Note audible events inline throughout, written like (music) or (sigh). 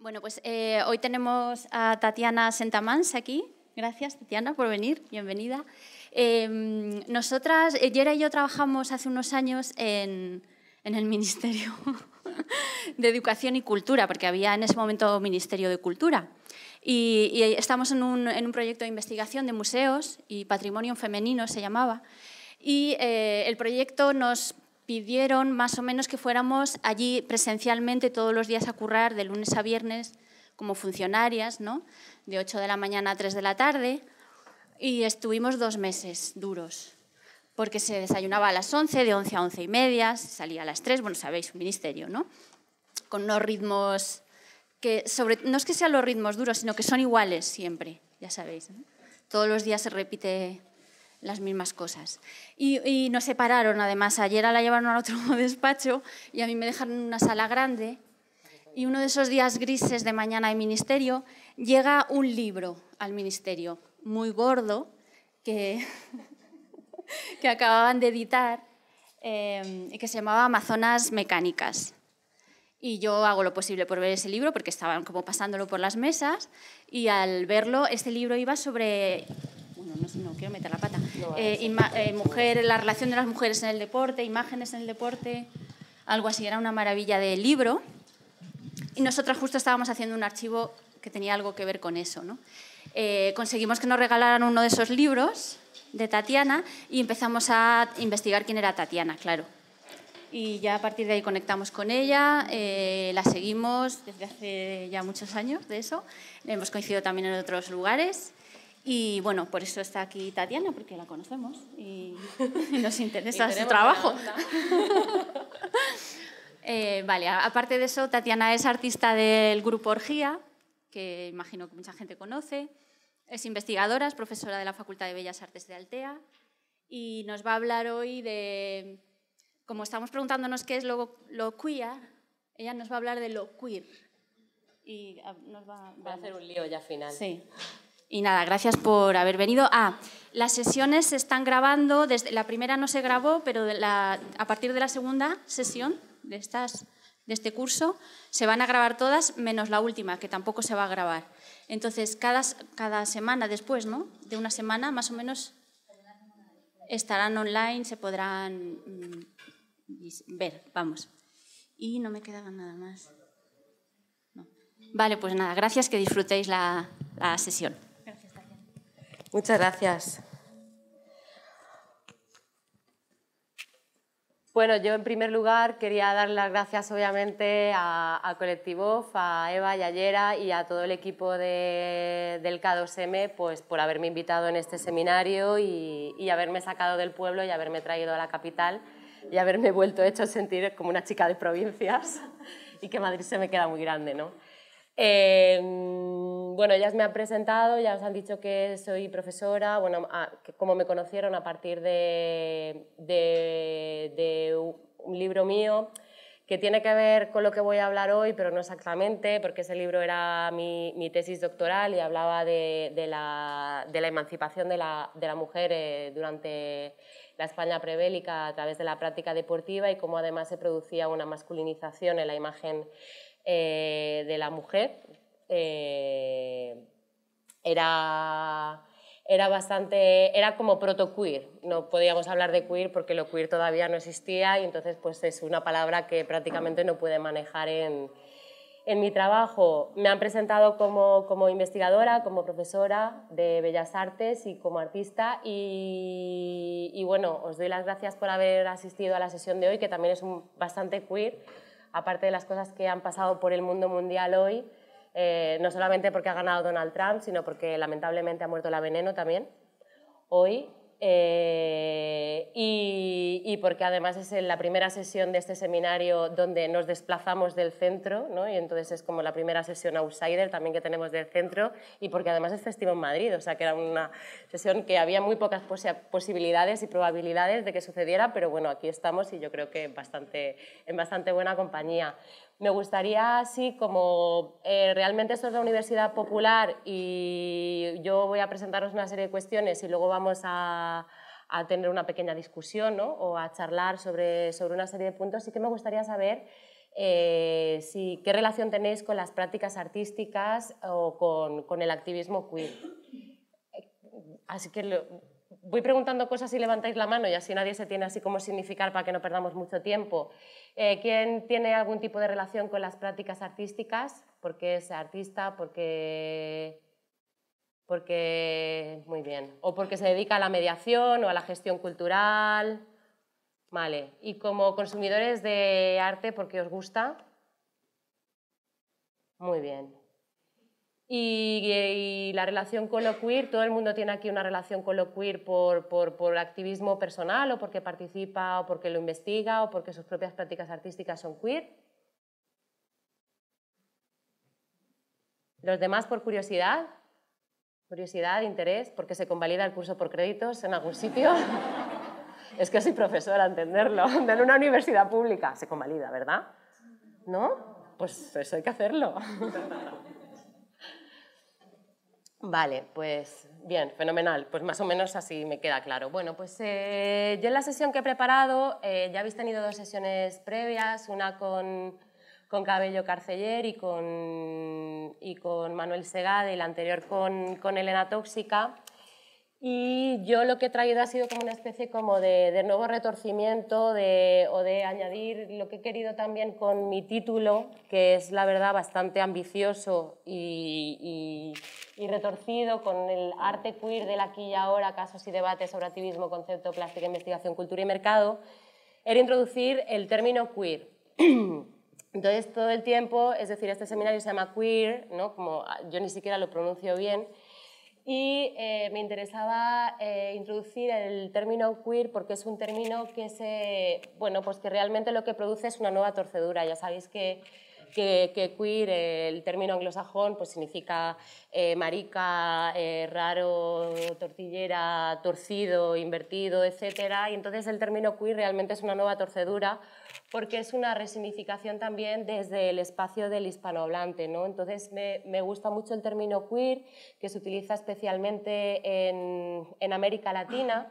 Bueno, pues eh, hoy tenemos a Tatiana Sentamans aquí. Gracias, Tatiana, por venir. Bienvenida. Em, nosotras, eh, Yera y yo trabajamos hace unos años en, el Ministerio (laughs) de Educación y Cultura, porque había en ese momento Ministerio de Cultura. Y, estamos en un, proyecto de investigación de museos y patrimonio femenino, se llamaba. Y eh, el proyecto nos pidieron más o menos que fuéramos allí presencialmente todos los días a currar de lunes a viernes como funcionarias, ¿no? de 8 de la mañana a 3 de la tarde, y estuvimos dos meses duros, porque se desayunaba a las 11, de 11 a 11 y media, salía a las 3, bueno, sabéis, un ministerio, ¿no? Con unos ritmos que, sobre, no es que sean los ritmos duros, sino que son iguales siempre, ya sabéis. Todos los días se repite las mismas cosas. Y, nos separaron, además. Ayer la llevaron a otro (laughs) despacho y a mí me dejaron en una sala grande. Y uno de esos días grises de mañana en ministerio, llega un libro al ministerio, muy gordo, que, (laughs) que acababan de editar, y eh, que se llamaba Amazonas Mecánicas. Y yo hago lo posible por ver ese libro, porque estaban como pasándolo por las mesas, y al verlo, este libro iba sobre no, quiero meter la pata. Eh, eh, la relación de las mujeres en el deporte, imágenes en el deporte, algo así, era una maravilla de libro. Y nosotras justo estábamos haciendo un archivo que tenía algo que ver con eso. ¿no? Eh, conseguimos que nos regalaran uno de esos libros de Tatiana y empezamos a investigar quién era Tatiana, claro. Y ya a partir de ahí conectamos con ella, la seguimos desde hace ya muchos años de eso. Hemos coincidido también en otros lugares y bueno, por eso está aquí Tatiana, porque la conocemos y (laughs) nos interesa su trabajo. (laughs) Eh, vale, aparte de eso, Tatiana es artista del grupo Orgía, que imagino que mucha gente conoce. Es investigadora, es profesora de la Facultad de Bellas Artes de Altea y nos va a hablar hoy de, como estamos preguntándonos qué es lo, queer, ella nos va a hablar de lo queer. Y ah, va, va a hacer un lío ya final. Sí. Y nada, gracias por haber venido. Ah, las sesiones se están grabando, desde la primera no se grabó, pero a partir de la segunda sesión de, estas, de este curso se van a grabar todas, menos la última, que tampoco se va a grabar. Entonces, cada, semana después, ¿no? De una semana más o menos estarán online, se podrán mm, ver, vamos. Y no me quedaba nada más. Vale, pues nada, gracias, que disfrutéis la sesión. Muchas gracias. Bueno, yo en primer lugar quería dar las gracias obviamente a, a Colectivo, a Eva Yallera y a todo el equipo de, del K2M pues, por haberme invitado en este seminario y, y, haberme sacado del pueblo y haberme traído a la capital y haberme vuelto hecho sentir como una chica de provincias (laughs) y que Madrid se me queda muy grande. ¿no? Eh, bueno, ya me han presentado, ya os han dicho que soy profesora, bueno, como me conocieron a partir de, un libro mío que tiene que ver con lo que voy a hablar hoy, pero no exactamente, porque ese libro era mi, tesis doctoral y hablaba de, la, emancipación de la, mujer eh, durante la España prebélica a través de la práctica deportiva y cómo además se producía una masculinización en la imagen eh, de la mujer, eh, era, era bastante, era como proto-queer, no podíamos hablar de queer porque lo queer todavía no existía y entonces pues es una palabra que prácticamente no pude manejar en, en mi trabajo me han presentado como, como, investigadora, como profesora de Bellas Artes y como artista. Y, y, bueno, os doy las gracias por haber asistido a la sesión de hoy, que también es un, bastante queer, aparte de las cosas que han pasado por el mundo mundial hoy. Eh, no solamente porque ha ganado Donald Trump, sino porque lamentablemente ha muerto la veneno también hoy. Eh, y, porque además es la primera sesión de este seminario donde nos desplazamos del centro, ¿no? y entonces es como la primera sesión outsider también que tenemos del centro, y porque además es festivo en Madrid, o sea que era una sesión que había muy pocas posibilidades y probabilidades de que sucediera, pero bueno, aquí estamos y yo creo que bastante, en bastante buena compañía. Me gustaría así como eh, realmente esto de la universidad popular y yo voy a presentaros una serie de cuestiones y luego vamos a, tener una pequeña discusión o a charlar sobre, sobre una serie de puntos, sí que me gustaría saber eh, si, qué relación tenéis con las prácticas artísticas o con, el activismo queer. Eh, así que voy preguntando cosas y levantáis la mano y así nadie se tiene así como significar para que no perdamos mucho tiempo. Eh, ¿Quién tiene algún tipo de relación con las prácticas artísticas? Porque es artista, porque... Porque, muy bien, o porque se dedica a la mediación o a la gestión cultural. Vale, y como consumidores de arte, porque os gusta. Muy bien, eh, y, la relación con lo queer, todo el mundo tiene aquí una relación con lo queer por, por, por, activismo personal o porque participa o porque lo investiga o porque sus propias prácticas artísticas son queer. Los demás por curiosidad, curiosidad, interés, porque se convalida el curso por créditos en algún sitio. (laughs) es que soy profesora, entenderlo. (laughs) En una universidad pública se convalida, ¿verdad? ¿No? Pues eso hay que hacerlo. (laughs) Vale, pues bien, fenomenal. Pues más o menos así me queda claro. Bueno, pues eh, yo en la sesión que he preparado, eh, ya habéis tenido dos sesiones previas, una con, con Cabello Carceller y con, y con Manuel Segada y la anterior con, con Elena Tóxica. Y yo lo que he traído ha sido como una especie como de, nuevo retorcimiento de, o de añadir lo que he querido también con mi título, que es la verdad bastante ambicioso y, retorcido con el arte queer del aquí y ahora, casos y debates sobre activismo, concepto, plástica, investigación, cultura y mercado. Era introducir el término queer. (clears throat) Entonces, todo el tiempo, es decir, este seminario se llama queer, ¿no? como ah, yo ni siquiera lo pronuncio bien, y eh, me interesaba eh, introducir el término queer porque es un término que, se, bueno, pues que realmente lo que produce es una nueva torcedura. Ya sabéis que que, queer, el término anglosajón, pues significa eh, marica, eh, raro, tortillera, torcido, invertido, etc. Y entonces el término queer realmente es una nueva torcedura porque es una resignificación también desde el espacio del hispanohablante. ¿no? Entonces me, gusta mucho el término queer que se utiliza especialmente en, América Latina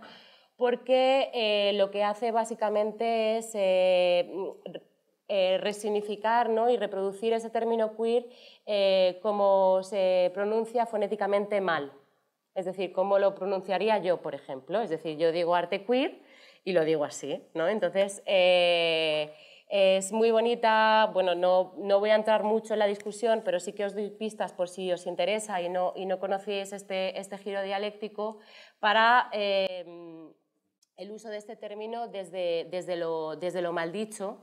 porque eh, lo que hace básicamente es eh, resignificar ¿no? y reproducir ese término queer eh, como se pronuncia fonéticamente mal. Es decir, cómo lo pronunciaría yo, por ejemplo. Es decir, yo digo arte queer y lo digo así. ¿no? Entonces, eh, es muy bonita. Bueno, no, voy a entrar mucho en la discusión, pero sí que os doy pistas por si os interesa y no, y no conocéis este, este giro dialéctico para el uso de este término desde, desde, lo, desde lo mal dicho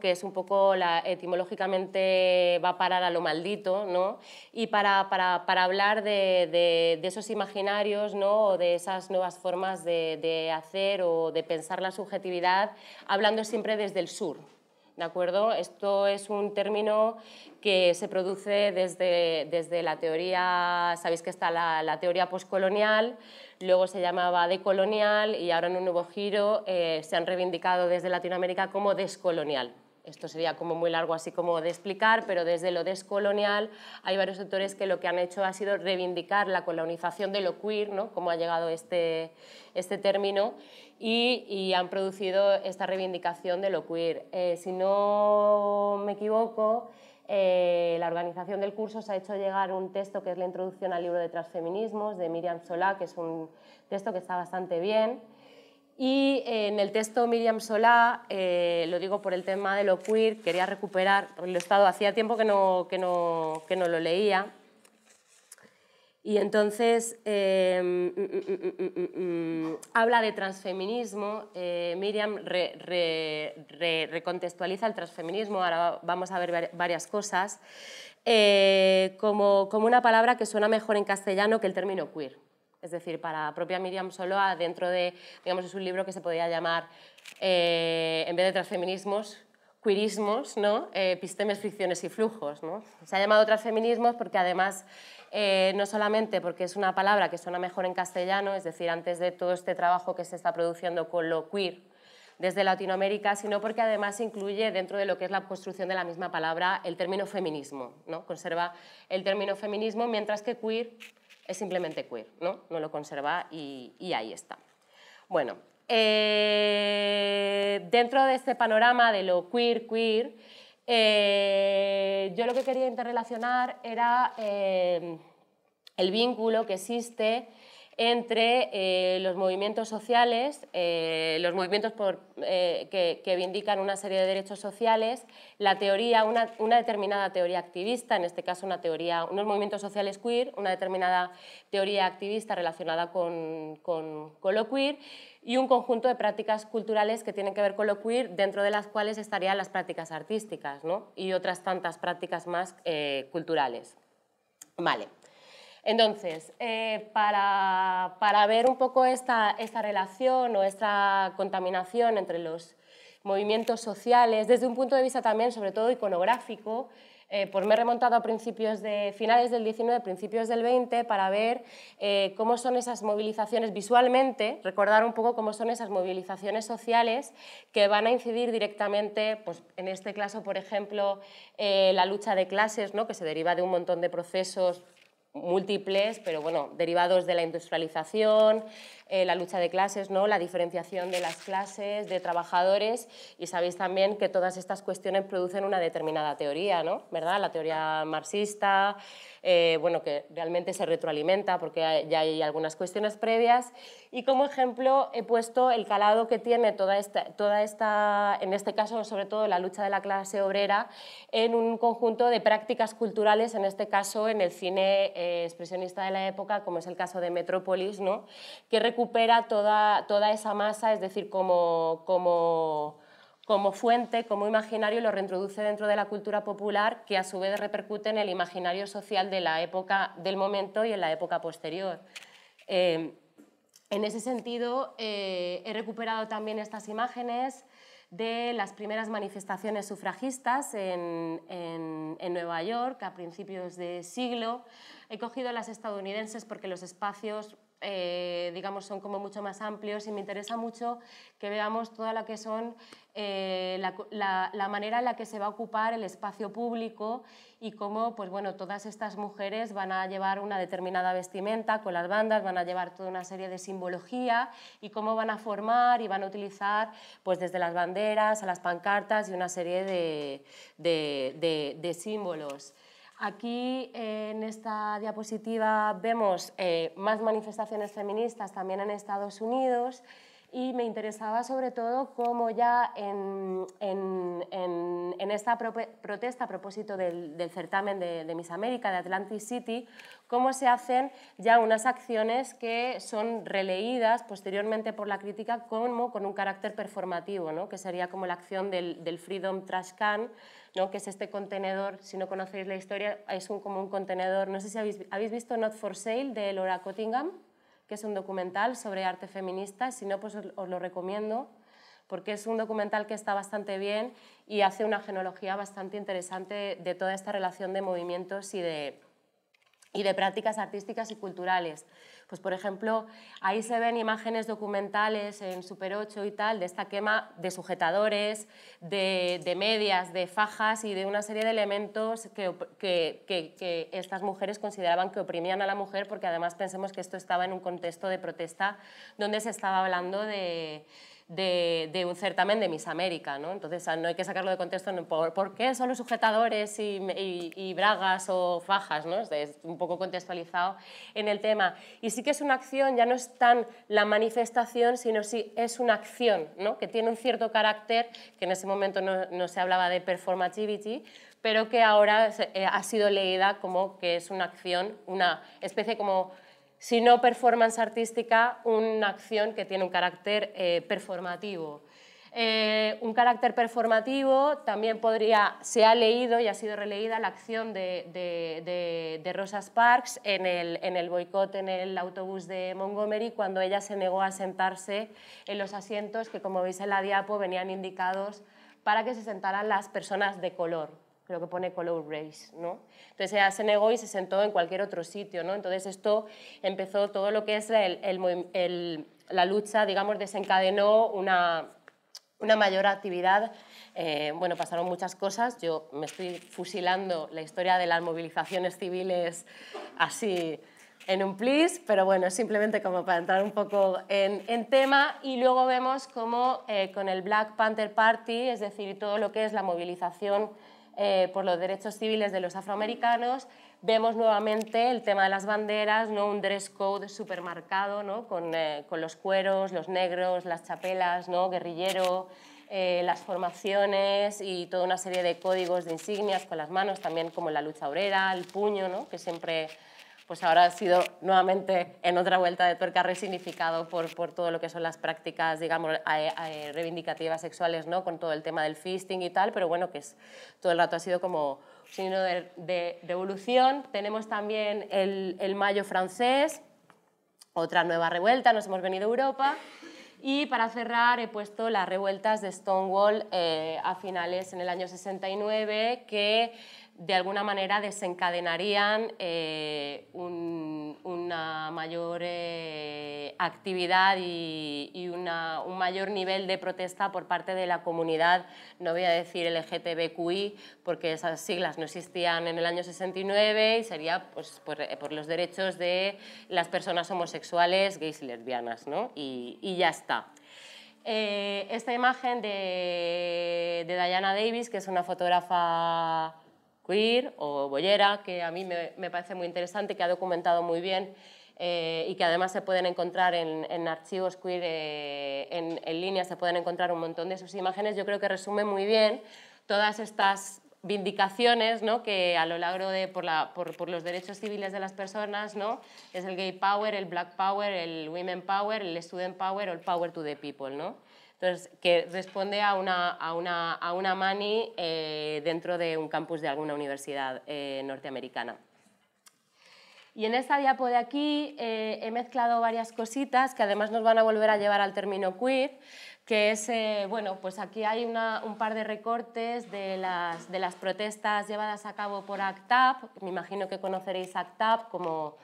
que es un poco etimológicamente va a parar a lo maldito, y para, hablar de, esos imaginarios o de esas nuevas formas de hacer o de pensar la subjetividad, hablando siempre desde el sur. ¿De acuerdo? Esto es un término que se produce desde, desde la teoría, sabéis que está la, la teoría postcolonial, luego se llamaba decolonial y ahora en un nuevo giro eh, se han reivindicado desde Latinoamérica como descolonial. Esto sería como muy largo así como de explicar, pero desde lo descolonial hay varios sectores que lo que han hecho ha sido reivindicar la colonización de lo queer, ¿no? cómo ha llegado este, este término, y, han producido esta reivindicación de lo queer. Eh, si no me equivoco, eh, la organización del curso se ha hecho llegar un texto que es la introducción al libro de transfeminismos de Miriam Solá, que es un texto que está bastante bien. Y eh, en el texto Miriam Solá, lo digo por el tema de lo queer, quería recuperar, lo estado hacía tiempo que no, que no, que no lo leía, y entonces em, mm, mm, mm, habla de transfeminismo. Eh, Miriam recontextualiza el transfeminismo, ahora vamos a ver varias cosas, eh, como, como, una palabra que suena mejor en castellano que el término queer. Es decir, para propia Miriam Soloa, ah, dentro de, digamos, es un libro que se podría llamar, eh, en vez de transfeminismos, queerismos, ¿no? epistemes, fricciones y flujos. Se ha llamado transfeminismos porque además eh, no solamente porque es una palabra que suena mejor en castellano, es decir, antes de todo este trabajo que se está produciendo con lo queer desde Latinoamérica, sino porque además incluye dentro de lo que es la construcción de la misma palabra el término feminismo, ¿no? Conserva el término feminismo, mientras que queer es simplemente queer, ¿no? lo conserva y, ahí está. Bueno, eh, dentro de este panorama de lo queer, queer, eh, yo lo que quería interrelacionar era eh, el vínculo que existe entre eh, los movimientos sociales, eh, los movimientos eh, que, que, vindican una serie de derechos sociales, la teoría, una, una, determinada teoría activista, en este caso una teoría, unos movimientos sociales queer, una determinada teoría activista relacionada con, con, lo queer y un conjunto de prácticas culturales que tienen que ver con lo queer, dentro de las cuales estarían las prácticas artísticas ¿no? y otras tantas prácticas más culturales. Vale. Entonces, eh, para, ver un poco esta, esta relación o esta contaminación entre los movimientos sociales, desde un punto de vista también, sobre todo, iconográfico, eh, pues me he remontado a principios de, finales del 19, principios del 20, para ver eh, cómo son esas movilizaciones visualmente, recordar un poco cómo son esas movilizaciones sociales que van a incidir directamente, pues en este caso, por ejemplo, la lucha de clases, que se deriva de un montón de procesos múltiples, pero bueno, derivados de la industrialización, eh, la lucha de clases, ¿no? la diferenciación de las clases, de trabajadores, y sabéis también que todas estas cuestiones producen una determinada teoría, ¿no? ¿verdad? La teoría marxista, eh, bueno, que realmente se retroalimenta porque ya hay algunas cuestiones previas, y como ejemplo he puesto el calado que tiene toda esta, toda esta en este caso sobre todo la lucha de la clase obrera, en un conjunto de prácticas culturales, en este caso en el cine eh, expresionista de la época, como es el caso de Metrópolis, ¿no? que recupera toda, toda esa masa, es decir, como, como, como fuente, como imaginario, y lo reintroduce dentro de la cultura popular, que a su vez repercute en el imaginario social de la época del momento y en la época posterior. Em, en ese sentido, eh, he recuperado también estas imágenes de las primeras manifestaciones sufragistas en, en, en, Nueva York a principios de siglo. He cogido las estadounidenses porque los espacios eh, digamos, son como mucho más amplios y me interesa mucho que veamos toda la que son eh, la, manera en la que se va a ocupar el espacio público y cómo, pues bueno, todas estas mujeres van a llevar una determinada vestimenta con las bandas, van a llevar toda una serie de simbología y cómo van a formar y van a utilizar, pues desde las banderas a las pancartas y una serie de símbolos. Aquí eh, en esta diapositiva vemos eh, más manifestaciones feministas también en Estados Unidos y me interesaba sobre todo cómo ya en, en, en, esta protesta a propósito del, del certamen de, de, Miss América, de Atlantic City, cómo se hacen ya unas acciones que son releídas posteriormente por la crítica como con un carácter performativo, ¿no? que sería como la acción del, del Freedom Trash Can, ¿no? que es este contenedor, si no conocéis la historia, es un, como un contenedor, no sé si habéis, habéis visto Not for Sale de Laura Cottingham que es un documental sobre arte feminista. Si no, pues os, lo recomiendo porque es un documental que está bastante bien y hace una genealogía bastante interesante de toda esta relación de movimientos y de, y de prácticas artísticas y culturales. Pues, por ejemplo, ahí se ven imágenes documentales en Super 8 y tal de esta quema de sujetadores, de, medias, de fajas y de una serie de elementos que, estas mujeres consideraban que oprimían a la mujer, porque además pensemos que esto estaba en un contexto de protesta donde se estaba hablando de, de, un certamen de Miss América, ¿no? Entonces no hay que sacarlo de contexto por, qué son los sujetadores y, bragas o fajas, ¿no? Es un poco contextualizado en el tema. Y sí que es una acción, ya no es tan la manifestación, sino sí es una acción, ¿no? Que tiene un cierto carácter, que en ese momento no, no se hablaba de performativity, pero que ahora eh, ha sido leída como que es una acción, una especie como sino performance artística, una acción que tiene un carácter eh, performativo. Eh, un carácter performativo también podría, se ha leído y ha sido releída la acción de, de, Rosa Sparks en el, en el boicot en el autobús de Montgomery cuando ella se negó a sentarse en los asientos que, como veis en la diapo, venían indicados para que se sentaran las personas de color creo que pone Color Race, ¿no? Entonces ella se negó y se sentó en cualquier otro sitio, ¿no? Entonces esto empezó todo lo que es la lucha, digamos, desencadenó una, una mayor actividad. Eh, bueno, pasaron muchas cosas. Yo me estoy fusilando la historia de las movilizaciones civiles así en un plis, pero bueno, simplemente como para entrar un poco en, tema y luego vemos cómo eh, con el Black Panther Party, es decir, todo lo que es la movilización eh, por los derechos civiles de los afroamericanos, vemos nuevamente el tema de las banderas, ¿no? un dress code supermercado ¿no? con, eh, los cueros, los negros, las chapelas, ¿no? guerrillero, eh, las formaciones y toda una serie de códigos de insignias con las manos, también como la lucha obrera, el puño, ¿no? que siempre pues ahora ha sido nuevamente en otra vuelta de tuerca resignificado por, por todo lo que son las prácticas, digamos, eh, eh, reivindicativas sexuales, ¿no? Con todo el tema del fisting y tal, pero bueno, que es, todo el rato ha sido como signo de, de, evolución. Tenemos también el, el mayo francés, otra nueva revuelta, nos hemos venido a Europa. Y para cerrar he puesto las revueltas de Stonewall eh, a finales en el año 69, que de alguna manera desencadenarían eh, una mayor eh, actividad y, un mayor nivel de protesta por parte de la comunidad, no voy a decir LGTBQI, porque esas siglas no existían en el año 69 y sería pues, por, los derechos de las personas homosexuales, gays y lesbianas, ¿no? y, ya está. Eh, esta imagen de, de Diana Davis, que es una fotógrafa queer o Bollera que a mí me, parece muy interesante, que ha documentado muy bien eh, y que además se pueden encontrar en, archivos queer, eh, en, línea se pueden encontrar un montón de sus imágenes, yo creo que resume muy bien todas estas vindicaciones ¿no? que a lo largo de por, los derechos civiles de las personas ¿no? es el gay power, el black power, el women power, el student power o el power to the people. ¿no? que responde a una, a mani eh, dentro de un campus de alguna universidad eh, norteamericana. Y en esta diapo de aquí eh, he mezclado varias cositas que además nos van a volver a llevar al término queer, que es, bueno, pues aquí hay un par de recortes de las, de las protestas llevadas a cabo por ACTAP, me imagino que conoceréis ACTAP como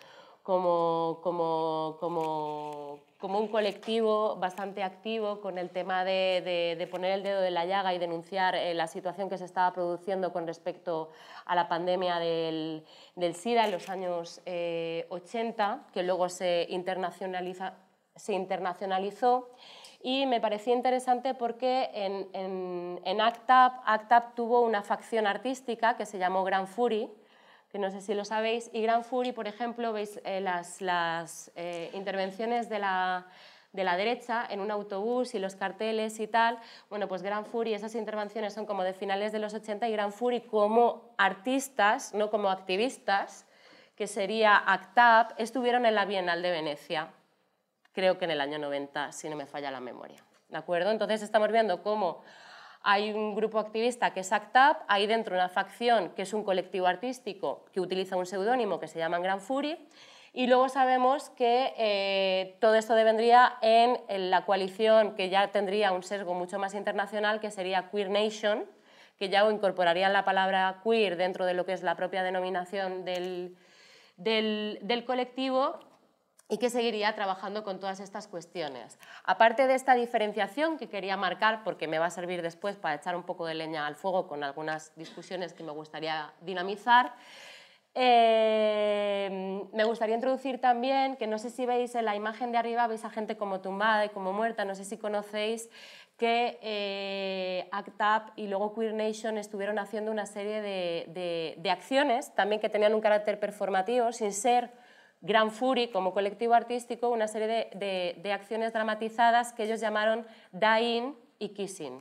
como, un colectivo bastante activo con el tema de, poner el dedo de la llaga y denunciar eh, la situación que se estaba produciendo con respecto a la pandemia del, del SIDA en los años 80, eh, que luego se, se internacionalizó. Y me parecía interesante porque en, en, en ACTAP tuvo una facción artística que se llamó Gran Fury, que no sé si lo sabéis, y Gran Fury, por ejemplo, veis eh, las, eh, intervenciones de la, de la derecha en un autobús y los carteles y tal. Bueno, pues Gran Fury, esas intervenciones son como de finales de los 80 y Gran Fury como artistas, no como activistas, que sería ACTAP, estuvieron en la Bienal de Venecia, creo que en el año 90, si no me falla la memoria. ¿De acuerdo? Entonces estamos viendo cómo hay un grupo activista que es ACTAP, hay dentro una facción que es un colectivo artístico que utiliza un seudónimo que se llama Gran Fury, y luego sabemos que eh, todo esto vendría en, la coalición que ya tendría un sesgo mucho más internacional, que sería Queer Nation, que ya incorporaría la palabra queer dentro de lo que es la propia denominación del colectivo y que seguiría trabajando con todas estas cuestiones. Aparte de esta diferenciación que quería marcar, porque me va a servir después para echar un poco de leña al fuego con algunas discusiones que me gustaría dinamizar, eh, me gustaría introducir también, que no sé si veis en la imagen de arriba, veis a gente como tumbada y como muerta, no sé si conocéis que actap eh, ACT UP y luego Queer Nation estuvieron haciendo una serie de, de acciones, también que tenían un carácter performativo, sin ser Gran Fury como colectivo artístico una serie de, acciones dramatizadas que ellos llamaron Dying y Kissing.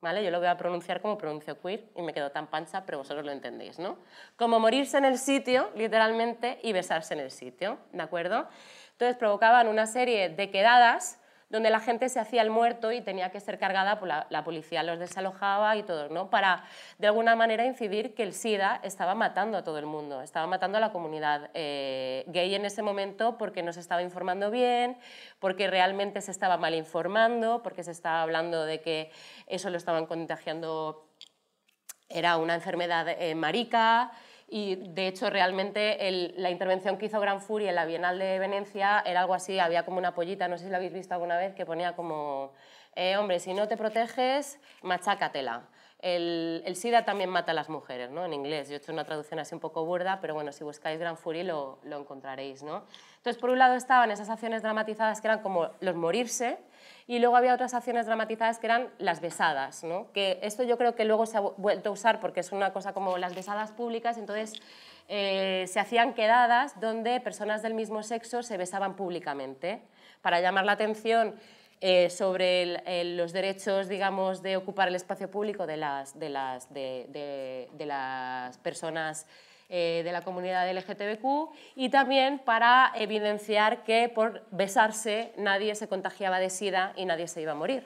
¿Vale? Yo lo voy a pronunciar como pronuncio queer y me quedo tan pancha, pero vosotros lo entendéis, ¿no? Como morirse en el sitio, literalmente, y besarse en el sitio, ¿de acuerdo? Entonces provocaban una serie de quedadas donde la gente se hacía el muerto y tenía que ser cargada por pues la, policía, los desalojaba y todo, ¿no? Para, de alguna manera, incidir que el SIDA estaba matando a todo el mundo, estaba matando a la comunidad eh, gay en ese momento porque no se estaba informando bien, porque realmente se estaba mal informando, porque se estaba hablando de que eso lo estaban contagiando, era una enfermedad eh, marica, y de hecho realmente la intervención que hizo Gran Fury en la Bienal de Venecia era algo así, había como una pollita, no sé si la habéis visto alguna vez, que ponía como, eh, hombre, si no te proteges, machácatela. El, el, SIDA también mata a las mujeres, ¿no? En inglés. Yo he hecho una traducción así un poco burda, pero bueno, si buscáis Gran Fury lo, lo encontraréis, ¿no? Entonces, por un lado estaban esas acciones dramatizadas que eran como los morirse, y luego había otras acciones dramatizadas que eran las besadas, ¿no? que esto yo creo que luego se ha vuelto a usar porque es una cosa como las besadas públicas, entonces eh, se hacían quedadas donde personas del mismo sexo se besaban públicamente para llamar la atención eh, sobre los derechos, digamos, de ocupar el espacio público de las, de las, de las personas eh, de la comunidad LGTBQ y también para evidenciar que por besarse nadie se contagiaba de sida y nadie se iba a morir,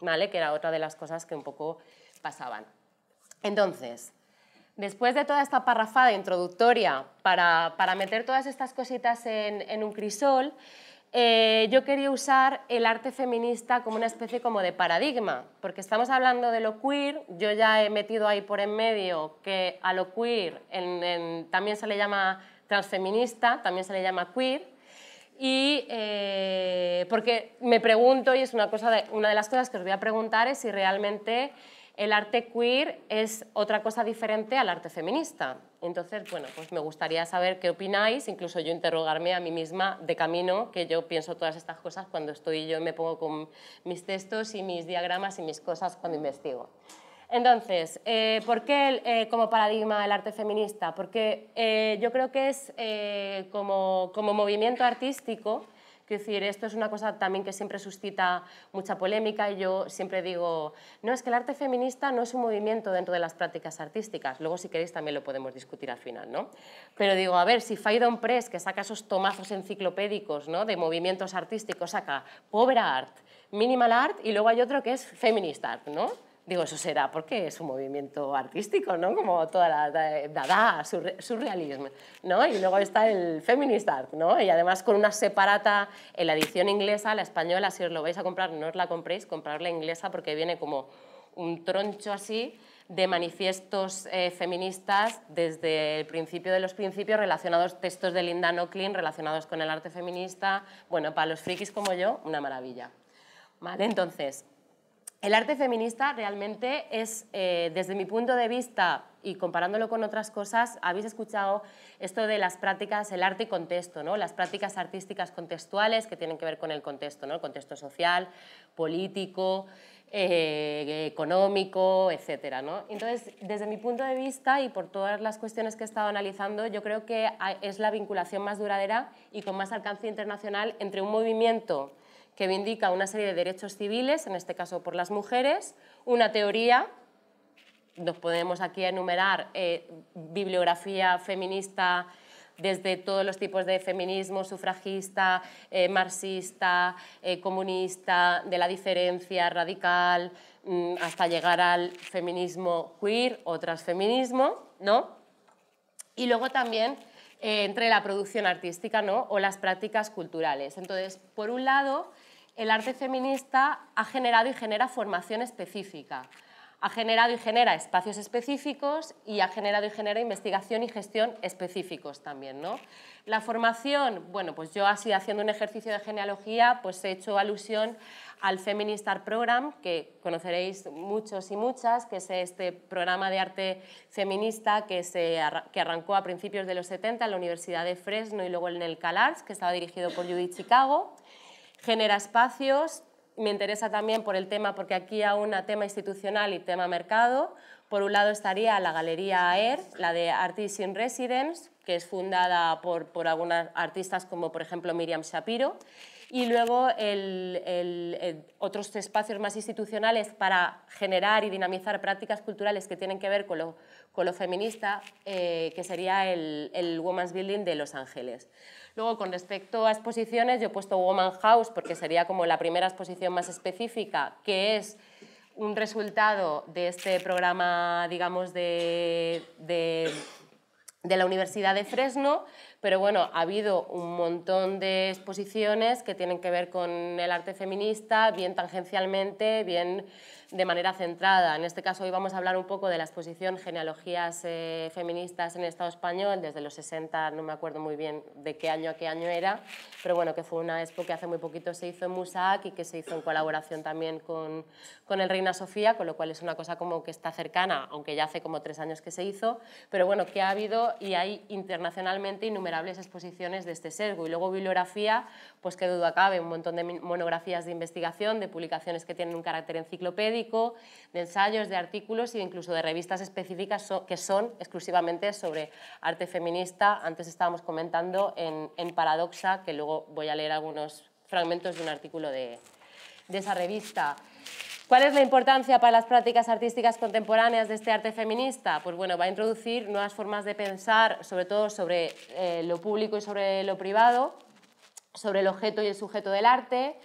¿vale? que era otra de las cosas que un poco pasaban. Entonces, después de toda esta parrafada introductoria para, meter todas estas cositas en un crisol, eh, yo quería usar el arte feminista como una especie como de paradigma, porque estamos hablando de lo queer, yo ya he metido ahí por en medio que a lo queer también se le llama transfeminista, también se le llama queer, y eh, porque me pregunto, y es una de las cosas que os voy a preguntar, es si realmente el arte queer es otra cosa diferente al arte feminista. Entonces, bueno, pues me gustaría saber qué opináis, incluso yo interrogarme a mí misma de camino, que yo pienso todas estas cosas cuando estoy yo me pongo con mis textos y mis diagramas y mis cosas cuando investigo. Entonces, eh, ¿por qué el, eh, como paradigma el arte feminista? Porque eh, yo creo que es como, como movimiento artístico, Quiero decir, esto es una cosa también que siempre suscita mucha polémica y yo siempre digo, no, es que el arte feminista no es un movimiento dentro de las prácticas artísticas. Luego, si queréis, también lo podemos discutir al final, ¿no? Pero digo, a ver, si Faidon Press, que saca esos tomazos enciclopédicos ¿no? de movimientos artísticos, saca Pobre Art, Minimal Art y luego hay otro que es Feminist Art, ¿no? Digo, eso será porque es un movimiento artístico, ¿no? Como toda la dada, surrealismo, ¿no? Y luego está el feminist art, ¿no? Y además con una separata en la edición inglesa, la española, si os lo vais a comprar, no os la compréis, comprar la inglesa porque viene como un troncho así de manifiestos eh, feministas desde el principio de los principios relacionados, textos de Linda Nochlin relacionados con el arte feminista. Bueno, para los frikis como yo, una maravilla. Vale, entonces, el arte feminista realmente es, eh, desde mi punto de vista y comparándolo con otras cosas, habéis escuchado esto de las prácticas, el arte y contexto, ¿no? las prácticas artísticas contextuales que tienen que ver con el contexto, ¿no? el contexto social, político, eh, económico, etc. ¿no? Entonces, desde mi punto de vista y por todas las cuestiones que he estado analizando, yo creo que es la vinculación más duradera y con más alcance internacional entre un movimiento que vindica una serie de derechos civiles, en este caso por las mujeres, una teoría, nos podemos aquí enumerar eh, bibliografía feminista desde todos los tipos de feminismo, sufragista, eh, marxista, eh, comunista, de la diferencia radical, mm, hasta llegar al feminismo queer o transfeminismo, Y luego también entre la producción artística ¿no? o las prácticas culturales. Entonces, por un lado, el arte feminista ha generado y genera formación específica, ha generado y genera espacios específicos y ha generado y genera investigación y gestión específicos también. ¿no? La formación, bueno, pues yo así haciendo un ejercicio de genealogía, pues he hecho alusión al Feminist Art Program, que conoceréis muchos y muchas, que es este programa de arte feminista que, se arrancó a principios de los 70 en la Universidad de Fresno y luego en el CalArts, que estaba dirigido por Judy Chicago. Genera espacios, me interesa también por el tema, porque aquí hay un tema institucional y tema mercado. Por un lado estaría la Galería AER, la de Artists in Residence, que es fundada por, por algunas artistas como por ejemplo Miriam Shapiro y luego eh, otros espacios más institucionales para generar y dinamizar prácticas culturales que tienen que ver con lo, feminista, eh, que sería el, el Women's Building de Los Ángeles. Luego, con respecto a exposiciones, yo he puesto Woman House porque sería como la primera exposición más específica, que es un resultado de este programa, digamos, de, de la Universidad de Fresno, pero bueno, ha habido un montón de exposiciones que tienen que ver con el arte feminista, bien tangencialmente, bien de manera centrada. En este caso hoy vamos a hablar un poco de la exposición Genealogías eh, Feministas en el Estado Español, desde los 60, no me acuerdo muy bien de qué año a qué año era, pero bueno, que fue una expo que hace muy poquito se hizo en Musac y que se hizo en colaboración también con, con el Reina Sofía, con lo cual es una cosa como que está cercana, aunque ya hace como tres años que se hizo, pero bueno, que ha habido y hay internacionalmente innumerables exposiciones de este sesgo. Y luego bibliografía, pues qué duda cabe, un montón de monografías de investigación, de publicaciones que tienen un carácter enciclopédico, de ensayos, de artículos e incluso de revistas específicas que son exclusivamente sobre arte feminista. Antes estábamos comentando en, Paradoxa, que luego voy a leer algunos fragmentos de un artículo de, esa revista. ¿Cuál es la importancia para las prácticas artísticas contemporáneas de este arte feminista? Pues bueno, va a introducir nuevas formas de pensar, sobre todo sobre eh, lo público y sobre lo privado, sobre el objeto y el sujeto del arte,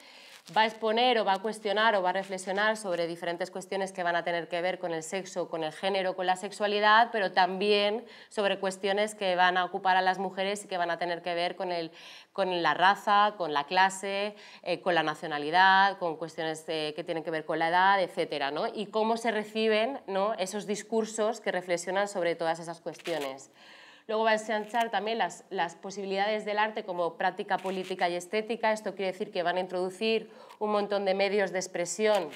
va a exponer o va a cuestionar o va a reflexionar sobre diferentes cuestiones que van a tener que ver con el sexo, con el género, con la sexualidad, pero también sobre cuestiones que van a ocupar a las mujeres y que van a tener que ver con, la raza, con la clase, eh, con la nacionalidad, con cuestiones eh, que tienen que ver con la edad, etc. ¿no? Y cómo se reciben esos discursos que reflexionan sobre todas esas cuestiones. Luego va a ensanchar también las, posibilidades del arte como práctica política y estética. Esto quiere decir que van a introducir un montón de medios de expresión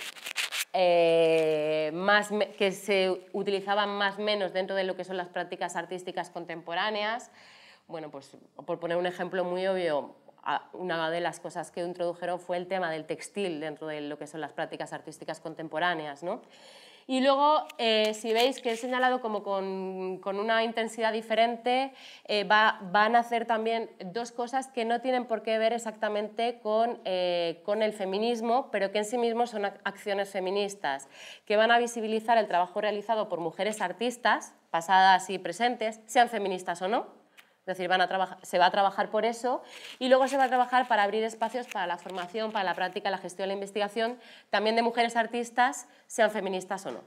eh, más, que se utilizaban más o menos dentro de lo que son las prácticas artísticas contemporáneas. Bueno, pues por poner un ejemplo muy obvio, una de las cosas que introdujeron fue el tema del textil dentro de lo que son las prácticas artísticas contemporáneas, ¿no? Y luego, eh, si veis que he señalado como con, una intensidad diferente, eh, va, van a hacer también dos cosas que no tienen por qué ver exactamente con, eh, con el feminismo, pero que en sí mismos son acciones feministas, que van a visibilizar el trabajo realizado por mujeres artistas, pasadas y presentes, sean feministas o no, es decir, se va a trabajar por eso y luego se va a trabajar para abrir espacios para la formación, para la práctica, la gestión, la investigación, también de mujeres artistas, sean feministas o no.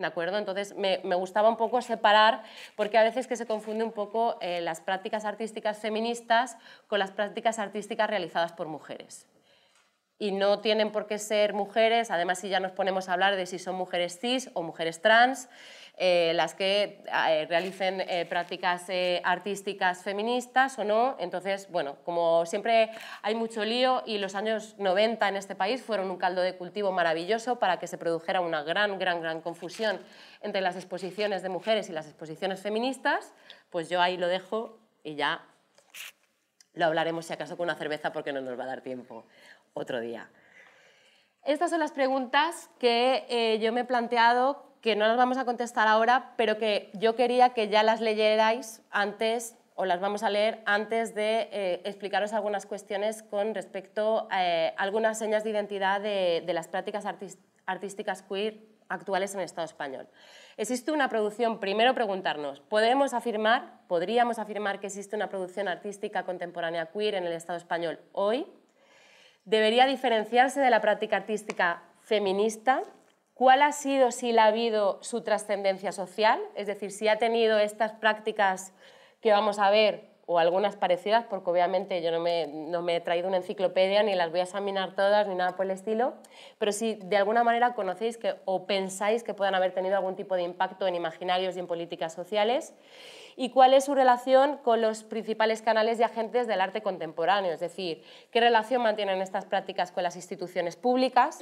¿De acuerdo? Entonces me, gustaba un poco separar, porque a veces que se confunde un poco eh, las prácticas artísticas feministas con las prácticas artísticas realizadas por mujeres y no tienen por qué ser mujeres, además si ya nos ponemos a hablar de si son mujeres cis o mujeres trans, eh, las que eh, realicen eh, prácticas artísticas feministas o no. Entonces, bueno, como siempre hay mucho lío y los años 90 en este país fueron un caldo de cultivo maravilloso para que se produjera una gran, gran, gran confusión entre las exposiciones de mujeres y las exposiciones feministas, pues yo ahí lo dejo y ya lo hablaremos si acaso con una cerveza porque no nos va a dar tiempo otro día. Estas son las preguntas que yo me he planteado que no las vamos a contestar ahora, pero que yo quería que ya las leyerais antes o las vamos a leer antes de eh, explicaros algunas cuestiones con respecto a eh, algunas señas de identidad de, de las prácticas artísticas queer actuales en el Estado español. Existe una producción, primero preguntarnos, ¿podemos afirmar, podríamos afirmar que existe una producción artística contemporánea queer en el Estado español hoy? ¿Debería diferenciarse de la práctica artística feminista cuál ha sido, si la ha habido, su trascendencia social, es decir, si ha tenido estas prácticas que vamos a ver o algunas parecidas, porque obviamente yo no me, no me he traído una enciclopedia ni las voy a examinar todas ni nada por el estilo, pero si de alguna manera conocéis que, o pensáis que puedan haber tenido algún tipo de impacto en imaginarios y en políticas sociales, y cuál es su relación con los principales canales y agentes del arte contemporáneo, es decir, qué relación mantienen estas prácticas con las instituciones públicas,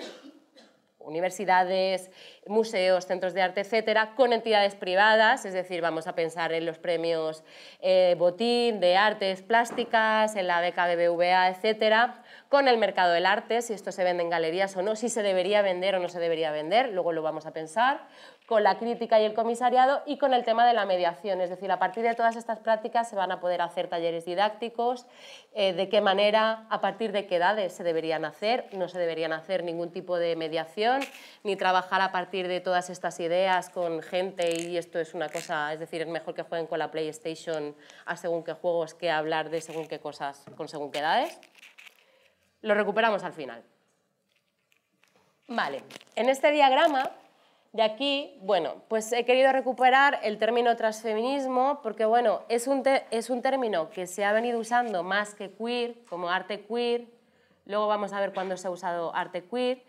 universidades, museos, centros de arte, etcétera, con entidades privadas, es decir, vamos a pensar en los premios eh, Botín de Artes Plásticas, en la beca BBVA, etcétera, con el mercado del arte, si esto se vende en galerías o no, si se debería vender o no se debería vender, luego lo vamos a pensar, con la crítica y el comisariado y con el tema de la mediación. Es decir, a partir de todas estas prácticas se van a poder hacer talleres didácticos, eh, de qué manera, a partir de qué edades se deberían hacer, no se deberían hacer ningún tipo de mediación, ni trabajar a partir de todas estas ideas con gente y esto es una cosa, es decir, es mejor que jueguen con la PlayStation a según qué juegos que hablar de según qué cosas con según qué edades. Lo recuperamos al final. Vale, en este diagrama de aquí, bueno, pues he querido recuperar el término transfeminismo porque, bueno, es un, es un término que se ha venido usando más que queer, como arte queer. Luego vamos a ver cuándo se ha usado arte queer.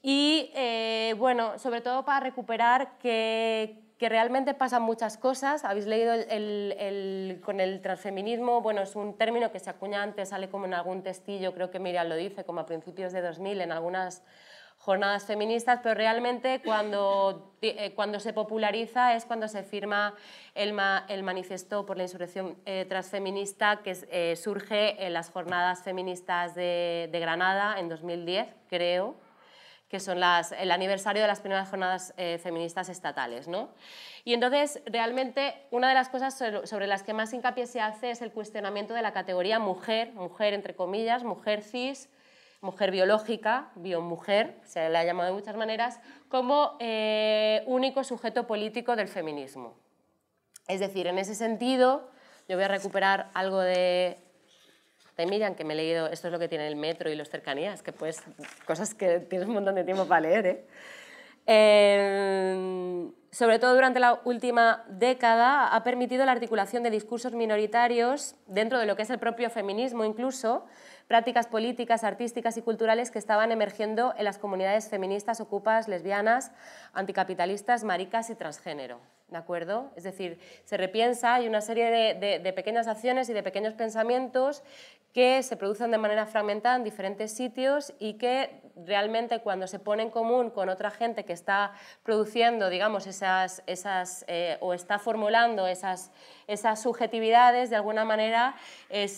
Y, eh, bueno, sobre todo para recuperar que, realmente pasan muchas cosas. Habéis leído el, el, con el transfeminismo, bueno, es un término que se acuña antes, sale como en algún testillo, creo que Miriam lo dice, como a principios de 2000, en algunas jornadas feministas, pero realmente cuando, eh, cuando se populariza es cuando se firma el, el manifiesto por la insurrección eh, transfeminista que eh, surge en las jornadas feministas de, Granada en 2010, creo que son las, el aniversario de las primeras jornadas feministas estatales. ¿no? Y entonces, realmente, una de las cosas sobre, sobre, las que más hincapié se hace es el cuestionamiento de la categoría mujer, mujer entre comillas, mujer cis, mujer biológica, biomujer, se la ha llamado de muchas maneras, como eh, único sujeto político del feminismo. Es decir, en ese sentido, yo voy a recuperar algo de, de Miriam, que me he leído, esto es lo que tiene el metro y los cercanías, que pues cosas que tienes un montón de tiempo para leer. ¿eh? eh, sobre todo durante la última década, ha permitido la articulación de discursos minoritarios dentro de lo que es el propio feminismo incluso, prácticas políticas, artísticas y culturales que estaban emergiendo en las comunidades feministas, ocupas, lesbianas, anticapitalistas, maricas y transgénero. ¿De acuerdo? Es decir, se repiensa, hay una serie de, pequeñas acciones y de pequeños pensamientos que se producen de manera fragmentada en diferentes sitios y que realmente cuando se pone en común con otra gente que está produciendo, digamos, esas, esas eh, o está formulando esas, esas subjetividades, de alguna manera eh,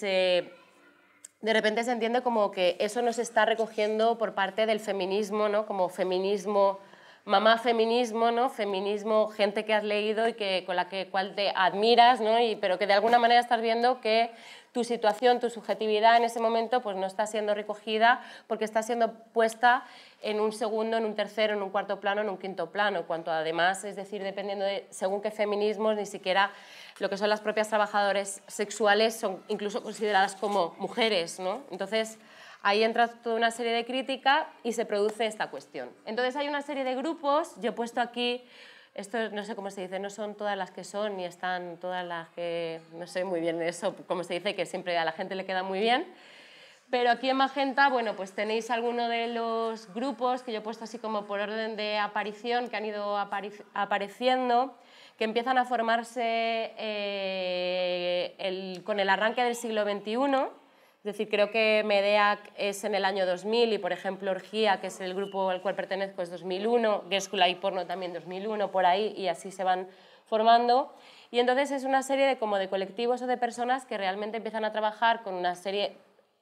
de repente se entiende como que eso nos está recogiendo por parte del feminismo, ¿no? Como feminismo, mamá feminismo, ¿no? Feminismo, gente que has leído y que, con la que, cual te admiras, ¿no? Y, pero que de alguna manera estás viendo que tu situación, tu subjetividad en ese momento pues no está siendo recogida porque está siendo puesta en un segundo, en un tercero, en un cuarto plano, en un quinto plano, cuanto además, es decir, dependiendo de según qué feminismos, ni siquiera lo que son las propias trabajadoras sexuales son incluso consideradas como mujeres, ¿no? Entonces, ahí entra toda una serie de crítica y se produce esta cuestión. Entonces, hay una serie de grupos, yo he puesto aquí esto no sé cómo se dice, no son todas las que son ni están todas las que, no sé muy bien eso, como se dice, que siempre a la gente le queda muy bien. Pero aquí en Magenta, bueno, pues tenéis alguno de los grupos que yo he puesto así como por orden de aparición, que han ido apareciendo, que empiezan a formarse eh, con el arranque del siglo XXI es decir, creo que MEDEAC es en el año 2000 y, por ejemplo, Orgía, que es el grupo al cual pertenezco, es 2001, Gescula y Porno también 2001, por ahí, y así se van formando. Y entonces es una serie de, como de colectivos o de personas que realmente empiezan a trabajar con una serie,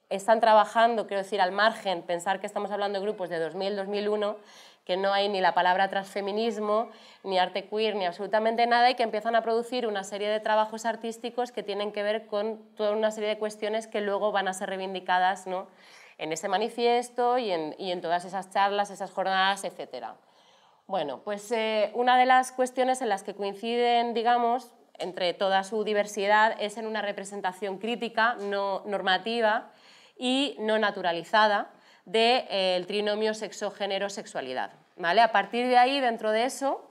están trabajando, quiero decir, al margen, pensar que estamos hablando de grupos de 2000, 2001, que no hay ni la palabra transfeminismo, ni arte queer, ni absolutamente nada, y que empiezan a producir una serie de trabajos artísticos que tienen que ver con toda una serie de cuestiones que luego van a ser reivindicadas en ese manifiesto y en, todas esas charlas, esas jornadas, etc. Bueno, pues eh, una de las cuestiones en las que coinciden, digamos, entre toda su diversidad es en una representación crítica, no normativa y no naturalizada, del trinomio sexo-género-sexualidad. ¿vale? A partir de ahí, dentro de eso,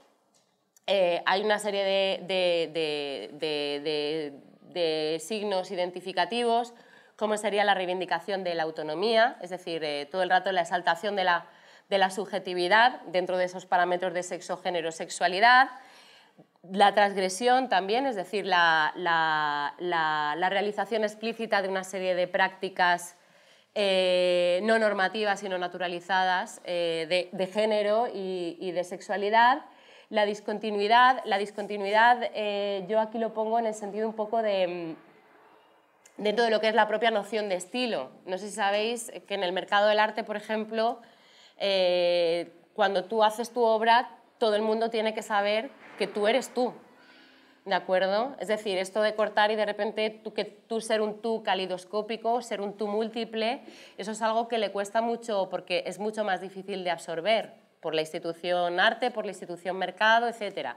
eh, hay una serie de, de, de, signos identificativos, como sería la reivindicación de la autonomía, es decir, eh, todo el rato la exaltación de la, de la subjetividad dentro de esos parámetros de sexo, género, sexualidad, la transgresión también, es decir, la, la, realización explícita de una serie de prácticas eh, no normativas, sino naturalizadas eh, de, género y, de sexualidad. La discontinuidad, la discontinuidad eh, yo aquí lo pongo en el sentido un poco de mm, dentro de lo que es la propia noción de estilo. No sé si sabéis que en el mercado del arte, por ejemplo, cuando tú haces tu obra, todo el mundo tiene que saber que tú eres tú. ¿De acuerdo? Es decir, esto de cortar y de repente tú, que tú ser un tú calidoscópico, ser un tú múltiple, eso es algo que le cuesta mucho porque es mucho más difícil de absorber por la institución arte, por la institución mercado, etc.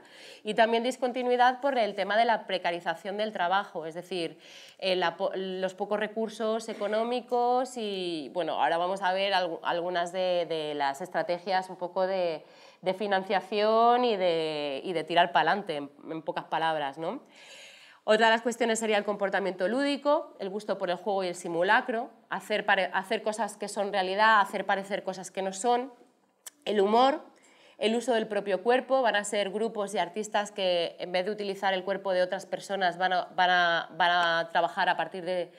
Y también discontinuidad por el tema de la precarización del trabajo, es decir, eh, los pocos recursos económicos y, bueno, ahora vamos a ver algunas de las estrategias un poco de de financiación y de, de tirar para adelante, en, pocas palabras. ¿no? Otra de las cuestiones sería el comportamiento lúdico, el gusto por el juego y el simulacro, hacer, hacer cosas que son realidad, hacer parecer cosas que no son, el humor, el uso del propio cuerpo, van a ser grupos y artistas que en vez de utilizar el cuerpo de otras personas van a, trabajar a partir de,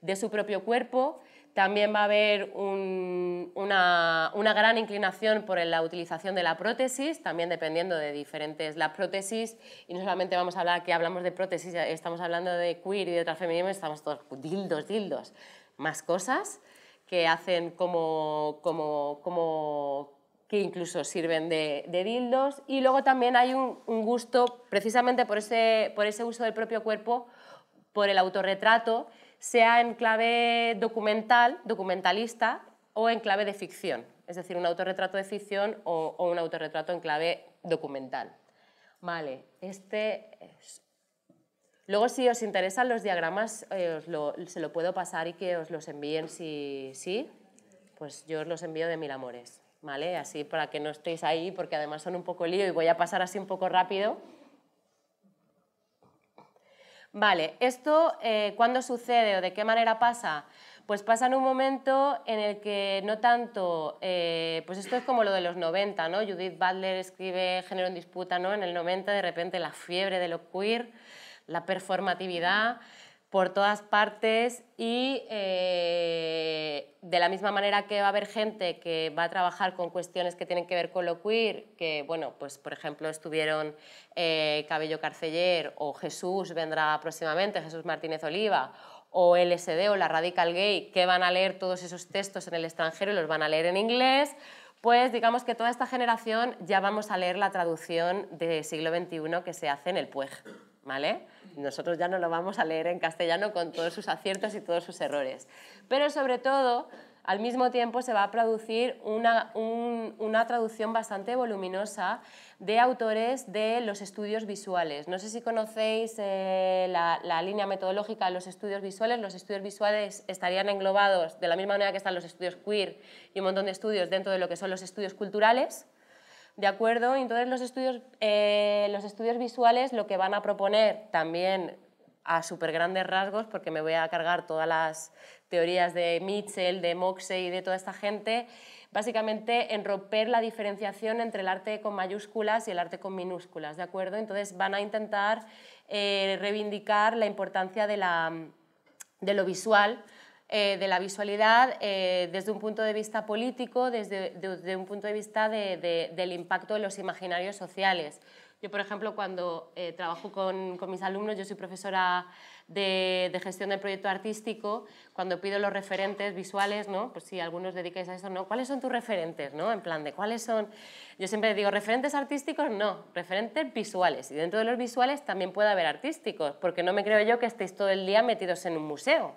de, su propio cuerpo, también va a haber una, gran inclinación por la utilización de la prótesis, también dependiendo de diferentes. La prótesis, y no solamente vamos a hablar que hablamos de prótesis, estamos hablando de queer y de transfeminismo, estamos todos dildos, dildos, más cosas que hacen como, como, como que incluso sirven de, dildos. Y luego también hay un, gusto, precisamente por ese, por ese uso del propio cuerpo, por el autorretrato sea en clave documental, documentalista o en clave de ficción, es decir, un autorretrato de ficción o, un autorretrato en clave documental. Vale, este Luego, si os interesan los diagramas, eh, se lo puedo pasar y que os los envíen si sí, pues yo os los envío de mil amores, ¿vale? Así para que no estéis ahí, porque además son un poco lío y voy a pasar así un poco rápido. Vale, ¿esto eh, cuándo sucede o de qué manera pasa? Pues pasa en un momento en el que no tanto, eh, pues esto es como lo de los 90, ¿no? Judith Butler escribe Género en Disputa, ¿no? En el 90 de repente la fiebre de lo queer, la performatividad, por todas partes y eh, de la misma manera que va a haber gente que va a trabajar con cuestiones que tienen que ver con lo queer, que bueno, pues por ejemplo estuvieron eh, Cabello Carceller o Jesús vendrá próximamente, Jesús Martínez Oliva o LSD o la Radical Gay, que van a leer todos esos textos en el extranjero y los van a leer en inglés, pues digamos que toda esta generación ya vamos a leer la traducción del siglo XXI que se hace en el PUEG. Nosotros ya no lo vamos a leer en castellano con todos sus aciertos y todos sus errores. Pero sobre todo, al mismo tiempo se va a producir una, traducción bastante voluminosa de autores de los estudios visuales. No sé si conocéis eh, la, la, línea metodológica de los estudios visuales. Los estudios visuales estarían englobados de la misma manera que están los estudios queer y un montón de estudios dentro de lo que son los estudios culturales. ¿De acuerdo? Entonces los estudios, eh, los estudios visuales lo que van a proponer también a súper grandes rasgos, porque me voy a cargar todas las teorías de Mitchell, de Moxey y de toda esta gente, básicamente en romper la diferenciación entre el arte con mayúsculas y el arte con minúsculas, ¿de acuerdo? Entonces van a intentar eh, reivindicar la importancia de, la, de lo visual eh, de la visualidad eh, desde un punto de vista político, desde un punto de vista del impacto de los imaginarios sociales. Yo, por ejemplo, cuando eh, trabajo con, mis alumnos, yo soy profesora de, gestión del proyecto artístico, cuando pido los referentes visuales, ¿no? Pues si algunos dedicáis a eso, ¿no? ¿Cuáles son tus referentes, no? En plan de, ¿cuáles son? Yo siempre digo, referentes artísticos, no, referentes visuales. Y dentro de los visuales también puede haber artísticos, porque no me creo yo que estéis todo el día metidos en un museo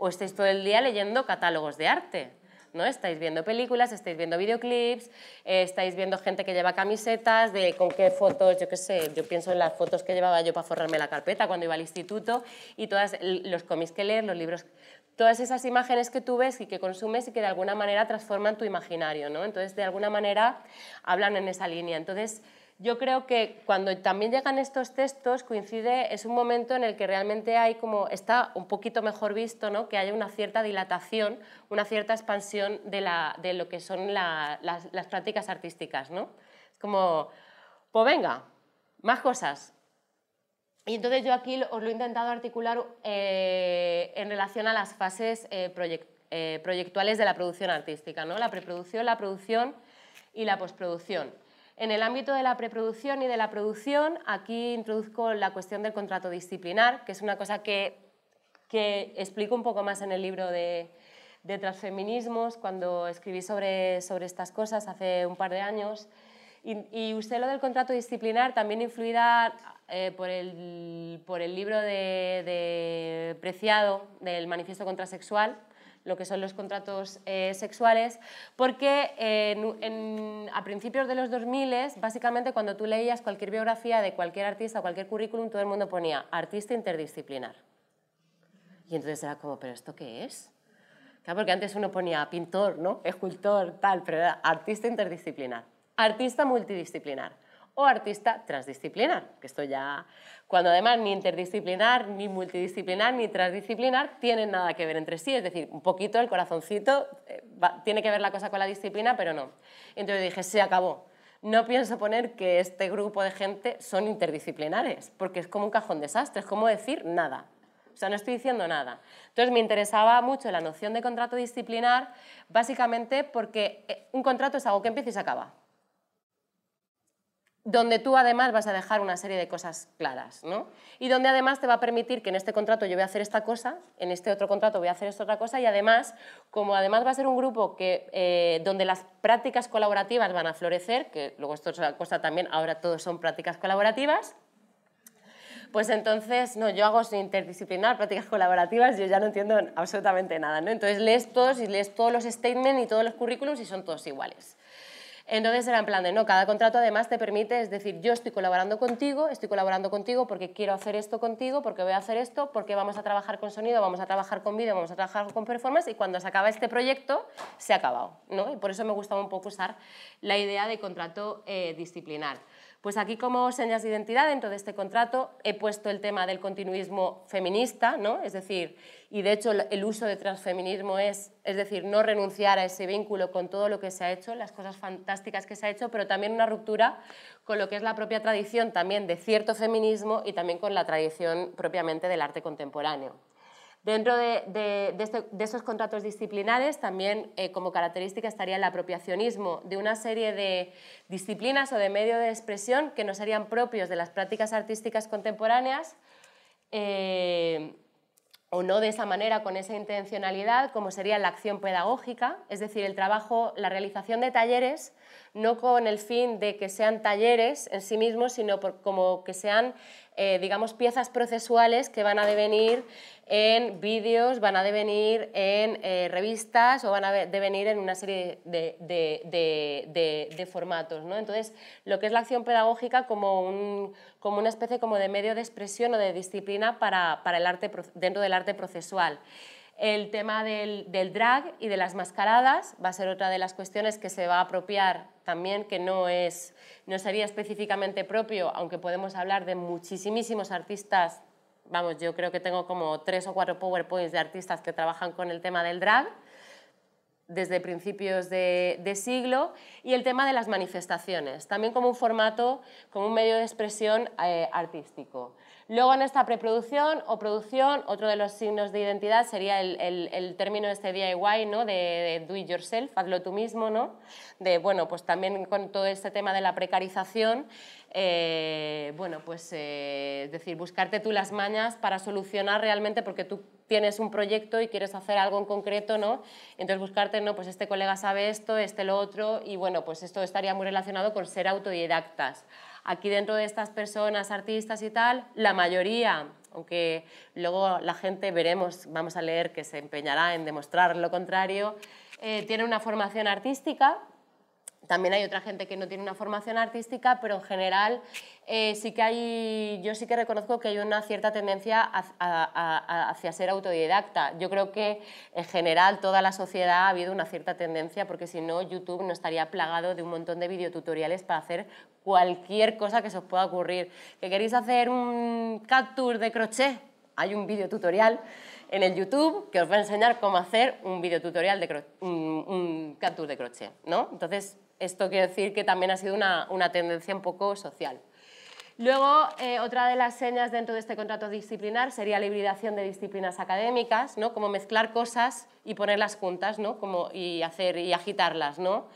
o estáis todo el día leyendo catálogos de arte. ¿no? Estáis viendo películas, estáis viendo videoclips, eh, estáis viendo gente que lleva camisetas, de con qué fotos, yo qué sé, yo pienso en las fotos que llevaba yo para forrarme la carpeta cuando iba al instituto y todos los cómics que leer, los libros, todas esas imágenes que tú ves y que consumes y que de alguna manera transforman tu imaginario, ¿no? Entonces, de alguna manera hablan en esa línea. Entonces, yo creo que cuando también llegan estos textos coincide, es un momento en el que realmente hay como, está un poquito mejor visto, ¿no? que haya una cierta dilatación, una cierta expansión de, lo que son las, prácticas artísticas. ¿no? Es como, pues venga, más cosas. Y entonces yo aquí os lo he intentado articular eh, en relación a las fases eh, eh, proyectuales de la producción artística, ¿no? la preproducción, la producción y la postproducción. En el ámbito de la preproducción y de la producción, aquí introduzco la cuestión del contrato disciplinar, que es una cosa que, que explico un poco más en el libro de, de transfeminismos, cuando escribí sobre, sobre estas cosas hace un par de años. Y, usted usé lo del contrato disciplinar también influida eh, por, el, por, el, libro de, de, Preciado, del Manifiesto Contrasexual, lo que son los contratos eh, sexuales, porque eh, en, a principios de los 2000, básicamente cuando tú leías cualquier biografía de cualquier artista o cualquier currículum, todo el mundo ponía artista interdisciplinar. Y entonces era como, ¿pero esto qué es? Claro, porque antes uno ponía pintor, ¿no? escultor, tal, pero era artista interdisciplinar, artista multidisciplinar o artista transdisciplinar, que esto ya, cuando además ni interdisciplinar, ni multidisciplinar, ni transdisciplinar tienen nada que ver entre sí, es decir, un poquito el corazoncito, eh, tiene que ver la cosa con la disciplina, pero no. Entonces dije, se acabó. No pienso poner que este grupo de gente son interdisciplinares, porque es como un cajón desastre, es como decir nada. O sea, no estoy diciendo nada. Entonces me interesaba mucho la noción de contrato disciplinar, básicamente porque eh, un contrato es algo que empieza y se acaba donde tú además vas a dejar una serie de cosas claras, Y donde además te va a permitir que en este contrato yo voy a hacer esta cosa, en este otro contrato voy a hacer esta otra cosa y además, como además va a ser un grupo que, eh, donde las prácticas colaborativas van a florecer, que luego esto es otra cosa también, ahora todos son prácticas colaborativas, pues entonces, no, yo hago interdisciplinar, prácticas colaborativas, yo ya no entiendo absolutamente nada, ¿no? Entonces lees todos y lees todos los statements y todos los currículums y son todos iguales. Entonces era en plan de, no, cada contrato además te permite, es decir, yo estoy colaborando contigo, estoy colaborando contigo porque quiero hacer esto contigo, porque voy a hacer esto, porque vamos a trabajar con sonido, vamos a trabajar con vídeo, vamos a trabajar con performance y cuando se acaba este proyecto, se ha acabado, ¿no? Y por eso me gustaba un poco usar la idea de contrato eh, disciplinar. Pues aquí como señas de identidad dentro de este contrato he puesto el tema del continuismo feminista, ¿no? Es decir, y de hecho el uso de transfeminismo es, es decir, no renunciar a ese vínculo con todo lo que se ha hecho, las cosas fantásticas que se ha hecho, pero también una ruptura con lo que es la propia tradición también de cierto feminismo y también con la tradición propiamente del arte contemporáneo. Dentro este, de, esos contratos disciplinares también eh, como característica estaría el apropiacionismo de una serie de disciplinas o de medios de expresión que no serían propios de las prácticas artísticas contemporáneas. Eh, o no de esa manera, con esa intencionalidad, como sería la acción pedagógica, es decir, el trabajo, la realización de talleres no con el fin de que sean talleres en sí mismos, sino como que sean, eh, digamos, piezas procesuales que van a devenir en vídeos, van a devenir en eh, revistas o van a devenir en una serie de, formatos. ¿no? Entonces, lo que es la acción pedagógica como, un, una especie como de medio de expresión o de disciplina para el arte, dentro del arte procesual. El tema del, drag y de las mascaradas va a ser otra de las cuestiones que se va a apropiar también, que no, es, no sería específicamente propio, aunque podemos hablar de muchísimos artistas. Vamos, yo creo que tengo como tres o cuatro PowerPoints de artistas que trabajan con el tema del drag desde principios de, siglo, y el tema de las manifestaciones, también como un formato, como un medio de expresión eh, artístico. Luego en esta preproducción o producción, otro de los signos de identidad sería el, término de término este DIY, ¿no? De, do it yourself, hazlo tú mismo, ¿no? De, bueno, pues también con todo este tema de la precarización, eh, bueno, pues eh, es decir, buscarte tú las mañas para solucionar realmente porque tú tienes un proyecto y quieres hacer algo en concreto, ¿no? Entonces buscarte, no, pues este colega sabe esto, este lo otro, y bueno, pues esto estaría muy relacionado con ser autodidactas. Aquí dentro de estas personas, artistas y tal, la mayoría, aunque luego la gente veremos, vamos a leer que se empeñará en demostrar lo contrario, eh, tiene una formación artística. También hay otra gente que no tiene una formación artística, pero en general eh, sí que hay, yo sí que reconozco que hay una cierta tendencia hacia ser autodidacta. Yo creo que en general toda la sociedad ha habido una cierta tendencia, porque si no, YouTube no estaría plagado de un montón de videotutoriales para hacer cualquier cosa que se os pueda ocurrir. ¿Que queréis hacer un capture de crochet? Hay un videotutorial en el YouTube que os va a enseñar cómo hacer un videotutorial de un, de crochet, Entonces, esto quiere decir que también ha sido una tendencia un poco social. Luego, eh, otra de las señas dentro de este contrato disciplinar sería la hibridación de disciplinas académicas, ¿no? como mezclar cosas y ponerlas juntas ¿no? y, hacer, y agitarlas. ¿no?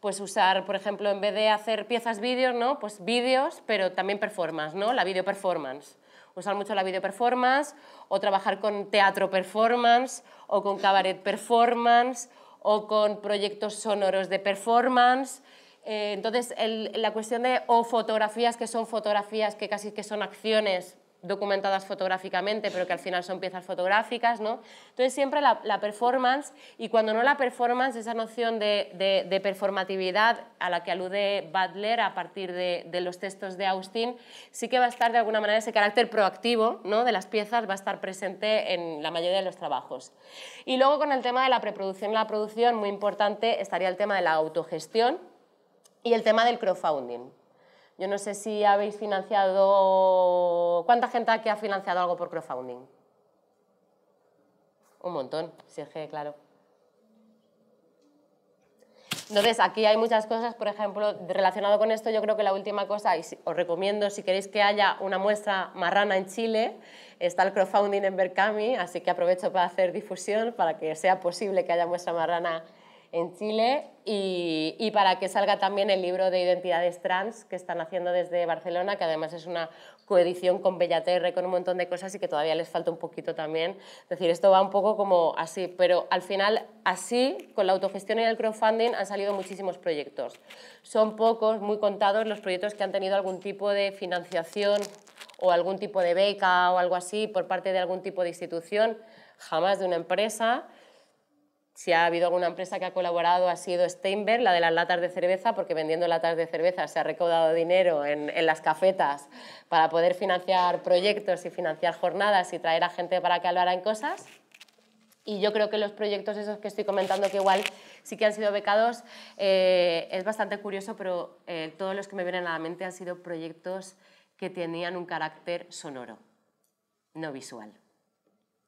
Pues usar, por ejemplo, en vez de hacer piezas vídeos, ¿no? pues vídeos, pero también performance, ¿no? la video performance. Usar mucho la video performance o trabajar con teatro performance o con cabaret performance o con proyectos sonoros de performance eh, entonces, la cuestión de o fotografías que son fotografías que casi que son acciones documentadas fotográficamente, pero que al final son piezas fotográficas, ¿no? Entonces siempre la, performance, y cuando no la performance, esa noción de, de, performatividad a la que alude Butler a partir de, de, los textos de Austin, sí que va a estar de alguna manera ese carácter proactivo ¿no? de las piezas, va a estar presente en la mayoría de los trabajos. Y luego con el tema de la preproducción y la producción, muy importante, estaría el tema de la autogestión, y el tema del crowdfunding. Yo no sé si habéis financiado... ¿Cuánta gente aquí ha financiado algo por crowdfunding? Un montón, si es que, claro. Entonces, aquí hay muchas cosas, por ejemplo, relacionado con esto, yo creo que la última cosa, y os recomiendo, si queréis que haya una muestra marrana en Chile, está el crowdfunding en Berkami, así que aprovecho para hacer difusión, para que sea posible que haya muestra marrana en Chile y, para que salga también el libro de identidades trans que están haciendo desde Barcelona, que además es una coedición con Bellaterre, con un montón de cosas y que todavía les falta un poquito también. Es decir, esto va un poco como así, pero al final así, con la autogestión y el crowdfunding han salido muchísimos proyectos. Son pocos, muy contados los proyectos que han tenido algún tipo de financiación o algún tipo de beca o algo así por parte de algún tipo de institución, jamás de una empresa si ha habido alguna empresa que ha colaborado ha sido Steinberg, la de las latas de cerveza, porque vendiendo latas de cerveza se ha recaudado dinero en, en, las cafetas para poder financiar proyectos y financiar jornadas y traer a gente para que hablara en cosas. Y yo creo que los proyectos esos que estoy comentando, que igual sí que han sido becados, eh, es bastante curioso, pero eh, todos los que me vienen a la mente han sido proyectos que tenían un carácter sonoro, no visual.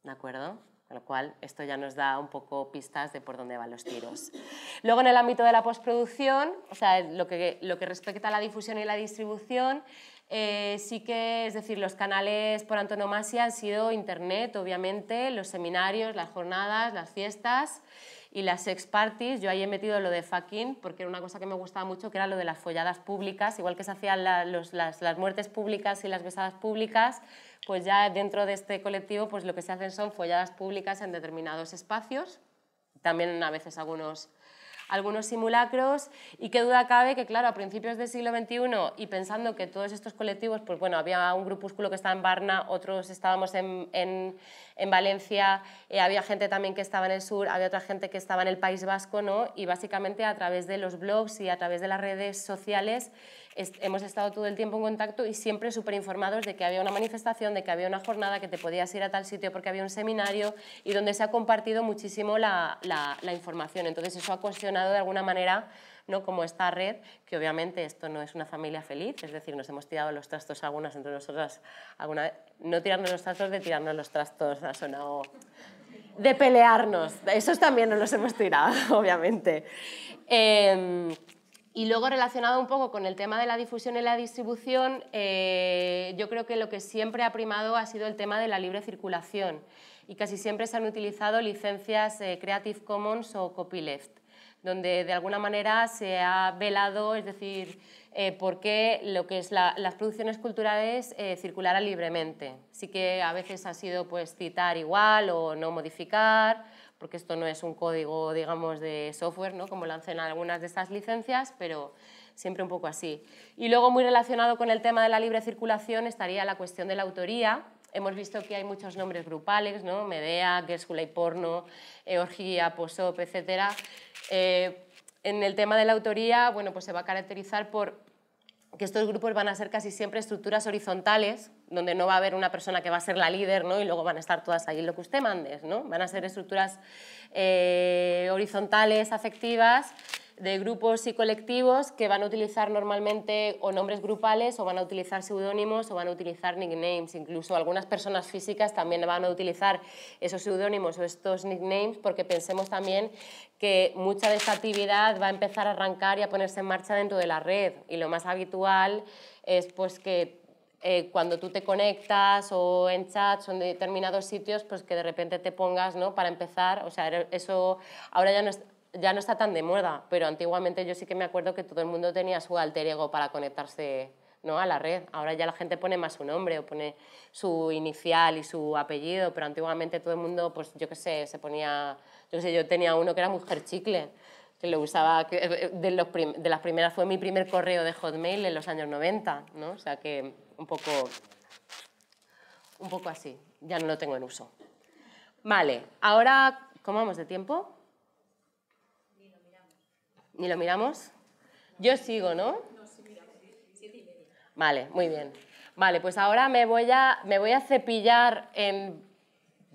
¿De acuerdo? Con lo cual, esto ya nos da un poco pistas de por dónde van los tiros. Luego, en el ámbito de la postproducción, o sea, lo que, lo que respecta a la difusión y la distribución, eh, sí que, es decir, los canales por antonomasia han sido Internet, obviamente, los seminarios, las jornadas, las fiestas y las sex parties, yo ahí he metido lo de fucking, porque era una cosa que me gustaba mucho, que era lo de las folladas públicas, igual que se hacían las, las, muertes públicas y las besadas públicas, pues ya dentro de este colectivo pues lo que se hacen son folladas públicas en determinados espacios, también a veces algunos algunos simulacros y qué duda cabe que, claro, a principios del siglo XXI y pensando que todos estos colectivos, pues bueno, había un grupúsculo que estaba en Barna otros estábamos en, Valencia, eh, había gente también que estaba en el sur, había otra gente que estaba en el País Vasco, ¿no? Y básicamente a través de los blogs y a través de las redes sociales hemos estado todo el tiempo en contacto y siempre súper informados de que había una manifestación, de que había una jornada, que te podías ir a tal sitio porque había un seminario y donde se ha compartido muchísimo la, información. Entonces eso ha cuestionado de alguna manera ¿no? como esta red, que obviamente esto no es una familia feliz, es decir, nos hemos tirado los trastos algunas entre nosotras, alguna no tirarnos los trastos de tirarnos los trastos, ha sonado de pelearnos, esos también nos los hemos tirado, (laughs) obviamente. Eh, y luego relacionado un poco con el tema de la difusión y la distribución, eh, yo creo que lo que siempre ha primado ha sido el tema de la libre circulación y casi siempre se han utilizado licencias eh, Creative Commons o Copyleft donde de alguna manera se ha velado, es decir, eh, por qué lo que es las producciones culturales circularan libremente. Sí que a veces ha sido pues citar igual o no modificar, porque esto no es un código, digamos, de software, ¿no? como lancen algunas de estas licencias, pero siempre un poco así. Y luego, muy relacionado con el tema de la libre circulación, estaría la cuestión de la autoría. Hemos visto que hay muchos nombres grupales, ¿no? Medea, Gershula y Porno, eh, Orgía, Posop, etc. Eh, en el tema de la autoría, bueno, pues se va a caracterizar por que estos grupos van a ser casi siempre estructuras horizontales, donde no va a haber una persona que va a ser la líder, ¿no? Y luego van a estar todas ahí, lo que usted mande, ¿no? Van a ser estructuras eh, horizontales, afectivas, de grupos y colectivos que van a utilizar normalmente o nombres grupales o van a utilizar seudónimos o van a utilizar nicknames. Incluso algunas personas físicas también van a utilizar esos seudónimos o estos nicknames porque pensemos también que mucha de esta actividad va a empezar a arrancar y a ponerse en marcha dentro de la red y lo más habitual es pues que eh, cuando tú te conectas o en chats o en determinados sitios, pues que de repente te pongas, ¿no? Para empezar, o sea, eso ahora ya no es ya no está tan de moda, pero antiguamente yo sí que me acuerdo que todo el mundo tenía su alter ego para conectarse ¿no? a la red. Ahora ya la gente pone más su nombre o pone su inicial y su apellido, pero antiguamente todo el mundo, pues yo qué sé, se ponía, yo qué sé, yo tenía uno que era mujer chicle, que lo usaba, eh, de, los las primeras fue mi primer correo de Hotmail en los años 90, ¿no? O sea que un poco, un poco así, ya no lo tengo en uso. Vale, ahora, ¿cómo vamos de tiempo? ¿Ni lo miramos? Yo sigo, ¿no? Vale, muy bien. Vale, pues ahora me voy a, me voy a cepillar en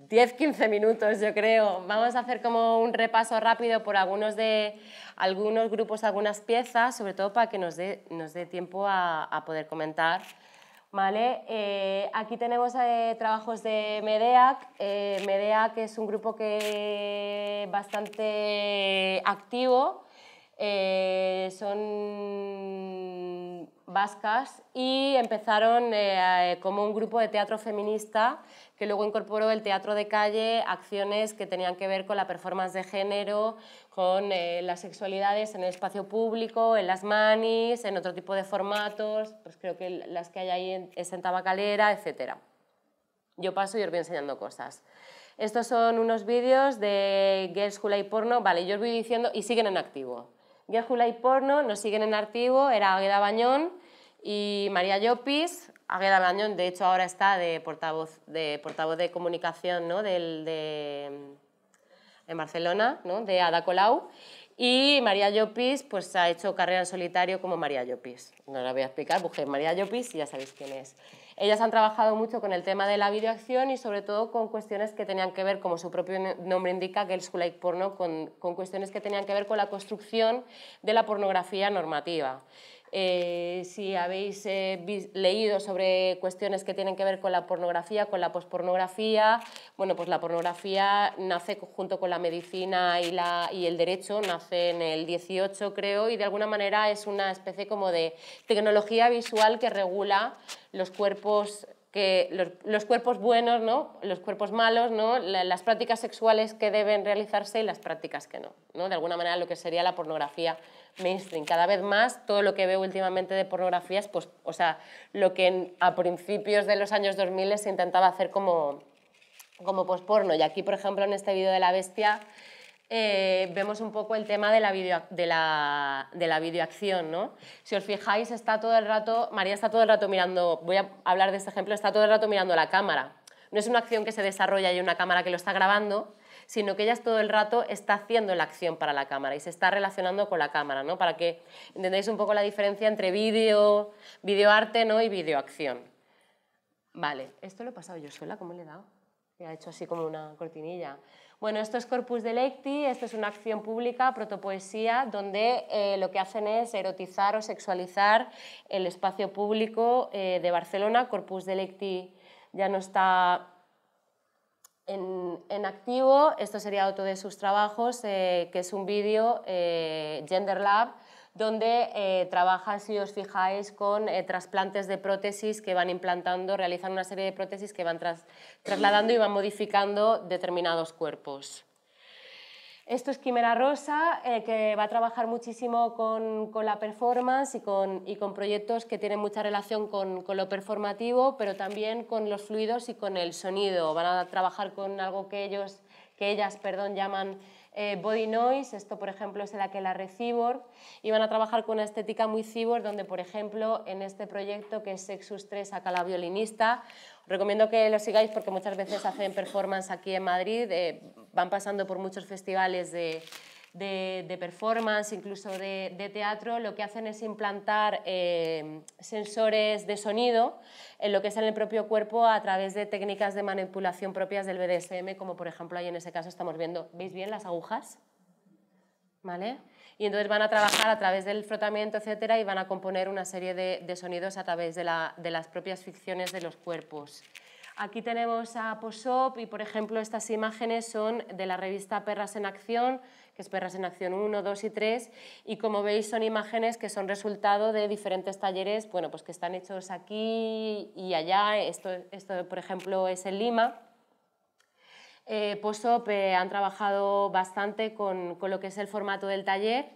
10-15 minutos, yo creo. Vamos a hacer como un repaso rápido por algunos, de, algunos grupos, algunas piezas, sobre todo para que nos dé, nos dé tiempo a, poder comentar. Vale, eh, aquí tenemos eh, trabajos de MEDEAC. Eh, MEDEAC es un grupo que bastante activo eh, son vascas y empezaron eh, como un grupo de teatro feminista que luego incorporó el teatro de calle, acciones que tenían que ver con la performance de género, con eh, las sexualidades en el espacio público, en las manis, en otro tipo de formatos, pues creo que las que hay ahí es en Tabacalera, etc. Yo paso y os voy enseñando cosas. Estos son unos vídeos de Girls Who Like Porno, vale, yo os voy diciendo, y siguen en activo. Julia y Porno, nos siguen en Artigo, era Águeda Bañón y María Llopis. Águeda Bañón, de hecho, ahora está de portavoz de, portavoz de comunicación ¿no? Del, de, en Barcelona, de Ada Colau. Y María Llopis pues, ha hecho carrera en solitario como María Llopis. No la voy a explicar, busqué María Llopis y ya sabéis quién es. Ellas han trabajado mucho con el tema de la videoacción y sobre todo con cuestiones que tenían que ver, como su propio nombre indica, que el porno, con, con cuestiones que tenían que ver con la construcción de la pornografía normativa. Eh, si habéis eh, leído sobre cuestiones que tienen que ver con la pornografía, con la pospornografía, bueno, pues la pornografía nace junto con la medicina y, el derecho, nace en el 18 creo, y de alguna manera es una especie como de tecnología visual que regula los cuerpos los, cuerpos buenos, los cuerpos malos, las prácticas sexuales que deben realizarse y las prácticas que no. De alguna manera lo que sería la pornografía mainstream. Cada vez más todo lo que veo últimamente de pornografía pues, o sea, lo que a principios de los años 2000 se intentaba hacer como, como posporno. Y aquí, por ejemplo, en este vídeo de la bestia, eh, vemos un poco el tema de la, de, la, videoacción, ¿no? Si os fijáis, está todo el rato, María está todo el rato mirando, voy a hablar de este ejemplo, está todo el rato mirando la cámara. No es una acción que se desarrolla y una cámara que lo está grabando, sino que ella todo el rato está haciendo la acción para la cámara y se está relacionando con la cámara, ¿no? Para que entendáis un poco la diferencia entre video, videoarte, ¿no? Y videoacción. Vale, esto lo he pasado yo sola, ¿cómo le he dado? Le ha hecho así como una cortinilla. Bueno, esto es Corpus Delecti, esto es una acción pública, protopoesía, donde eh, lo que hacen es erotizar o sexualizar el espacio público eh, de Barcelona. Corpus Delecti ya no está en, activo, esto sería otro de sus trabajos, eh, que es un vídeo eh, Gender Lab, donde eh, trabaja, si os fijáis, con trasplantes de prótesis que van implantando, realizan una serie de prótesis que van trasladando y van modificando determinados cuerpos. Esto es Quimera Rosa, eh, que va a trabajar muchísimo con, la performance y con, proyectos que tienen mucha relación con, lo performativo, pero también con los fluidos y con el sonido. Van a trabajar con algo que, ellos, que ellas perdón, llaman eh, body noise, esto por ejemplo es el que la recibor. y van a trabajar con una estética muy cibor, donde por ejemplo en este proyecto que es Sexus 3 acá la violinista, recomiendo que lo sigáis porque muchas veces hacen performance aquí en Madrid, eh, van pasando por muchos festivales de, de, performance, incluso de, de, teatro, lo que hacen es implantar eh, sensores de sonido en lo que es en el propio cuerpo a través de técnicas de manipulación propias del BDSM, como por ejemplo ahí en ese caso estamos viendo, ¿veis bien las agujas? ¿Vale? y entonces van a trabajar a través del frotamiento, etcétera, y van a componer una serie de, sonidos a través de, las propias ficciones de los cuerpos. Aquí tenemos a Posop y, por ejemplo, estas imágenes son de la revista Perras en Acción, que es Perras en Acción 1, 2 y 3, y como veis son imágenes que son resultado de diferentes talleres, pues que están hechos aquí y allá, esto, esto por ejemplo es en Lima, eh, op eh, han trabajado bastante con, con, lo que es el formato del taller.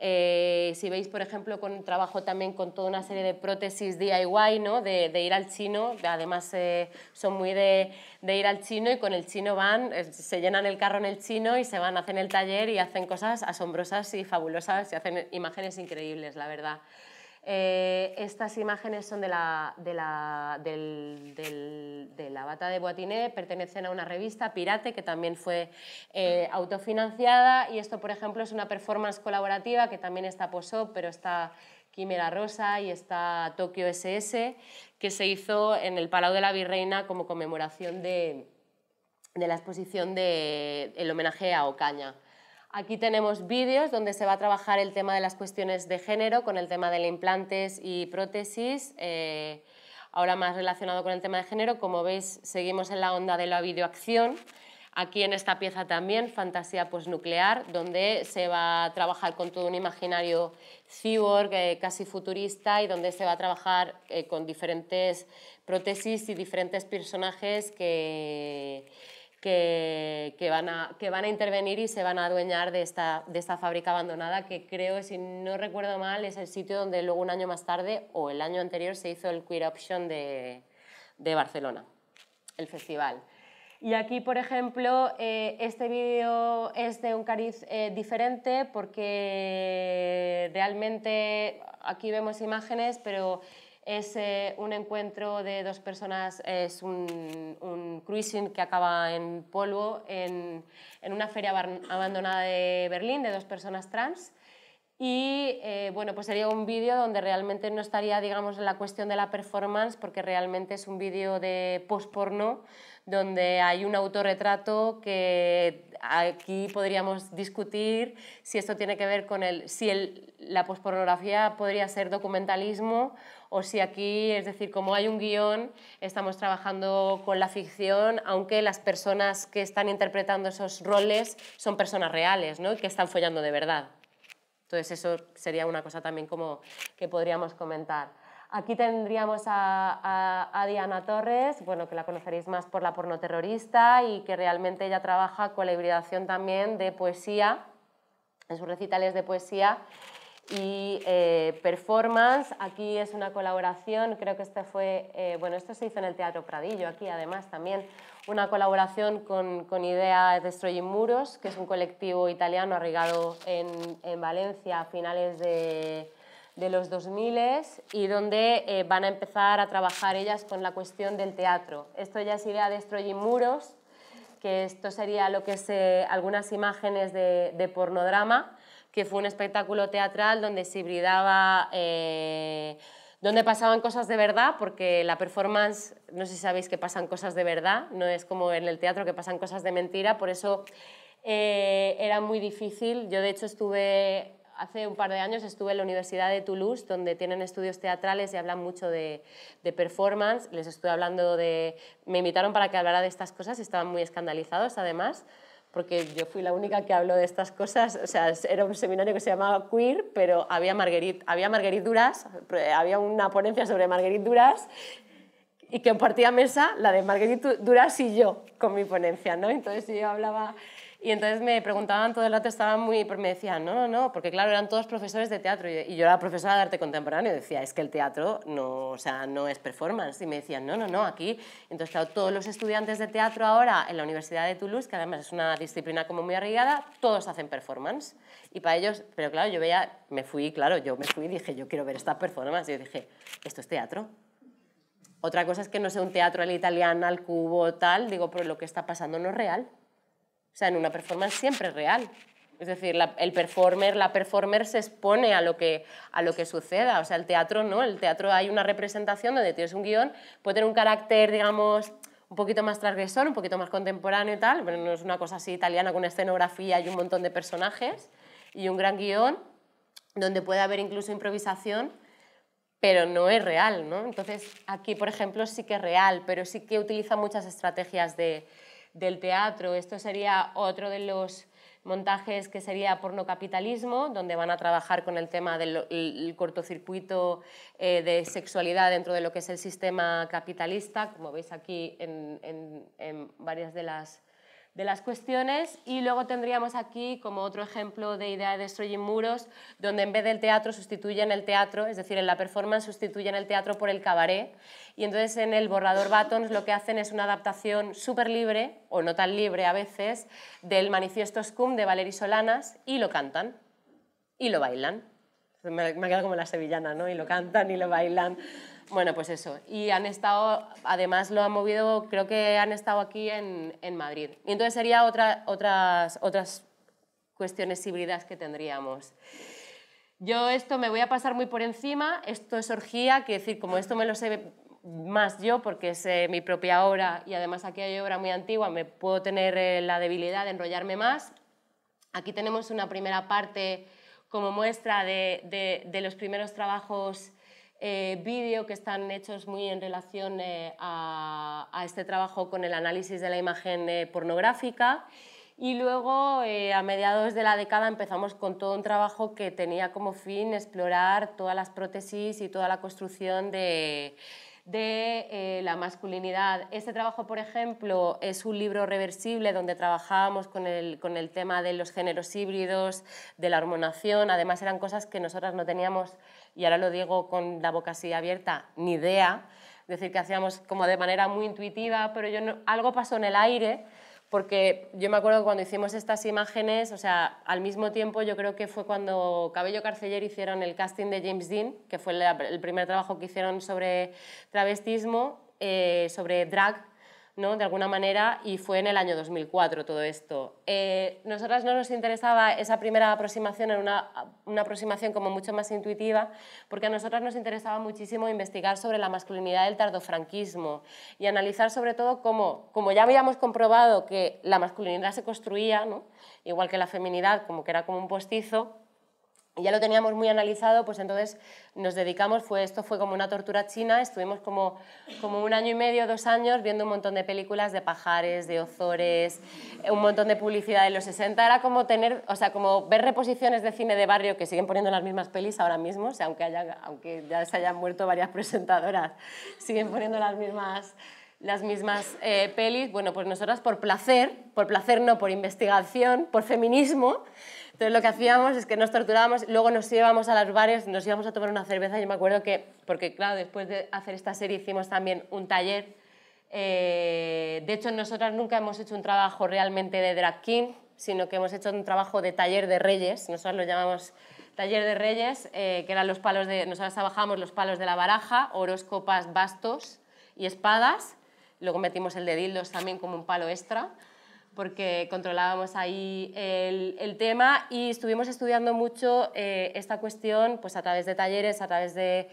Eh, si veis, por ejemplo, con trabajo también con toda una serie de prótesis DIY, ¿no? de, de ir al chino, además eh, son muy de, de, ir al chino y con el chino van, se llenan el carro en el chino y se van, hacen el taller y hacen cosas asombrosas y fabulosas y hacen imágenes increíbles, la verdad. Eh, estas imágenes son de la, bata de Boatiné, pertenecen a una revista, Pirate, que también fue eh, autofinanciada. Y esto, por ejemplo, es una performance colaborativa que también está POSOP, pero está Quimera Rosa y está Tokio SS, que se hizo en el Palau de la Virreina como conmemoración de, la exposición del homenaje a Ocaña. Aquí tenemos vídeos donde se va a trabajar el tema de las cuestiones de género con el tema de implantes y prótesis, eh, ahora más relacionado con el tema de género. Como veis, seguimos en la onda de la videoacción. Aquí en esta pieza también, Fantasía nuclear, donde se va a trabajar con todo un imaginario cyborg eh, casi futurista y donde se va a trabajar eh, con diferentes prótesis y diferentes personajes que que, que, van a, que van a intervenir y se van a adueñar de esta, de esta fábrica abandonada, que creo, si no recuerdo mal, es el sitio donde luego un año más tarde o el año anterior se hizo el Queer Option de, de Barcelona, el festival. Y aquí, por ejemplo, eh, este vídeo es de un cariz eh, diferente porque realmente aquí vemos imágenes, pero es eh, un encuentro de dos personas, es un, cruising que acaba en polvo en, en una feria abandonada de Berlín de dos personas trans. Y eh, bueno, pues sería un vídeo donde realmente no estaría, digamos, en la cuestión de la performance, porque realmente es un vídeo de post-porno donde hay un autorretrato que aquí podríamos discutir si esto tiene que ver con el, si la pospornografía podría ser documentalismo o si aquí, es decir, como hay un guión, estamos trabajando con la ficción, aunque las personas que están interpretando esos roles son personas reales ¿no? y que están follando de verdad. Entonces eso sería una cosa también que podríamos comentar. Aquí tendríamos a, Diana Torres, bueno, que la conoceréis más por la porno terrorista y que realmente ella trabaja con la hibridación también de poesía, en sus recitales de poesía y eh, performance. Aquí es una colaboración, creo que este fue, eh, bueno, esto se hizo en el Teatro Pradillo, aquí además también, una colaboración con, con Idea Destroying Muros, que es un colectivo italiano arraigado en, en Valencia a finales de de los 2000 y donde eh, van a empezar a trabajar ellas con la cuestión del teatro. Esto ya es idea de y Muros, que esto sería lo que es eh, algunas imágenes de, de, pornodrama, que fue un espectáculo teatral donde se hibridaba... Eh, donde pasaban cosas de verdad, porque la performance, no sé si sabéis que pasan cosas de verdad, no es como en el teatro que pasan cosas de mentira, por eso era muy difícil. Yo de hecho estuve hace un par de años estuve en la Universidad de Toulouse, donde tienen estudios teatrales y hablan mucho de, de, performance. Les estuve hablando de... Me invitaron para que hablara de estas cosas, y estaban muy escandalizados además, porque yo fui la única que habló de estas cosas. O sea, era un seminario que se llamaba Queer, pero había Marguerite, había Marguerite Duras, había una ponencia sobre Marguerite Duras y que compartía mesa la de Marguerite Duras y yo con mi ponencia, ¿no? Entonces yo hablaba y entonces me preguntaban todo el rato, estaban muy, me decían, no, no, no, porque claro, eran todos profesores de teatro y yo era profesora de arte contemporáneo y decía, es que el teatro no, o sea, no es performance. Y me decían, no, no, no, aquí. Entonces, claro, todos los estudiantes de teatro ahora en la Universidad de Toulouse, que además es una disciplina como muy arraigada, todos hacen performance. Y para ellos, pero claro, yo veía, me fui, claro, yo me fui y dije, yo quiero ver esta performance. Y yo dije, esto es teatro. Otra cosa es que no sea un teatro al italiano, al cubo, tal, digo, pero lo que está pasando no es real. O sea, en una performance siempre es real. Es decir, la, el performer, la performer se expone a lo, que, a lo que suceda. O sea, el teatro no. El teatro hay una representación donde tienes un guión, puede tener un carácter, digamos, un poquito más transgresor, un poquito más contemporáneo y tal, pero no es una cosa así italiana con escenografía y un montón de personajes y un gran guión donde puede haber incluso improvisación, pero no es real, ¿no? Entonces, aquí, por ejemplo, sí que es real, pero sí que utiliza muchas estrategias de, del teatro. Esto sería otro de los montajes que sería porno capitalismo, donde van a trabajar con el tema del cortocircuito eh, de sexualidad dentro de lo que es el sistema capitalista, como veis aquí en, en varias de las de las cuestiones y luego tendríamos aquí como otro ejemplo de idea de Destroying Muros, donde en vez del teatro sustituyen el teatro, es decir, en la performance sustituyen el teatro por el cabaret y entonces en el borrador Batons lo que hacen es una adaptación súper libre, o no tan libre a veces, del manifiesto Scum de Valery Solanas y lo cantan y lo bailan. Me, me ha como la sevillana, ¿no? Y lo cantan y lo bailan. Bueno, pues eso. Y han estado, además lo han movido, creo que han estado aquí en, Madrid. Y entonces sería otra, otras, otras cuestiones híbridas que tendríamos. Yo esto me voy a pasar muy por encima, esto es orgía, que decir, como esto me lo sé más yo porque es eh, mi propia obra y además aquí hay obra muy antigua, me puedo tener eh, la debilidad de enrollarme más. Aquí tenemos una primera parte como muestra de los primeros trabajos eh, vídeo que están hechos muy en relación eh, a, este trabajo con el análisis de la imagen eh, pornográfica. Y luego, eh, a mediados de la década, empezamos con todo un trabajo que tenía como fin explorar todas las prótesis y toda la construcción de, la masculinidad. Este trabajo, por ejemplo, es un libro reversible donde trabajábamos con el, con el tema de los géneros híbridos, de la hormonación. Además, eran cosas que nosotras no teníamos y ahora lo digo con la boca así abierta, ni idea, es decir, que hacíamos como de manera muy intuitiva, pero yo algo pasó en el aire, porque yo me acuerdo que cuando hicimos estas imágenes, o sea, al mismo tiempo yo creo que fue cuando Cabello Carceller hicieron el casting de James Dean, que fue el primer trabajo que hicieron sobre travestismo, eh, sobre drag ¿no? de alguna manera, y fue en el año 2004 todo esto. Eh, nosotras no nos interesaba esa primera aproximación, era una, aproximación como mucho más intuitiva, porque a nosotras nos interesaba muchísimo investigar sobre la masculinidad del tardofranquismo y analizar sobre todo cómo, como ya habíamos comprobado que la masculinidad se construía, igual que la feminidad, como que era como un postizo, ya lo teníamos muy analizado, pues entonces nos dedicamos, fue, esto fue como una tortura china, estuvimos como, como un año y medio, dos años viendo un montón de películas de pajares, de ozores, un montón de publicidad de los 60, era como tener, o sea, como ver reposiciones de cine de barrio que siguen poniendo las mismas pelis ahora mismo, aunque, haya, aunque ya se hayan muerto varias presentadoras, siguen poniendo las mismas las mismas eh, pelis, bueno, pues nosotras por placer, por placer no, por investigación, por feminismo, entonces lo que hacíamos es que nos torturábamos, luego nos íbamos a las bares, nos íbamos a tomar una cerveza. Yo me acuerdo que, porque claro, después de hacer esta serie hicimos también un taller. Eh, de hecho, nosotras nunca hemos hecho un trabajo realmente de drag king, sino que hemos hecho un trabajo de taller de reyes. nosotras lo llamamos taller de reyes, eh, que eran los palos de... nosotras trabajamos los palos de la baraja, oros, copas, bastos y espadas. Luego metimos el de dildos también como un palo extra porque controlábamos ahí el, tema y estuvimos estudiando mucho eh, esta cuestión pues a través de talleres, a través de,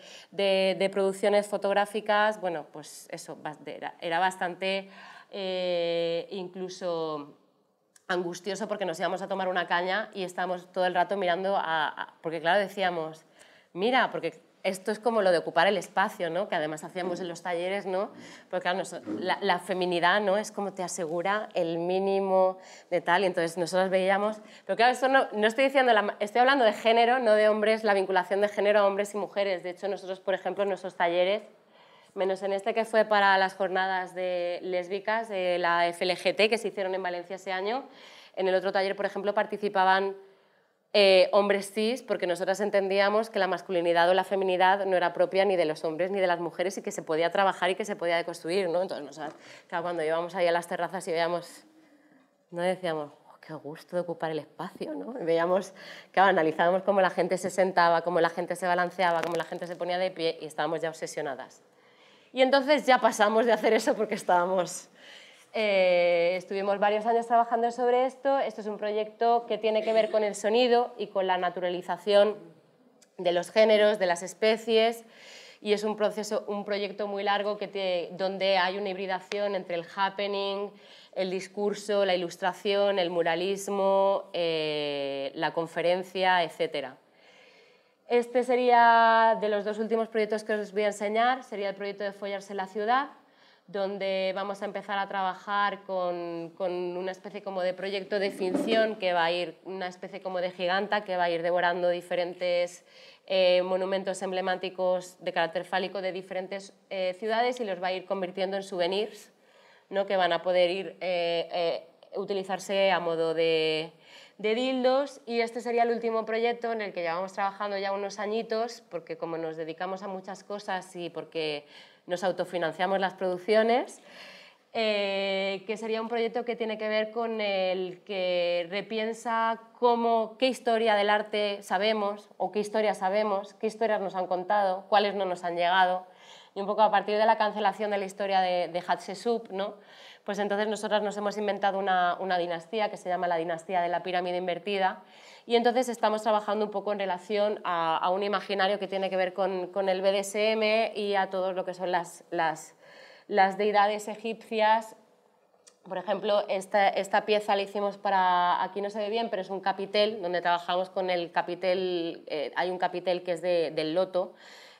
producciones fotográficas, bueno, pues eso, era, bastante eh, incluso angustioso porque nos íbamos a tomar una caña y estábamos todo el rato mirando a porque claro, decíamos, mira, porque esto es como lo de ocupar el espacio, ¿no? que además hacíamos en los talleres, ¿no? porque la, feminidad ¿no? es como te asegura el mínimo de tal, entonces nosotros veíamos, pero claro, esto no, no estoy diciendo, estoy hablando de género, no de hombres, la vinculación de género a hombres y mujeres, de hecho nosotros, por ejemplo, en nuestros talleres, menos en este que fue para las jornadas de lésbicas de la FLGT que se hicieron en Valencia ese año, en el otro taller, por ejemplo, participaban eh, hombres cis, porque nosotras entendíamos que la masculinidad o la feminidad no era propia ni de los hombres ni de las mujeres y que se podía trabajar y que se podía deconstruir, ¿no? Entonces, cuando íbamos ahí a las terrazas y veíamos, no decíamos, oh, qué gusto de ocupar el espacio, ¿no? Y veíamos, claro, analizábamos cómo la gente se sentaba, cómo la gente se balanceaba, cómo la gente se ponía de pie y estábamos ya obsesionadas. Y entonces ya pasamos de hacer eso porque estábamos eh, estuvimos varios años trabajando sobre esto. Esto es un proyecto que tiene que ver con el sonido y con la naturalización de los géneros, de las especies. Y es un, proceso, un proyecto muy largo donde hay una hibridación entre el happening, el discurso, la ilustración, el muralismo, eh, la conferencia, etcétera. Este sería de los dos últimos proyectos que os voy a enseñar, sería el proyecto de Follarse la Ciudad, donde vamos a empezar a trabajar con, con, una especie como de proyecto de ficción que va a ir, una especie como de giganta que va a ir devorando diferentes eh, monumentos emblemáticos de carácter fálico de diferentes eh, ciudades y los va a ir convirtiendo en souvenirs ¿no? que van a poder ir eh, utilizarse a modo de, de dildos y este sería el último proyecto en el que llevamos trabajando ya unos añitos porque como nos dedicamos a muchas cosas y porque nos autofinanciamos las producciones, eh, que sería un proyecto que tiene que ver con el que repiensa cómo, qué historia del arte sabemos o qué historias sabemos, qué historias nos han contado, cuáles no nos han llegado, y un poco a partir de la cancelación de la historia de, de Hatshepsut, ¿no? pues entonces nosotras nos hemos inventado una, dinastía que se llama la dinastía de la pirámide invertida y entonces estamos trabajando un poco en relación a, un imaginario que tiene que ver con, el BDSM y a todo lo que son las, las, deidades egipcias por ejemplo, esta, pieza la hicimos para, aquí no se ve bien, pero es un capitel, donde trabajamos con el capitel, eh, hay un capitel que es del loto,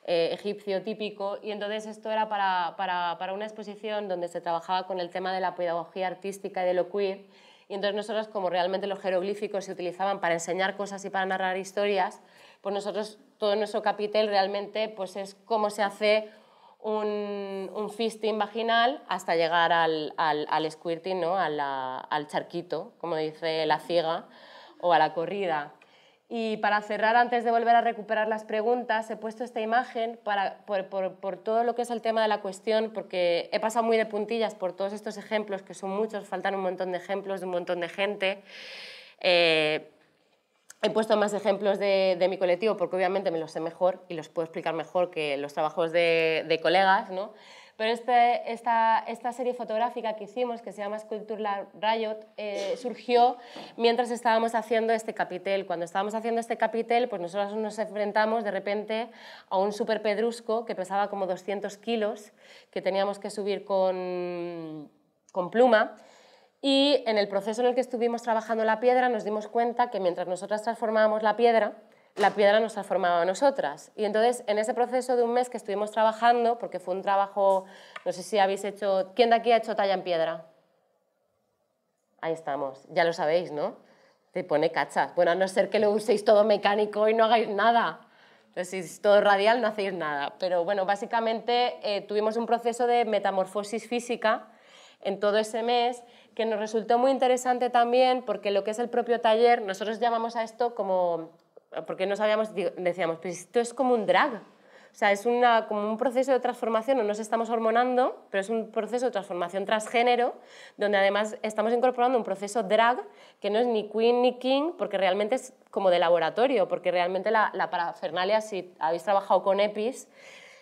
eh, egipcio típico. Y entonces esto era para, una exposición donde se trabajaba con el tema de la pedagogía artística y de lo queer. Y entonces nosotros, como realmente los jeroglíficos se utilizaban para enseñar cosas y para narrar historias, pues nosotros, todo nuestro capítulo realmente pues es cómo se hace un, un, fisting vaginal hasta llegar al, al, al squirting, ¿no? al charquito, como dice la ciega, o a la corrida. Y para cerrar, antes de volver a recuperar las preguntas, he puesto esta imagen para, por, por, por, todo lo que es el tema de la cuestión, porque he pasado muy de puntillas por todos estos ejemplos, que son muchos, faltan un montón de ejemplos de un montón de gente. Eh, he puesto más ejemplos de, de, mi colectivo, porque obviamente me los sé mejor y los puedo explicar mejor que los trabajos de, de colegas, ¿no? Pero este, esta, serie fotográfica que hicimos, que se llama Sculpture Riot, eh, surgió mientras estábamos haciendo este capitel. Cuando estábamos haciendo este capitel, pues nosotros nos enfrentamos de repente a un super pedrusco que pesaba como 200 kilos, que teníamos que subir con, con pluma. Y en el proceso en el que estuvimos trabajando la piedra, nos dimos cuenta que mientras nosotras transformábamos la piedra, la piedra nos ha formado a nosotras. Y entonces, en ese proceso de un mes que estuvimos trabajando, porque fue un trabajo, no sé si habéis hecho, ¿quién de aquí ha hecho talla en piedra? Ahí estamos, ya lo sabéis, ¿no? Te pone cachas, Bueno, a no ser que lo uséis todo mecánico y no hagáis nada. Entonces, si es todo radial, no hacéis nada. Pero bueno, básicamente eh, tuvimos un proceso de metamorfosis física en todo ese mes que nos resultó muy interesante también porque lo que es el propio taller, nosotros llamamos a esto como porque no sabíamos, decíamos, pues esto es como un drag. O sea, es como un proceso de transformación, no nos estamos hormonando, pero es un proceso de transformación transgénero, donde además estamos incorporando un proceso drag que no es ni queen ni king, porque realmente es como de laboratorio, porque realmente la, parafernalia, si habéis trabajado con EPIs,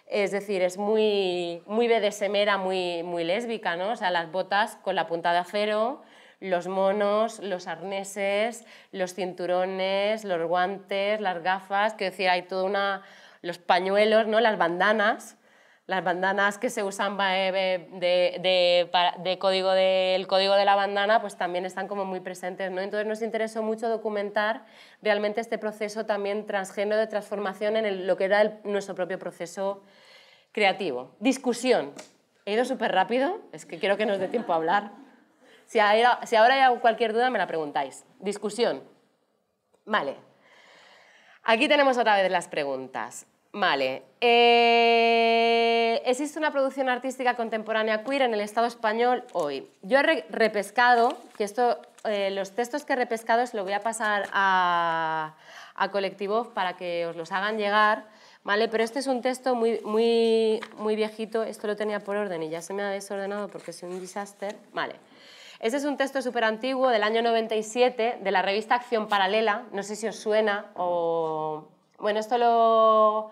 es decir, es muy, muy semera muy, muy lésbica, ¿no? O sea, las botas con la punta de acero, los monos, los arneses, los cinturones, los guantes, las gafas, que decir, hay toda una... los pañuelos, ¿no? las bandanas, las bandanas que se usan eh, de, de, código del código de la bandana, pues también están como muy presentes. ¿no? Entonces nos interesó mucho documentar realmente este proceso también transgénero de transformación en lo que era nuestro propio proceso creativo. Discusión. He ido súper rápido, es que quiero que nos dé tiempo a hablar. Si, ahora hay cualquier duda, me la preguntáis. Discusión. Vale. Aquí tenemos otra vez las preguntas. Vale. Eh, ¿Existe una producción artística contemporánea queer en el Estado español hoy? Yo he repescado, que esto, eh, los textos que he repescado se lo voy a pasar a, a Colectivo para que os los hagan llegar, ¿vale? Pero este es un texto muy, muy, muy viejito, esto lo tenía por orden y ya se me ha desordenado porque es un desastre. Vale. Ese es un texto súper antiguo del año 97 de la revista Acción Paralela, no sé si os suena o... Bueno, esto lo,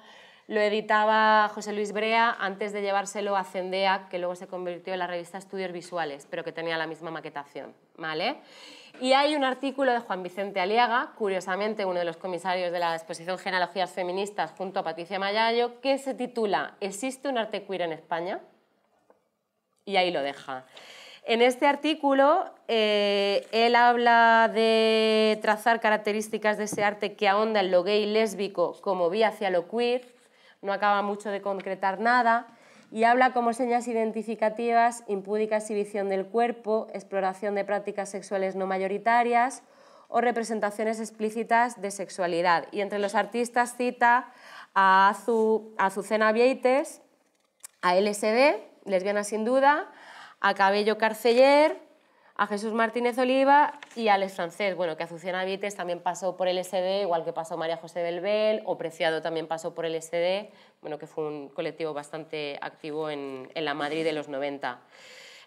editaba José Luis Brea antes de llevárselo a Cendea, que luego se convirtió en la revista Estudios Visuales, pero que tenía la misma maquetación, ¿vale? Y hay un artículo de Juan Vicente Aliaga, curiosamente uno de los comisarios de la exposición Genealogías Feministas junto a Patricia Mayallo, que se titula ¿Existe un arte queer en España? Y ahí lo deja. En este artículo, eh, él habla de trazar características de ese arte que ahonda en lo gay y lésbico como vía hacia lo queer, no acaba mucho de concretar nada, y habla como señas identificativas, impúdica exhibición del cuerpo, exploración de prácticas sexuales no mayoritarias o representaciones explícitas de sexualidad. Y entre los artistas cita a Azucena Vieites, a LSD, lesbiana sin duda, a Cabello Carceller, a Jesús Martínez Oliva y a Alex Francés. Bueno, que Azucena Vites también pasó por el SD, igual que pasó María José Belbel, o Preciado también pasó por el SD, bueno, que fue un colectivo bastante activo en, en la Madrid de los 90.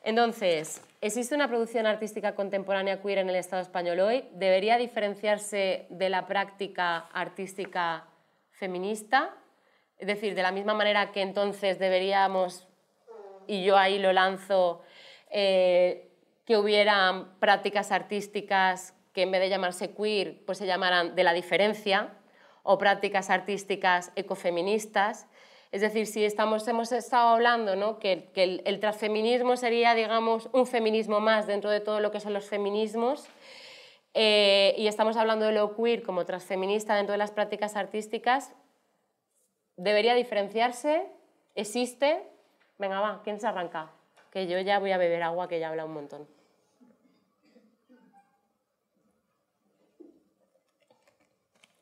Entonces, ¿existe una producción artística contemporánea queer en el Estado español hoy? ¿Debería diferenciarse de la práctica artística feminista? Es decir, de la misma manera que entonces deberíamos y yo ahí lo lanzo, eh, que hubieran prácticas artísticas que en vez de llamarse queer, pues se llamaran de la diferencia, o prácticas artísticas ecofeministas. Es decir, si estamos, hemos estado hablando ¿no? que, que el, transfeminismo sería, digamos, un feminismo más dentro de todo lo que son los feminismos, eh, y estamos hablando de lo queer como transfeminista dentro de las prácticas artísticas, debería diferenciarse, existe, Venga, va, ¿quién se arranca? Que yo ya voy a beber agua, que ya habla un montón.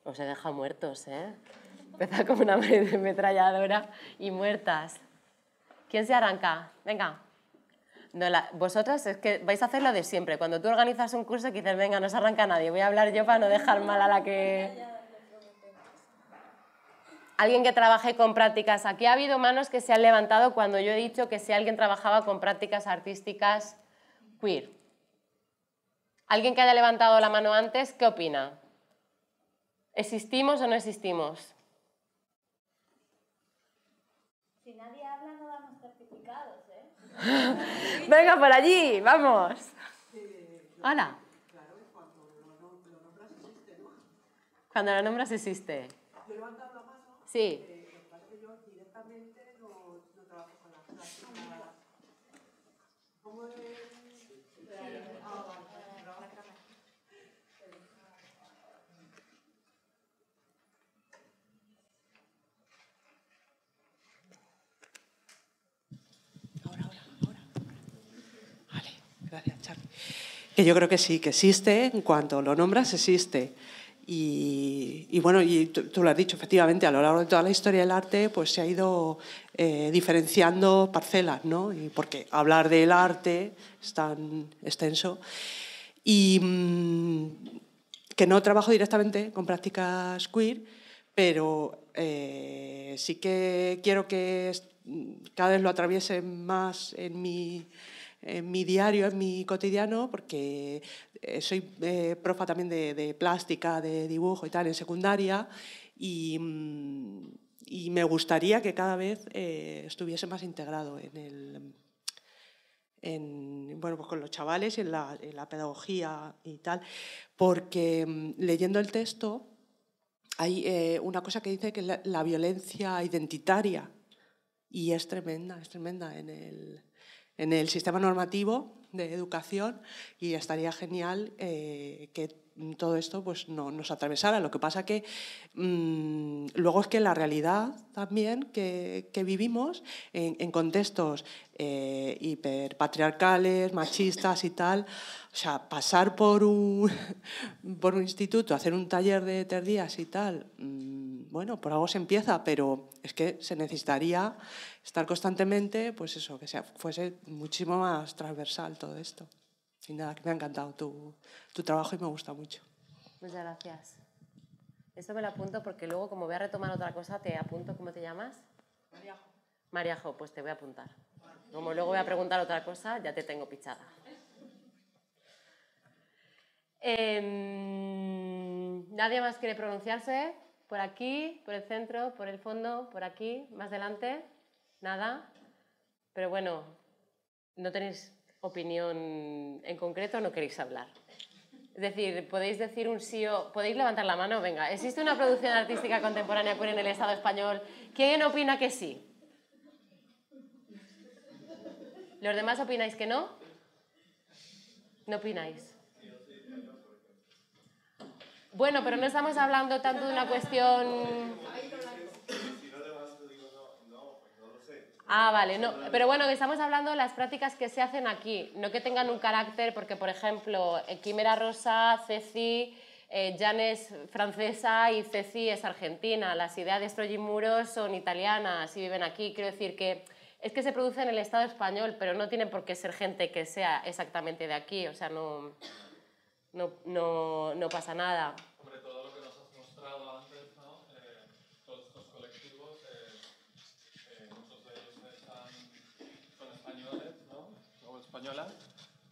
Os he dejado muertos, ¿eh? Empezar como una ametralladora (laughs) y muertas. ¿Quién se arranca? Venga. No, vosotras es que vais a hacer lo de siempre. Cuando tú organizas un curso que venga, no se arranca nadie, voy a hablar yo para no dejar mal a la que alguien que trabaje con prácticas. Aquí ha habido manos que se han levantado cuando yo he dicho que si alguien trabajaba con prácticas artísticas queer. ¿Alguien que haya levantado la mano antes, qué opina? ¿Existimos o no existimos? Si nadie habla, no damos certificados, ¿eh? (laughs) Venga, por allí, vamos. Hola. Claro, cuando lo nombras existe, Cuando lo nombras existe. Sí. Yo directamente no trabajo con la ahora, ¿Cómo es? Gracias, Charlie. Que yo creo que sí, que existe, en cuanto lo nombras, existe. Y, bueno, y tú, lo has dicho, efectivamente, a lo largo de toda la historia del arte pues se ha ido eh, diferenciando parcelas, ¿no? Y porque hablar del arte es tan extenso. Y mm, que no trabajo directamente con prácticas queer, pero eh, sí que quiero que cada vez lo atraviesen más en mi en mi diario, en mi cotidiano, porque eh, soy eh, profa también de, plástica, de dibujo y tal en secundaria, y, mm, me gustaría que cada vez eh, estuviese más integrado en el... En, bueno, pues con los chavales y en la, pedagogía y tal, porque mm, leyendo el texto hay una cosa que dice que la, violencia identitaria, y es tremenda, es tremenda en el, en el sistema normativo de educación y estaría genial eh, que todo esto pues, no, nos atravesara. Lo que pasa que mm, luego es que la realidad también que, vivimos en, contextos eh, hiperpatriarcales, machistas y tal, o sea, pasar por un, (laughs) por un instituto, hacer un taller de tres días y tal... Mm, bueno, por algo se empieza, pero es que se necesitaría estar constantemente, pues eso, que sea, fuese muchísimo más transversal todo esto. Sin nada, que me ha encantado tu, trabajo y me gusta mucho. Muchas gracias. Esto me lo apunto porque luego, como voy a retomar otra cosa, te apunto, ¿cómo te llamas? Mariajo. Mariajo, pues te voy a apuntar. Como luego voy a preguntar otra cosa, ya te tengo pichada. Em, ¿Nadie más quiere pronunciarse? Por aquí, por el centro, por el fondo, por aquí, más adelante, nada. Pero bueno, no tenéis opinión en concreto, no queréis hablar. Es decir, podéis decir un sí o... ¿Podéis levantar la mano? Venga, ¿existe una producción artística contemporánea queer en el Estado español? ¿Quién opina que sí? ¿Los demás opináis que no? ¿No opináis? Bueno, pero no estamos hablando tanto de una cuestión... Ah, vale, no. Pero bueno, estamos hablando de las prácticas que se hacen aquí, no que tengan un carácter, porque por ejemplo, Quimera eh, Rosa, Ceci, eh, Jan es francesa y Ceci es argentina, las ideas de Muros son italianas y viven aquí, quiero decir que es que se produce en el Estado español, pero no tiene por qué ser gente que sea exactamente de aquí, o sea, no, no pasa nada.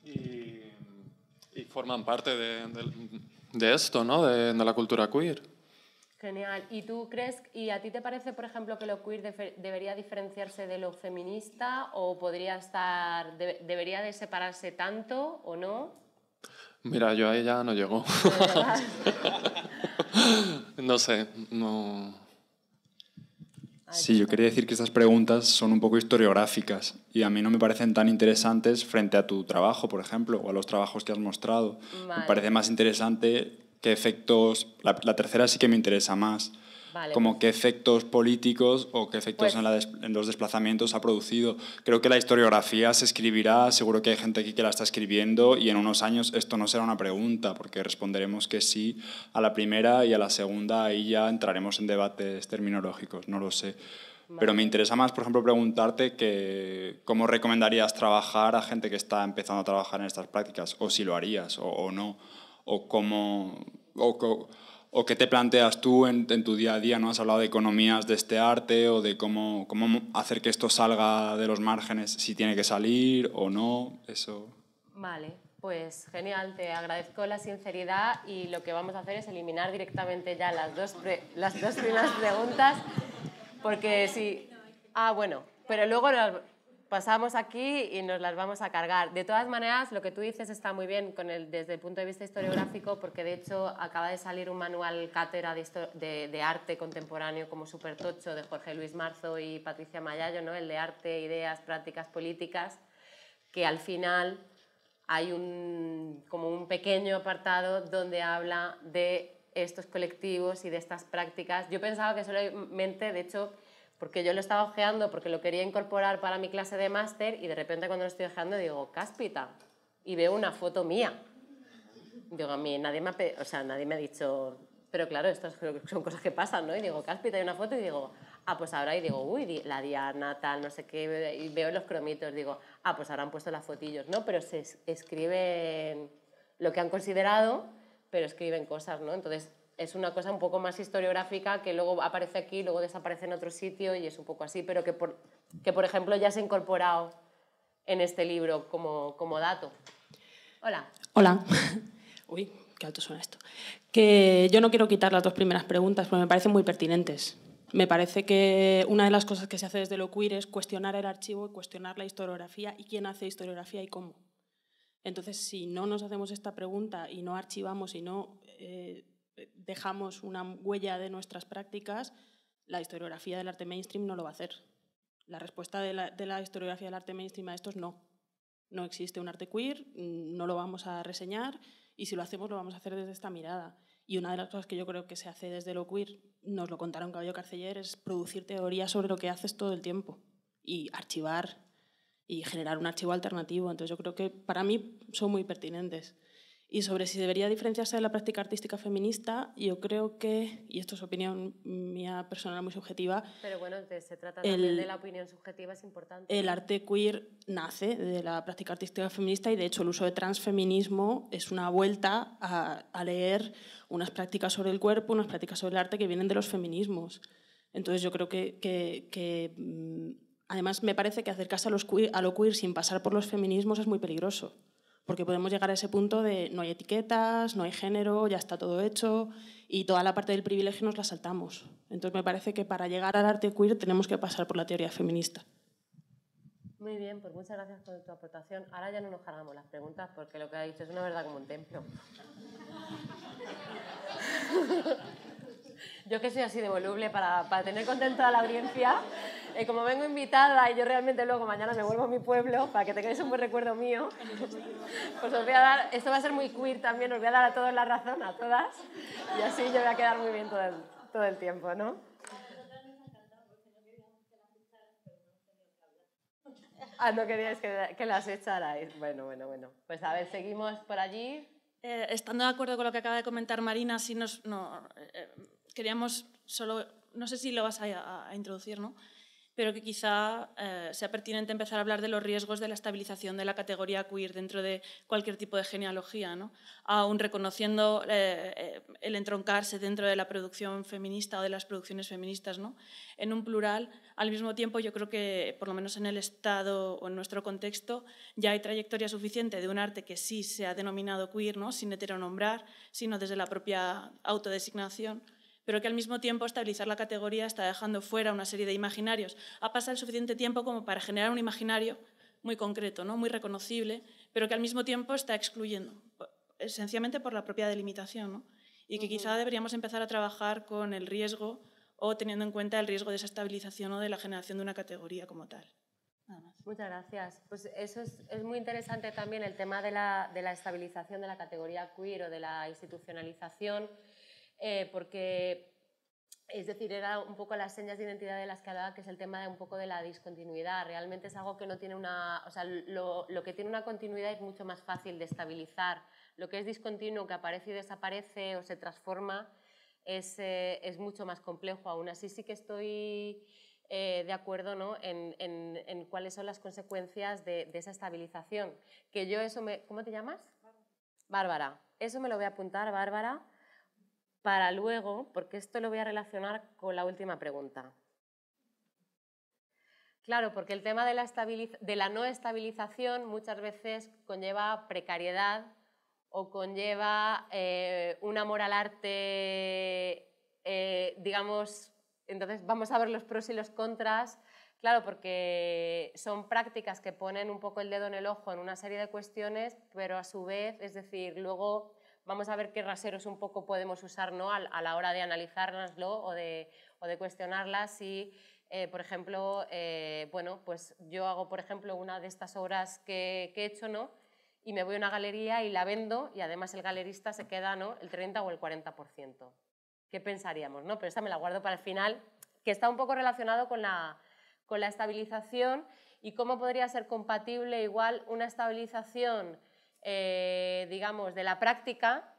y, forman parte de, esto, ¿no? De, la cultura queer. Genial. ¿Y tú crees, y a ti te parece, por ejemplo, que lo queer debería diferenciarse de lo feminista o podría estar, debería de separarse tanto o no? Mira, yo a ella no llego. Ah, (laughs) no sé, no... Sí, pues yo quería decir que estas preguntas son un poco historiográficas y a mí no me parecen tan interesantes frente a tu trabajo, por ejemplo, o a los trabajos que has mostrado. Me parece más interesante qué efectos... la, tercera sí que me interesa más, como pues. qué efectos políticos o qué efectos pues en, los desplazamientos ha producido. Creo que la historiografía se escribirá, seguro que hay gente aquí que la está escribiendo y en unos años esto no será una pregunta, porque responderemos que sí a la primera y a la segunda y ya entraremos en debates terminológicos, no lo sé. Pero me interesa más, por ejemplo, preguntarte que, cómo recomendarías trabajar a gente que está empezando a trabajar en estas prácticas, o si lo harías o, no, o cómo... o, o qué te planteas tú en, tu día a día? ¿no? Has hablado de economías de este arte o de cómo, cómo hacer que esto salga de los márgenes, si tiene que salir o no, eso. Vale, pues genial, te agradezco la sinceridad y lo que vamos a hacer es eliminar directamente ya las dos, las dos primeras preguntas, porque si... Ah, bueno, pero luego pasamos aquí y nos las vamos a cargar. De todas maneras, lo que tú dices está muy bien desde el punto de vista historiográfico, porque de hecho acaba de salir un manual cátedra de, arte contemporáneo como tocho de Jorge Luis Marzo y Patricia Mayallo, ¿no? el de arte, ideas, prácticas políticas, que al final hay un, como un pequeño apartado donde habla de estos colectivos y de estas prácticas. Yo pensaba que solamente, de hecho, porque yo lo estaba ojeando porque lo quería incorporar para mi clase de máster y de repente cuando lo estoy ojeando digo, cáspita, y veo una foto mía. Digo, a mí nadie me ha, o sea, nadie me ha dicho, pero claro, estas son cosas que pasan, ¿no? Y digo, cáspita, hay una foto y digo, ah, pues ahora, y digo, uy, la Diana, tal, no sé qué, y veo los cromitos, digo, ah, pues ahora han puesto las fotillos, ¿no? Pero se escriben lo que han considerado, pero escriben cosas, ¿no? Entonces, es una cosa un poco más historiográfica que luego aparece aquí, luego desaparece en otro sitio y es un poco así, pero que por, por ejemplo ya se ha incorporado en este libro como, como dato. Hola. Hola. (laughs) Uy, qué alto suena esto. Que yo no quiero quitar las dos primeras preguntas porque me parecen muy pertinentes. Me parece que una de las cosas que se hace desde lo queer es cuestionar el archivo, y cuestionar la historiografía y quién hace historiografía y cómo. Entonces, si no nos hacemos esta pregunta y no archivamos y no eh, dejamos una huella de nuestras prácticas, la historiografía del arte mainstream no lo va a hacer. La respuesta de la, historiografía del arte mainstream a esto es no. No existe un arte queer, no lo vamos a reseñar y si lo hacemos lo vamos a hacer desde esta mirada. Y una de las cosas que yo creo que se hace desde lo queer, nos lo contaron Caballo Carceller, es producir teoría sobre lo que haces todo el tiempo y archivar y generar un archivo alternativo. Entonces yo creo que para mí son muy pertinentes. Y sobre si debería diferenciarse de la práctica artística feminista, yo creo que, y esto es opinión mía personal muy subjetiva. Pero bueno, se trata también de la opinión subjetiva, es importante. El arte queer nace de la práctica artística feminista y de hecho el uso de transfeminismo es una vuelta a, leer unas prácticas sobre el cuerpo, unas prácticas sobre el arte que vienen de los feminismos. Entonces yo creo que, mm, además me parece que acercarse a, a lo queer sin pasar por los feminismos es muy peligroso porque podemos llegar a ese punto de no hay etiquetas, no hay género, ya está todo hecho y toda la parte del privilegio nos la saltamos. Entonces me parece que para llegar al arte queer tenemos que pasar por la teoría feminista. Muy bien, pues muchas gracias por tu aportación. Ahora ya no nos cargamos las preguntas porque lo que ha dicho es una verdad como un templo. (laughs) Yo que soy así de voluble para, tener contenta a la audiencia. Eh, como vengo invitada y yo realmente luego mañana me vuelvo a mi pueblo para que tengáis un buen recuerdo mío, pues os voy a dar, esto va a ser muy queer también, os voy a dar a todos la razón, a todas, y así yo voy a quedar muy bien todo el, tiempo, ¿no? Ah, no queríais que, las echarais. Bueno, bueno, bueno. Pues a ver, seguimos por allí. Eh, estando de acuerdo con lo que acaba de comentar Marina, si nos, no, eh, queríamos solo, no sé si lo vas a, introducir, ¿no? pero que quizá eh, sea pertinente empezar a hablar de los riesgos de la estabilización de la categoría queer dentro de cualquier tipo de genealogía, ¿no? aún reconociendo eh, eh, el entroncarse dentro de la producción feminista o de las producciones feministas ¿no? en un plural. Al mismo tiempo, yo creo que, por lo menos en el Estado o en nuestro contexto, ya hay trayectoria suficiente de un arte que sí se ha denominado queer, ¿no? sin heteronombrar, sino desde la propia autodesignación pero que al mismo tiempo estabilizar la categoría está dejando fuera una serie de imaginarios. Ha pasado el suficiente tiempo como para generar un imaginario muy concreto, ¿no? muy reconocible, pero que al mismo tiempo está excluyendo, esencialmente por la propia delimitación, ¿no? y que quizá deberíamos empezar a trabajar con el riesgo o teniendo en cuenta el riesgo de esa estabilización o de la generación de una categoría como tal. Muchas gracias. Pues eso es, muy interesante también el tema de la, de la estabilización de la categoría queer o de la institucionalización eh, porque es decir, era un poco las señas de identidad de las que hablaba, que es el tema de un poco de la discontinuidad. Realmente es algo que no tiene una, o sea, lo, lo que tiene una continuidad es mucho más fácil de estabilizar. Lo que es discontinuo, que aparece y desaparece o se transforma, es, eh, es mucho más complejo. Aún así sí que estoy eh, de acuerdo ¿no? en, en, en, cuáles son las consecuencias de, de, esa estabilización. Que yo eso me... ¿Cómo te llamas? Bárbara. Eso me lo voy a apuntar, Bárbara para luego, porque esto lo voy a relacionar con la última pregunta. Claro, porque el tema de la, no estabilización muchas veces conlleva precariedad o conlleva una eh, un amor al arte, eh, digamos, entonces vamos a ver los pros y los contras, claro, porque son prácticas que ponen un poco el dedo en el ojo en una serie de cuestiones, pero a su vez, es decir, luego vamos a ver qué raseros un poco podemos usar ¿no? a, la hora de analizarlas o de, o de cuestionarlas y, eh, por ejemplo, eh, bueno, pues yo hago, por ejemplo, una de estas obras que, he hecho, ¿no? Y me voy a una galería y la vendo y además el galerista se queda, ¿no? El 30 o el 40%. ¿Qué pensaríamos, no? Pero esta me la guardo para el final, que está un poco relacionado con la, con la estabilización y cómo podría ser compatible igual una estabilización eh, digamos, de la práctica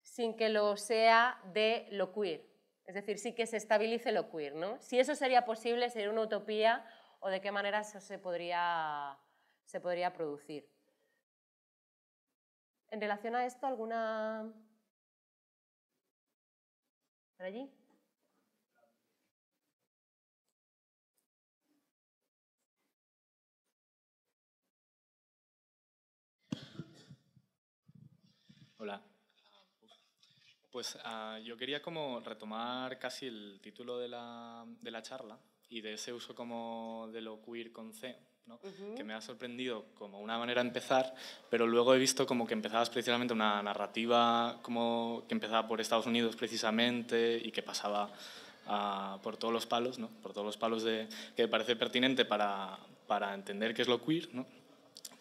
sin que lo sea de lo queer. Es decir, sí que se estabilice lo queer. ¿no? Si eso sería posible, sería una utopía o de qué manera eso se podría, se podría producir. En relación a esto, ¿alguna... ¿Por allí? Hola. Pues ah, yo quería como retomar casi el título de la, charla y de ese uso como de lo queer con C, que me ha sorprendido como una manera de empezar, pero luego he visto como que empezabas precisamente una narrativa como que empezaba por Estados Unidos precisamente y que pasaba ah, por todos los palos, ¿no? por todos los palos de, que parece pertinente para, entender qué es lo queer,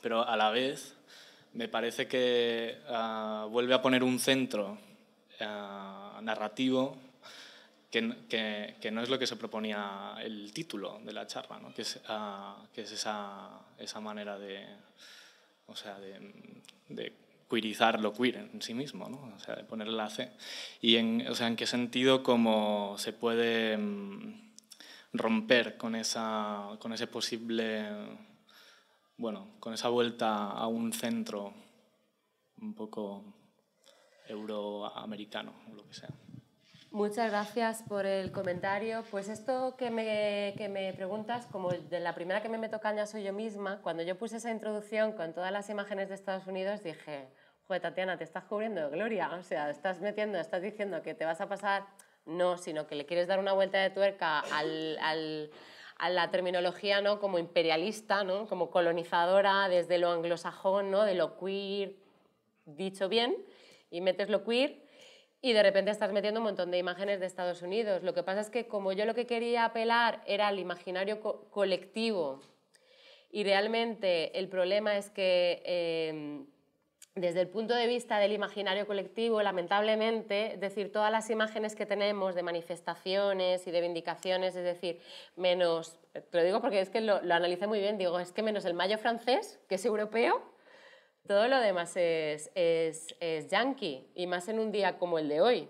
pero a la vez me parece que ah, vuelve a poner un centro ah, narrativo que, no es lo que se proponía el título de la charla, ¿no? que es, ah, esa, manera de, o sea, de, de queerizar lo queer en sí mismo, de poner el enlace Y en, o sea, en qué sentido como se puede mm, romper con, esa, con ese posible bueno, con esa vuelta a un centro un poco euroamericano o lo que sea. Muchas gracias por el comentario. Pues esto que me, preguntas, como de la primera que me toca ya soy yo misma, cuando yo puse esa introducción con todas las imágenes de Estados Unidos dije, joder, Tatiana, te estás cubriendo de gloria, o sea, estás metiendo, estás diciendo que te vas a pasar, no, sino que le quieres dar una vuelta de tuerca al a la terminología ¿no? como imperialista, ¿no? como colonizadora desde lo anglosajón, ¿no? de lo queer, dicho bien, y metes lo queer y de repente estás metiendo un montón de imágenes de Estados Unidos. Lo que pasa es que como yo lo que quería apelar era al imaginario colectivo y realmente el problema es que... Eh, desde el punto de vista del imaginario colectivo, lamentablemente, es decir, todas las imágenes que tenemos de manifestaciones y de vindicaciones, es decir, menos, te lo digo porque es que lo, analice muy bien, digo, es que menos el mayo francés, que es europeo, todo lo demás es, es, yankee, y más en un día como el de hoy.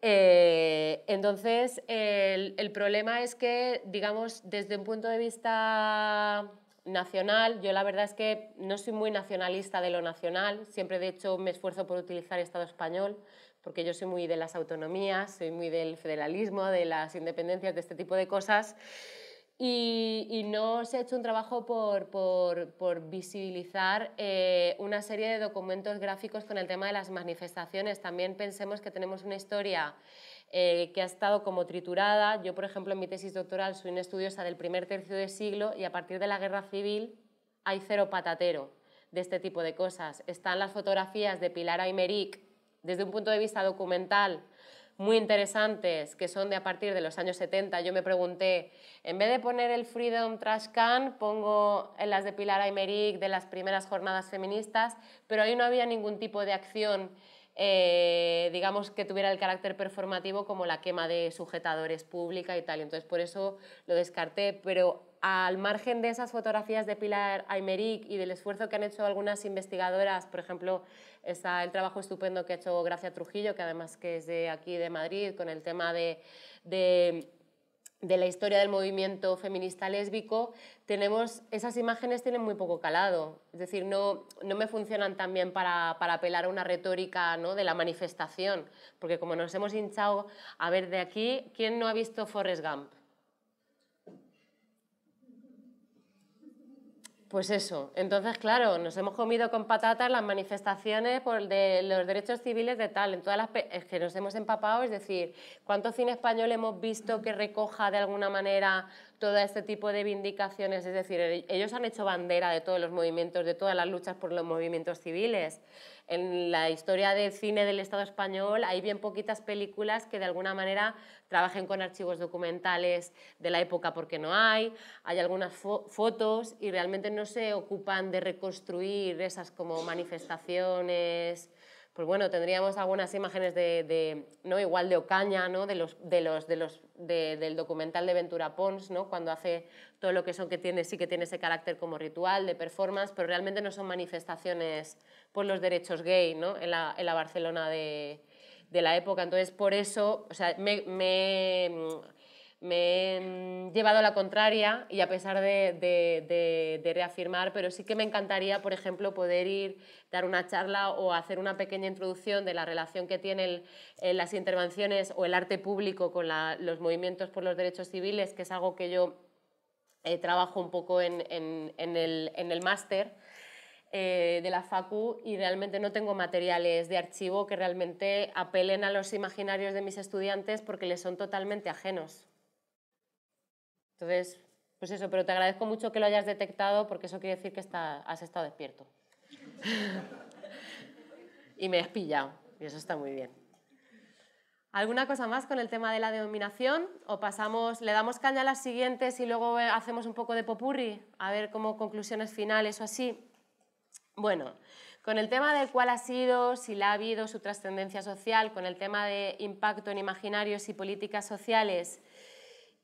Eh, entonces, el, el problema es que, digamos, desde un punto de vista nacional, yo la verdad es que no soy muy nacionalista de lo nacional, siempre de hecho me esfuerzo por utilizar Estado español, porque yo soy muy de las autonomías, soy muy del federalismo, de las independencias, de este tipo de cosas. Y, y, no se ha hecho un trabajo por, por, visibilizar eh, una serie de documentos gráficos con el tema de las manifestaciones. También pensemos que tenemos una historia eh, que ha estado como triturada. Yo, por ejemplo, en mi tesis doctoral soy una estudiosa del primer tercio de siglo y a partir de la guerra civil hay cero patatero de este tipo de cosas. Están las fotografías de Pilar Aymeric desde un punto de vista documental muy interesantes que son de a partir de los años 70. Yo me pregunté, en vez de poner el Freedom Trash Can, pongo en las de Pilar Aymeric de las primeras jornadas feministas, pero ahí no había ningún tipo de acción eh, digamos que tuviera el carácter performativo como la quema de sujetadores pública y tal. Entonces por eso lo descarté, pero al margen de esas fotografías de Pilar Aymeric y del esfuerzo que han hecho algunas investigadoras, por ejemplo, está el trabajo estupendo que ha hecho Gracia Trujillo, que además que es de aquí de Madrid, con el tema de de la historia del movimiento feminista lésbico, tenemos, esas imágenes tienen muy poco calado. Es decir, no, no me funcionan tan bien para, apelar a una retórica ¿no? de la manifestación, porque como nos hemos hinchado, a ver, de aquí, ¿quién no ha visto Forrest Gump? Pues eso, entonces claro, nos hemos comido con patatas las manifestaciones por de los derechos civiles de tal, en todas las que nos hemos empapado, es decir, ¿cuánto cine español hemos visto que recoja de alguna manera todo este tipo de vindicaciones? Es decir, ellos han hecho bandera de todos los movimientos, de todas las luchas por los movimientos civiles en la historia del cine del Estado español hay bien poquitas películas que de alguna manera trabajen con archivos documentales de la época porque no hay, hay algunas fotos y realmente no se ocupan de reconstruir esas como manifestaciones pues bueno, tendríamos algunas imágenes de, ¿no? igual de Ocaña, ¿no? de los, de los, de los, de, del documental de Ventura Pons, ¿no? cuando hace todo lo que son que tiene, sí que tiene ese carácter como ritual, de performance, pero realmente no son manifestaciones por los derechos gay ¿no? en, la, en la Barcelona de, de la época. Entonces, por eso, o sea, me, me me he llevado a la contraria y a pesar de, de, reafirmar, pero sí que me encantaría, por ejemplo, poder ir, dar una charla o hacer una pequeña introducción de la relación que tienen eh, las intervenciones o el arte público con los movimientos por los derechos civiles, que es algo que yo eh, trabajo un poco en, el, máster. Eh, de la FACU y realmente no tengo materiales de archivo que realmente apelen a los imaginarios de mis estudiantes porque les son totalmente ajenos. Entonces, pues eso, pero te agradezco mucho que lo hayas detectado porque eso quiere decir que has estado despierto. (laughs) y me has pillado, y eso está muy bien. ¿Alguna cosa más con el tema de la denominación? ¿O pasamos, le damos caña a las siguientes y luego eh, hacemos un poco de popurri? A ver como conclusiones finales o así. Bueno, con el tema del cuál ha sido, si la ha habido, su trascendencia social, con el tema de impacto en imaginarios y políticas sociales,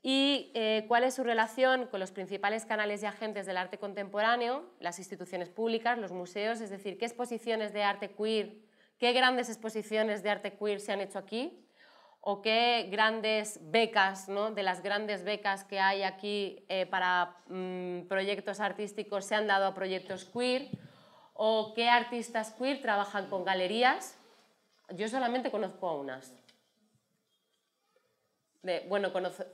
y eh, cuál es su relación con los principales canales y agentes del arte contemporáneo, las instituciones públicas, los museos, es decir, qué exposiciones de arte queer, qué grandes exposiciones de arte queer se han hecho aquí, o qué grandes becas, ¿no? de las grandes becas que hay aquí eh, para mm, proyectos artísticos se han dado a proyectos queer, o qué artistas queer trabajan con galerías. Yo solamente conozco a unas bueno,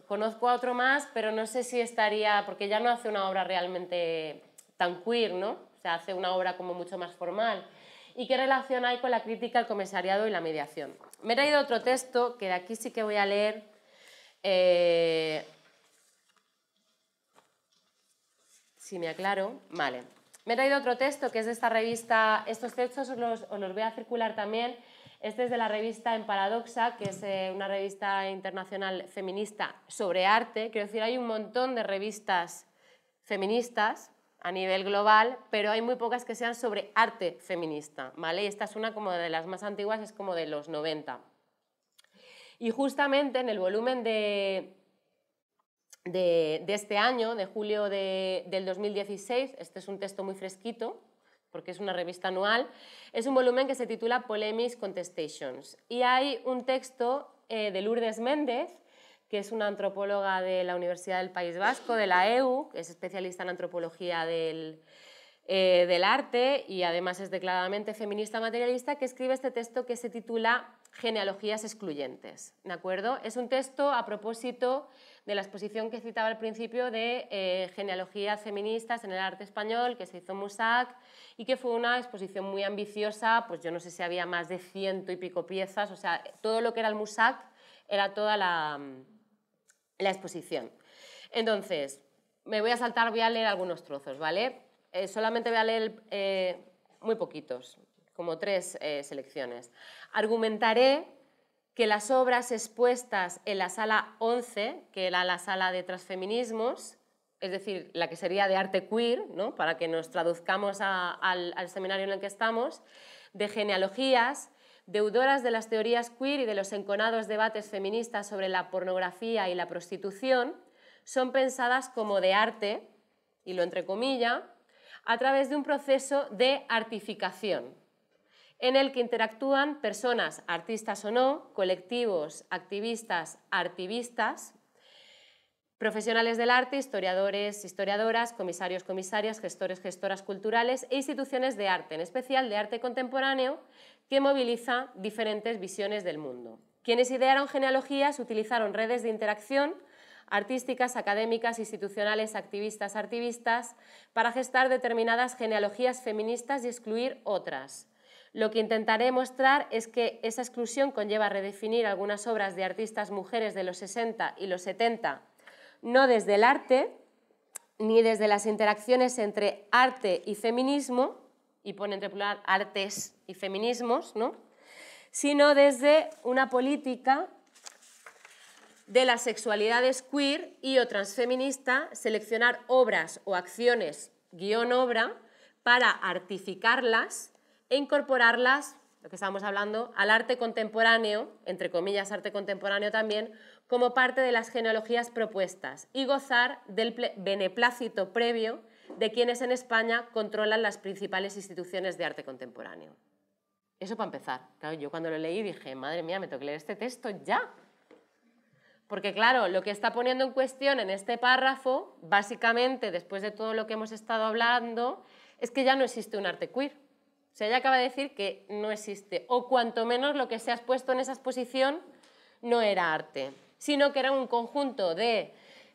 conozco, a otro más, pero no sé si estaría, porque ya no hace una obra realmente tan queer, ¿no? O sea, hace una obra como mucho más formal. ¿Y qué relación hay con la crítica, el comisariado y la mediación? Me he traído otro texto que de aquí sí que voy a leer. Eh, si me aclaro, vale. Me he traído otro texto que es de esta revista. Estos textos os los voy a circular también este es de la revista En Paradoxa, que es eh, una revista internacional feminista sobre arte. Quiero decir, hay un montón de revistas feministas a nivel global, pero hay muy pocas que sean sobre arte feminista, ¿vale? esta es una como de las más antiguas, es como de los 90. Y justamente en el volumen de, este año, de julio de, del 2016, este es un texto muy fresquito, porque es una revista anual, es un volumen que se titula Polemics Contestations. Y hay un texto eh, de Lourdes Méndez, que es una antropóloga de la Universidad del País Vasco, de la EU, que es especialista en antropología del, eh, del arte y además es declaradamente feminista materialista, que escribe este texto que se titula Genealogías excluyentes. ¿De acuerdo? Es un texto a propósito de la exposición que citaba al principio de eh, genealogías feministas en el arte español que se hizo en Musac y que fue una exposición muy ambiciosa, pues yo no sé si había más de ciento y pico piezas, o sea, todo lo que era el Musac era toda la, exposición. Entonces, me voy a saltar, voy a leer algunos trozos, ¿vale? Eh, solamente voy a leer eh, muy poquitos, como tres selecciones. Argumentaré que las obras expuestas en la sala 11, que era la sala de transfeminismos, es decir, la que sería de arte queer, para que nos traduzcamos al, al seminario en el que estamos, de genealogías, deudoras de las teorías queer y de los enconados debates feministas sobre la pornografía y la prostitución, son pensadas como de arte, y lo entre comillas a través de un proceso de artificación, en el que interactúan personas, artistas o no, colectivos, activistas, artivistas, profesionales del arte, historiadores, historiadoras, comisarios, comisarias, gestores, gestoras culturales e instituciones de arte, en especial de arte contemporáneo, que moviliza diferentes visiones del mundo. Quienes idearon genealogías utilizaron redes de interacción artísticas, académicas, institucionales, activistas, artivistas, para gestar determinadas genealogías feministas y excluir otras lo que intentaré mostrar es que esa exclusión conlleva redefinir algunas obras de artistas mujeres de los 60 y los 70, no desde el arte, ni desde las interacciones entre arte y feminismo, y pone entre plural artes y feminismos, ¿no? sino desde una política de las sexualidades queer y o transfeminista, seleccionar obras o acciones, guión obra, para artificarlas e incorporarlas, lo que estábamos hablando, al arte contemporáneo, entre comillas arte contemporáneo también, como parte de las genealogías propuestas y gozar del beneplácito previo de quienes en España controlan las principales instituciones de arte contemporáneo. Eso para empezar. yo cuando lo leí dije, madre mía, me tengo leer este texto ya. Porque claro, lo que está poniendo en cuestión en este párrafo, básicamente, después de todo lo que hemos estado hablando, es que ya no existe un arte queer. O sea, ella acaba de decir que no existe, o cuanto menos lo que se ha expuesto en esa exposición no era arte, sino que era un conjunto de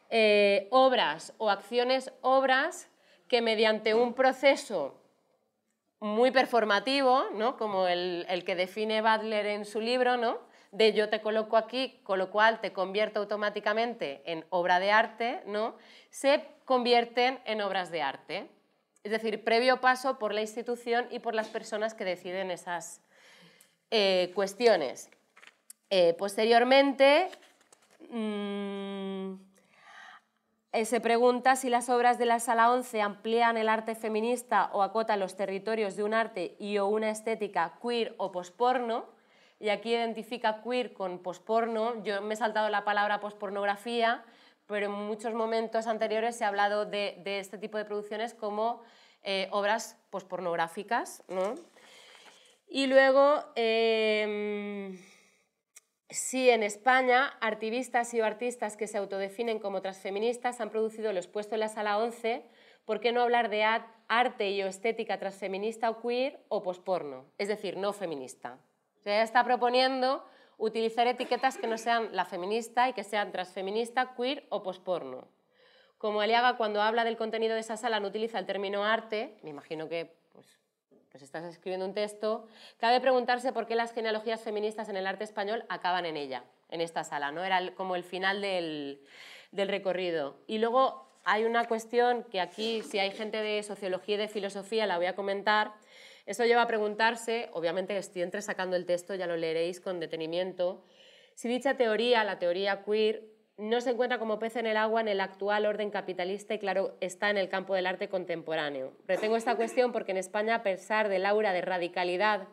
eh, obras o acciones obras que mediante un proceso muy performativo, ¿no? como el, que define Butler en su libro, ¿no? de yo te coloco aquí, con lo cual te convierto automáticamente en obra de arte, ¿no? se convierten en obras de arte. Es decir, previo paso por la institución y por las personas que deciden esas eh, cuestiones. Eh, posteriormente, mm, eh, se pregunta si las obras de la Sala 11 amplían el arte feminista o acotan los territorios de un arte y o una estética queer o posporno. Y aquí identifica queer con posporno. Yo me he saltado la palabra pospornografía pero en muchos momentos anteriores se ha hablado de, este tipo de producciones como eh, obras pues, pornográficas. ¿no? Y luego, si em, sí, en España, activistas y artistas que se autodefinen como transfeministas han producido los puestos en la sala 11, ¿por qué no hablar de arte y o estética transfeminista o queer o posporno? Es decir, no feminista. Se está proponiendo utilizar etiquetas que no sean la feminista y que sean transfeminista, queer o posporno. Como Aliaga cuando habla del contenido de esa sala no utiliza el término arte, me imagino que pues, pues, estás escribiendo un texto, cabe preguntarse por qué las genealogías feministas en el arte español acaban en ella, en esta sala, ¿no? Era como el final del, del recorrido. Y luego hay una cuestión que aquí, si hay gente de sociología y de filosofía, la voy a comentar, eso lleva a preguntarse, obviamente estoy entresacando el texto, ya lo leeréis con detenimiento, si dicha teoría, la teoría queer, no se encuentra como pez en el agua en el actual orden capitalista y claro, está en el campo del arte contemporáneo. Retengo esta cuestión porque en España, a pesar del aura de radicalidad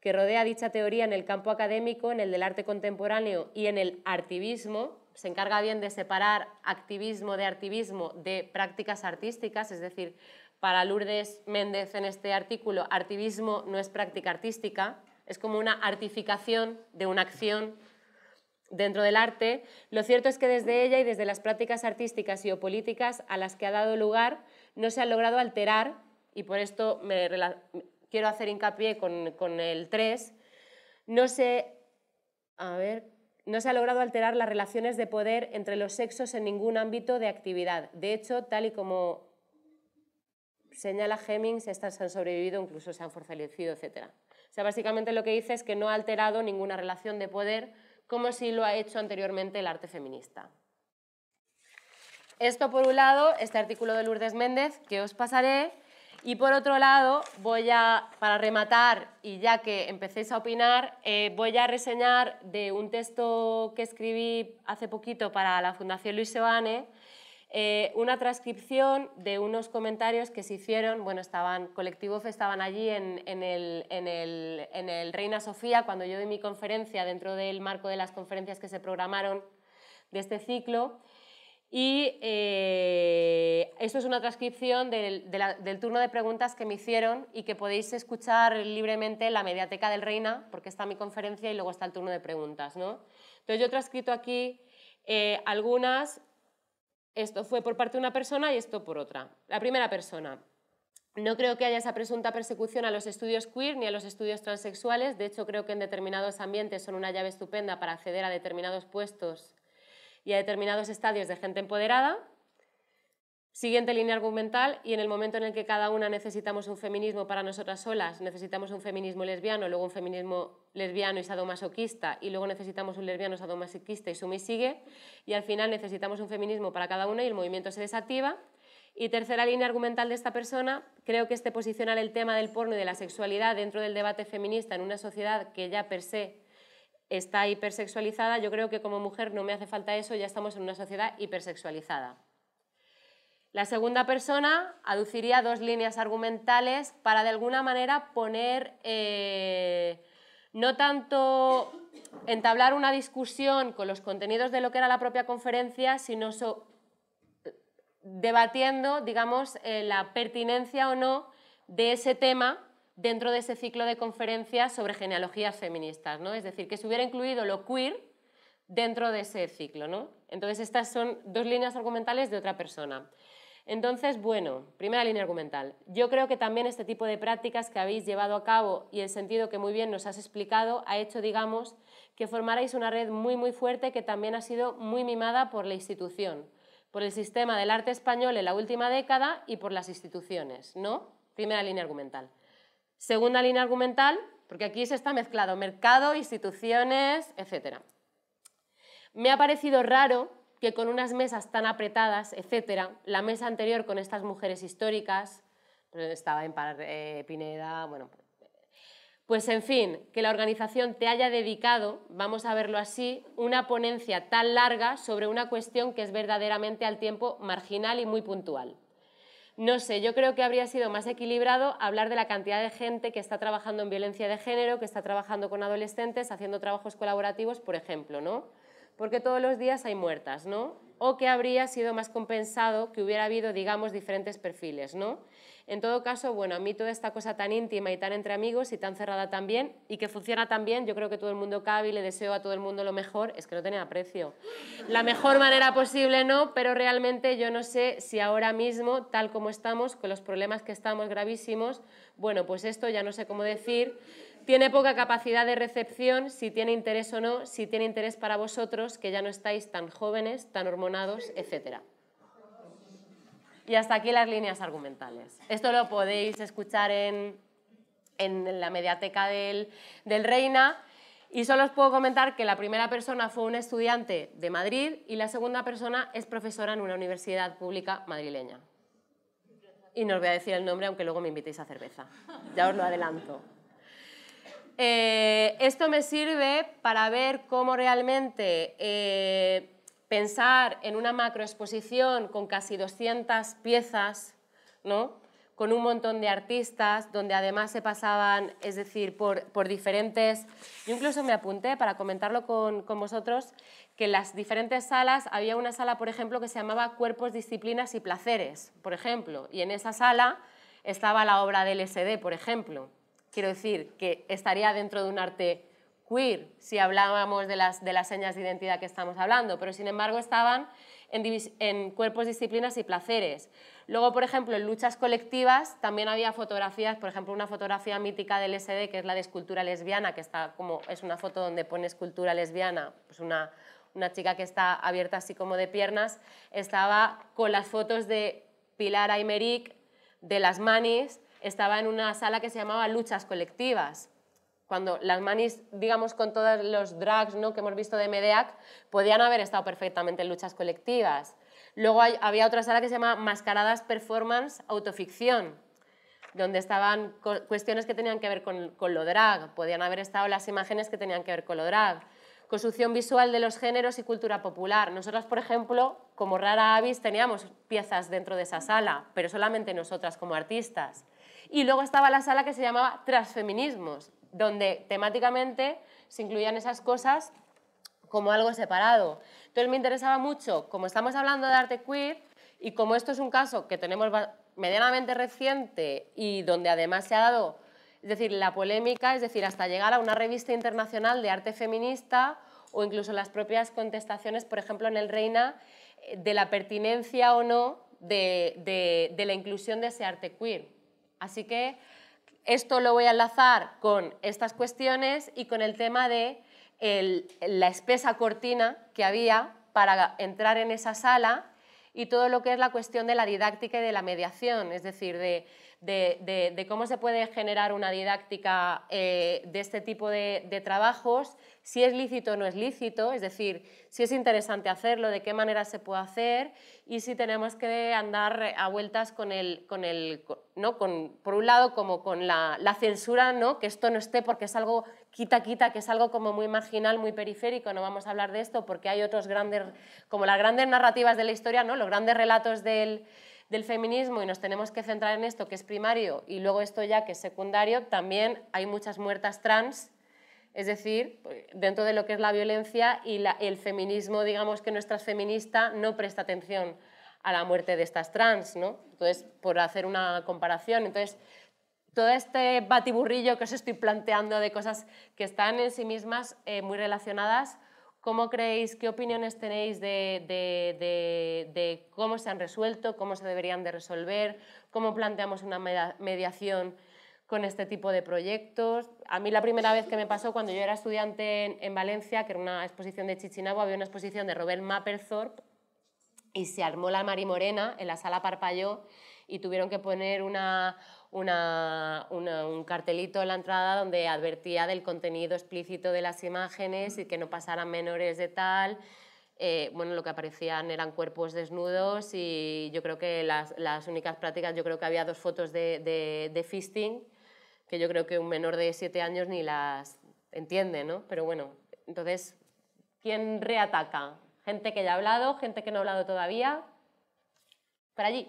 que rodea dicha teoría en el campo académico, en el del arte contemporáneo y en el artivismo, se encarga bien de separar activismo de artivismo de prácticas artísticas, es decir, para Lourdes Méndez en este artículo, artivismo no es práctica artística, es como una artificación de una acción dentro del arte. Lo cierto es que desde ella y desde las prácticas artísticas y o políticas a las que ha dado lugar, no se ha logrado alterar, y por esto me quiero hacer hincapié con, el 3, no se, a ver, no se ha logrado alterar las relaciones de poder entre los sexos en ningún ámbito de actividad. De hecho, tal y como señala Hemings, estas han sobrevivido, incluso se han fortalecido, etc. O sea, básicamente lo que dice es que no ha alterado ninguna relación de poder como si lo ha hecho anteriormente el arte feminista. Esto por un lado, este artículo de Lourdes Méndez, que os pasaré, y por otro lado, voy a, para rematar y ya que empecéis a opinar, eh, voy a reseñar de un texto que escribí hace poquito para la Fundación Luis Seoane, eh, una transcripción de unos comentarios que se hicieron, bueno, estaban, colectivos estaban allí en, en, el, en, el, en el Reina Sofía cuando yo di mi conferencia dentro del marco de las conferencias que se programaron de este ciclo. Y eh, eso esto es una transcripción del, del, turno de preguntas que me hicieron y que podéis escuchar libremente en la mediateca del Reina, porque está mi conferencia y luego está el turno de preguntas. ¿no? Entonces yo he transcrito aquí eh, algunas esto fue por parte de una persona y esto por otra. La primera persona, no creo que haya esa presunta persecución a los estudios queer ni a los estudios transexuales. De hecho, creo que en determinados ambientes son una llave estupenda para acceder a determinados puestos y a determinados estadios de gente empoderada. Siguiente línea argumental, y en el momento en el que cada una necesitamos un feminismo para nosotras solas, necesitamos un feminismo lesbiano, luego un feminismo lesbiano y sadomasoquista, y luego necesitamos un lesbiano sadomasoquista y suma y sigue, y al final necesitamos un feminismo para cada una y el movimiento se desactiva. Y tercera línea argumental de esta persona, creo que este posicionar el tema del porno y de la sexualidad dentro del debate feminista en una sociedad que ya per se está hipersexualizada, yo creo que como mujer no me hace falta eso, ya estamos en una sociedad hipersexualizada. La segunda persona aduciría dos líneas argumentales para de alguna manera poner, eh, no tanto entablar una discusión con los contenidos de lo que era la propia conferencia, sino debatiendo, digamos, eh, la pertinencia o no de ese tema dentro de ese ciclo de conferencias sobre genealogías feministas, ¿no? Es decir, que se hubiera incluido lo queer dentro de ese ciclo, ¿no? Entonces estas son dos líneas argumentales de otra persona. Entonces, bueno, primera línea argumental. Yo creo que también este tipo de prácticas que habéis llevado a cabo y el sentido que muy bien nos has explicado ha hecho, digamos, que formarais una red muy, muy fuerte que también ha sido muy mimada por la institución, por el sistema del arte español en la última década y por las instituciones, ¿no? Primera línea argumental. Segunda línea argumental, porque aquí se está mezclado mercado, instituciones, etc. Me ha parecido raro que con unas mesas tan apretadas, etcétera, la mesa anterior con estas mujeres históricas, eh, estaba en eh, Pineda, bueno, pues en fin, que la organización te haya dedicado, vamos a verlo así, una ponencia tan larga sobre una cuestión que es verdaderamente al tiempo marginal y muy puntual. No sé, yo creo que habría sido más equilibrado hablar de la cantidad de gente que está trabajando en violencia de género, que está trabajando con adolescentes, haciendo trabajos colaborativos, por ejemplo, ¿no? porque todos los días hay muertas, ¿no? O que habría sido más compensado que hubiera habido, digamos, diferentes perfiles, ¿no? En todo caso, bueno, a mí toda esta cosa tan íntima y tan entre amigos y tan cerrada también y que funciona tan bien, yo creo que todo el mundo cabe y le deseo a todo el mundo lo mejor, es que no tenía precio. La mejor manera posible no, pero realmente yo no sé si ahora mismo, tal como estamos, con los problemas que estamos gravísimos, bueno, pues esto ya no sé cómo decir tiene poca capacidad de recepción, si tiene interés o no, si tiene interés para vosotros, que ya no estáis tan jóvenes, tan hormonados, etcétera. Y hasta aquí las líneas argumentales. Esto lo podéis escuchar en, la mediateca del, del, Reina. Y solo os puedo comentar que la primera persona fue un estudiante de Madrid y la segunda persona es profesora en una universidad pública madrileña. Y no os voy a decir el nombre, aunque luego me invitéis a cerveza. Ya os lo adelanto. Eh, esto me sirve para ver cómo realmente eh, pensar en una macroexposición con casi 200 piezas, ¿no? con un montón de artistas, donde además se pasaban, es decir, por, diferentes... Yo incluso me apunté para comentarlo con, con, vosotros, que en las diferentes salas había una sala, por ejemplo, que se llamaba Cuerpos, Disciplinas y Placeres, por ejemplo, y en esa sala estaba la obra del SD, por ejemplo. Quiero decir que estaría dentro de un arte queer si hablábamos de las, de las señas de identidad que estamos hablando, pero sin embargo estaban en, cuerpos, disciplinas y placeres. Luego, por ejemplo, en luchas colectivas también había fotografías, por ejemplo, una fotografía mítica del SD, que es la de escultura lesbiana, que está como, es una foto donde pone escultura lesbiana, pues una, una chica que está abierta así como de piernas, estaba con las fotos de Pilar Aymeric, de las manis, estaba en una sala que se llamaba Luchas Colectivas. Cuando las manis, digamos, con todos los drags ¿no? que hemos visto de Medeac, podían haber estado perfectamente en luchas colectivas. Luego había otra sala que se llama Mascaradas Performance Autoficción, donde estaban cuestiones que tenían que ver con, con, lo drag, podían haber estado las imágenes que tenían que ver con lo drag, construcción visual de los géneros y cultura popular. Nosotras, por ejemplo, como Rara Avis, teníamos piezas dentro de esa sala, pero solamente nosotras como artistas. Y luego estaba la sala que se llamaba Transfeminismos, donde temáticamente se incluían esas cosas como algo separado. Entonces me interesaba mucho, como estamos hablando de arte queer y como esto es un caso que tenemos medianamente reciente y donde además se ha dado, es decir, la polémica, es decir, hasta llegar a una revista internacional de arte feminista o incluso las propias contestaciones, por ejemplo, en el Reina, eh, de la pertinencia o no de, de la inclusión de ese arte queer. Así que esto lo voy a enlazar con estas cuestiones y con el tema de la espesa cortina que había para entrar en esa sala y todo lo que es la cuestión de la didáctica y de la mediación, es decir, de de, cómo se puede generar una didáctica eh, de este tipo de, trabajos, si es lícito o no es lícito, es decir, si es interesante hacerlo, de qué manera se puede hacer y si tenemos que andar a vueltas con el, con el ¿no? con, por un lado, como con la, la, censura, ¿no? que esto no esté porque es algo quita, quita, que es algo como muy marginal, muy periférico, no vamos a hablar de esto porque hay otros grandes, como las grandes narrativas de la historia, ¿no? los grandes relatos del del feminismo y nos tenemos que centrar en esto que es primario y luego esto ya que es secundario, también hay muchas muertas trans, es decir, dentro de lo que es la violencia y el feminismo, digamos que nuestra feminista no presta atención a la muerte de estas trans, ¿no? Entonces, por hacer una comparación, entonces todo este batiburrillo que os estoy planteando de cosas que están en sí mismas eh, muy relacionadas ¿Cómo creéis, qué opiniones tenéis de, cómo se han resuelto, cómo se deberían de resolver, cómo planteamos una mediación con este tipo de proyectos? A mí la primera vez que me pasó cuando yo era estudiante en, Valencia, que era una exposición de Chichinabo, había una exposición de Robert Mapplethorpe y se armó la Morena en la sala Parpalló y tuvieron que poner una, un cartelito en la entrada donde advertía del contenido explícito de las imágenes y que no pasaran menores de tal. Eh, bueno, lo que aparecían eran cuerpos desnudos y yo creo que las, únicas prácticas, yo creo que había dos fotos de, de, fisting, que yo creo que un menor de siete años ni las entiende, ¿no? Pero bueno, entonces, ¿quién reataca? ¿Gente que ya ha hablado? ¿Gente que no ha hablado todavía? Para allí.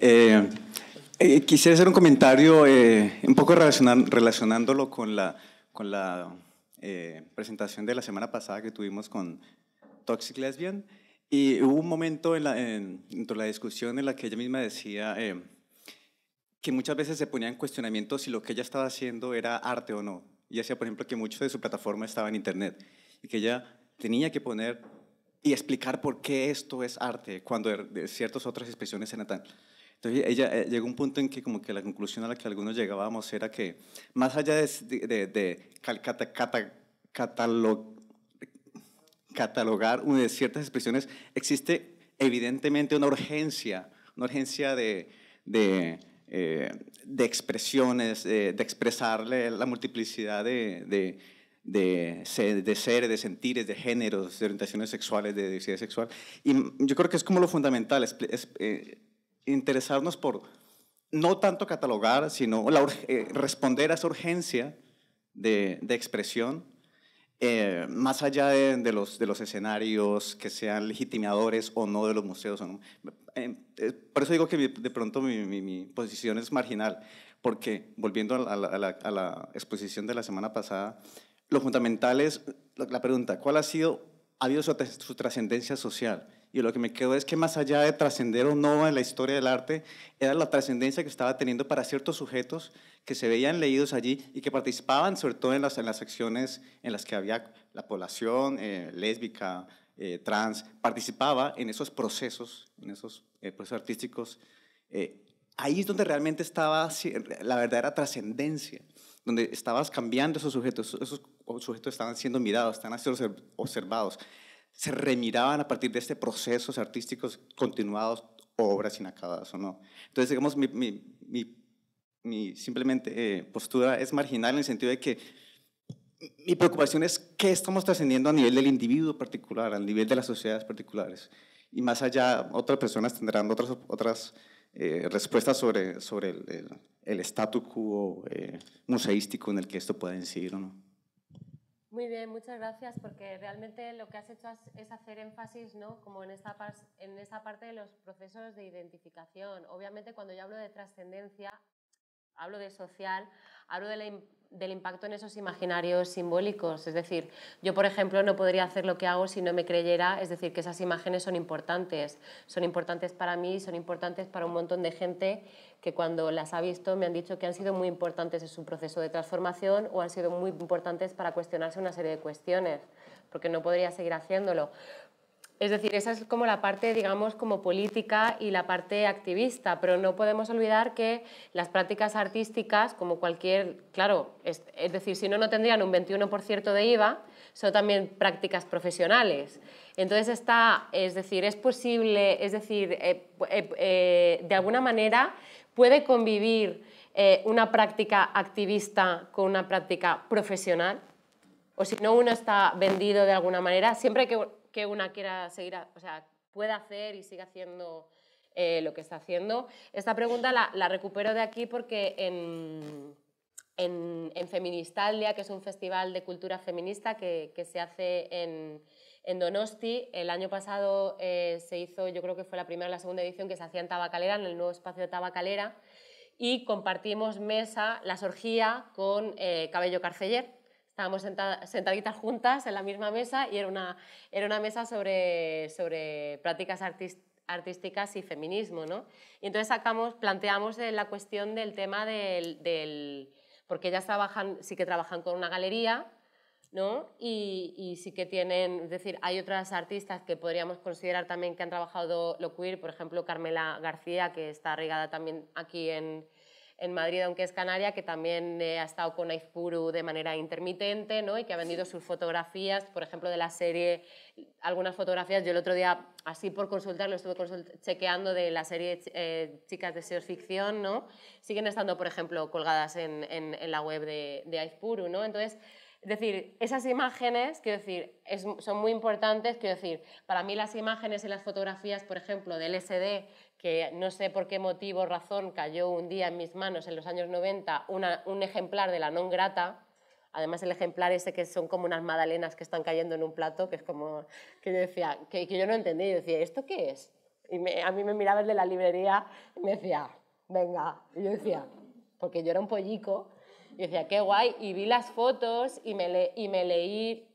Eh, eh, quisiera hacer un comentario eh, un poco relacionándolo con la, con la presentación de la semana pasada que tuvimos con Toxic Lesbian. Y hubo un momento en la, la discusión en la que ella misma decía que muchas veces se ponía en cuestionamiento si lo que ella estaba haciendo era arte o no. Y decía, por ejemplo, que mucho de su plataforma estaba en Internet y que ella tenía que poner y explicar por qué esto es arte, cuando er, ciertas otras expresiones se tan... Entonces ella eh, llegó un punto en que como que la conclusión a la que algunos llegábamos era que más allá de, catalogar una de ciertas expresiones, existe evidentemente una urgencia, una urgencia de, de eh, expresiones, de expresarle la multiplicidad de de, de seres, de sentires, de géneros, de orientaciones sexuales, de diversidad sexual. Y yo creo que es como lo fundamental, es, eh, interesarnos por no tanto catalogar, sino eh, responder a esa urgencia de, expresión, eh, más allá de, los, de los escenarios que sean legitimadores o no de los museos. por eso digo que de pronto mi, posición es marginal, porque volviendo a la, exposición de la semana pasada, lo fundamental es la pregunta, ¿cuál ha sido, ha habido su, trascendencia social? Y lo que me quedó es que más allá de trascender o no en la historia del arte, era la trascendencia que estaba teniendo para ciertos sujetos que se veían leídos allí y que participaban sobre todo en las, en las acciones en las que había la población eh, lésbica, eh, trans, participaba en esos procesos, en esos eh, procesos artísticos. ahí es donde realmente estaba la verdadera trascendencia donde estabas cambiando esos sujetos, esos sujetos estaban siendo mirados, estaban siendo observados, se remiraban a partir de este procesos artísticos continuados, obras inacabadas o no. Entonces, digamos, mi, mi, mi, simplemente eh, postura es marginal en el sentido de que mi preocupación es qué estamos trascendiendo a nivel del individuo particular, a nivel de las sociedades particulares. Y más allá, otras personas tendrán otras, otras eh, respuestas sobre, sobre el, el, statu quo eh, museístico en el que esto puede incidir o no. Muy bien, muchas gracias, porque realmente lo que has hecho es hacer énfasis, ¿no? Como en esta, en esta parte de los procesos de identificación. Obviamente, cuando yo hablo de trascendencia, Hablo de social, hablo del impacto en esos imaginarios simbólicos. Es decir, yo, por ejemplo, no podría hacer lo que hago si no me creyera, es decir, que esas imágenes son importantes. Son importantes para mí, son importantes para un montón de gente que cuando las ha visto me han dicho que han sido muy importantes en su proceso de transformación o han sido muy importantes para cuestionarse una serie de cuestiones, porque no podría seguir haciéndolo. Es decir, esa es como la parte, digamos, como política y la parte activista, pero no podemos olvidar que las prácticas artísticas, como cualquier, claro, es, decir, si no, no tendrían un 21% de IVA, son también prácticas profesionales. Entonces está, es decir, es posible, es decir, eh, eh, eh, de alguna manera puede convivir una práctica activista con una práctica profesional, o si no, uno está vendido de alguna manera, siempre que que una quiera seguir, o sea, pueda hacer y siga haciendo eh, lo que está haciendo. Esta pregunta la, recupero de aquí porque en, en, en Feministalia, que es un festival de cultura feminista que, se hace en, Donosti, el año pasado eh, se hizo, yo creo que fue la primera o la segunda edición que se hacía en Tabacalera, en el nuevo espacio de Tabacalera, y compartimos mesa, la sorgía, con eh, Cabello Carceller estábamos sentaditas juntas en la misma mesa y era una, era una mesa sobre, sobre prácticas artísticas y feminismo, ¿no? Y entonces sacamos, planteamos eh, la cuestión del tema del, porque ellas trabajan, sí que trabajan con una galería, ¿no? Y, y, sí que tienen, es decir, hay otras artistas que podríamos considerar también que han trabajado lo queer, por ejemplo, Carmela García, que está arraigada también aquí en, en Madrid, aunque es canaria, que también eh, ha estado con Aizpuru de manera intermitente ¿no? y que ha vendido sus fotografías, por ejemplo, de la serie, algunas fotografías, yo el otro día, así por consultar, lo estuve chequeando de la serie eh, Chicas de Seos Ficción, ¿no? siguen estando, por ejemplo, colgadas en, la web de, de Aizpuru. ¿no? Entonces, es decir, esas imágenes, quiero decir, son muy importantes, quiero decir, para mí las imágenes y las fotografías, por ejemplo, del SD, que no sé por qué motivo, o razón, cayó un día en mis manos en los años 90 un ejemplar de la non grata, además el ejemplar ese que son como unas magdalenas que están cayendo en un plato, que es como, que yo decía, que, yo no entendía, yo decía, ¿esto qué es? Y a mí me miraba el de la librería y me decía, venga, y yo decía, porque yo era un pollico, y decía, qué guay, y vi las fotos y me, le, y me leí,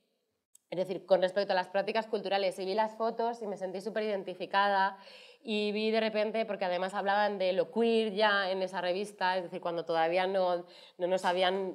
es decir, con respecto a las prácticas culturales, y vi las fotos y me sentí súper identificada y vi de repente, porque además hablaban de lo queer ya en esa revista, es decir, cuando todavía no, no nos, habían,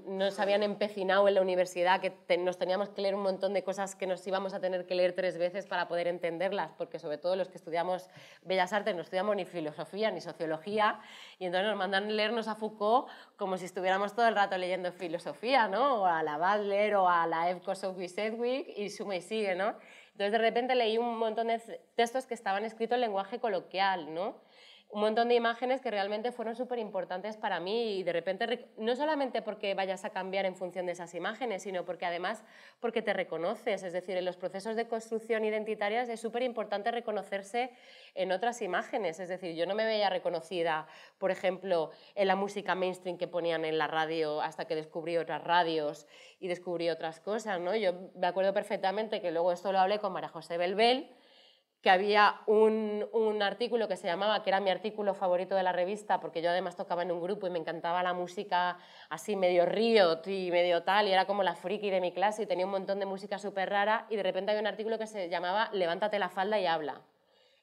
empecinado en la universidad, que nos teníamos que leer un montón de cosas que nos íbamos a tener que leer tres veces para poder entenderlas, porque sobre todo los que estudiamos Bellas Artes no estudiamos ni filosofía ni sociología, y entonces nos mandan leernos a Foucault como si estuviéramos todo el rato leyendo filosofía, ¿no? O a la Butler o a la of Sedgwick y suma y sigue, ¿no? Entonces de repente leí un montón de textos que estaban escritos en lenguaje coloquial, ¿no? un montón de imágenes que realmente fueron súper importantes para mí y de repente, no solamente porque vayas a cambiar en función de esas imágenes, sino porque además porque te reconoces, es decir, en los procesos de construcción identitaria es súper importante reconocerse en otras imágenes, es decir, yo no me veía reconocida, por ejemplo, en la música mainstream que ponían en la radio hasta que descubrí otras radios y descubrí otras cosas, ¿no? Yo me acuerdo perfectamente que luego esto lo hablé con María José Belbel, que había un, artículo que se llamaba, que era mi artículo favorito de la revista, porque yo además tocaba en un grupo y me encantaba la música así medio Riot y medio tal, y era como la friki de mi clase y tenía un montón de música súper rara, y de repente había un artículo que se llamaba Levántate la falda y habla.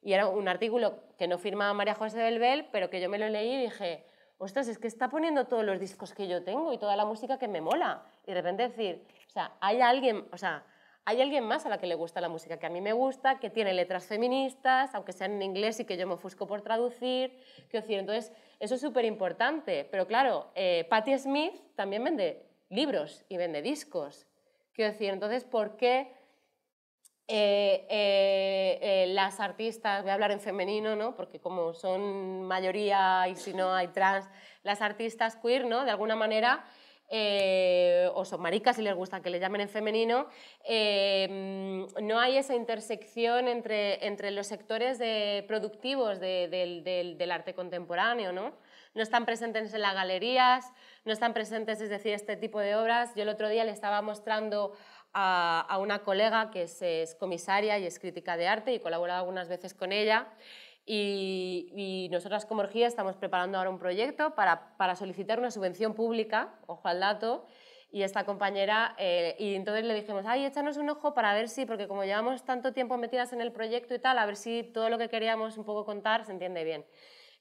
Y era un artículo que no firmaba María José Belbel, pero que yo me lo leí y dije, ostras, es que está poniendo todos los discos que yo tengo y toda la música que me mola. Y de repente decir, o sea, hay alguien, o sea, hay alguien más a la que le gusta la música que a mí me gusta, que tiene letras feministas, aunque sean en inglés y que yo me ofusco por traducir. Quiero decir, entonces, eso es súper importante. Pero claro, eh, Patti Smith también vende libros y vende discos. Quiero decir, entonces, ¿por qué eh, eh, las artistas, voy a hablar en femenino, ¿no? porque como son mayoría y si no hay trans, las artistas queer, ¿no? de alguna manera eh, o son maricas si les gusta que le llamen en femenino, em, no hay esa intersección entre, entre los sectores de, productivos del, arte contemporáneo, ¿no? no están presentes en las galerías, no están presentes, es decir, este tipo de obras. Yo el otro día le estaba mostrando a, una colega que es, comisaria y es crítica de arte y colaborado algunas veces con ella. Y, y, nosotras como Orgía estamos preparando ahora un proyecto para, para, solicitar una subvención pública, ojo al dato, y esta compañera, eh, y entonces le dijimos, ay, échanos un ojo para ver si, porque como llevamos tanto tiempo metidas en el proyecto y tal, a ver si todo lo que queríamos un poco contar se entiende bien.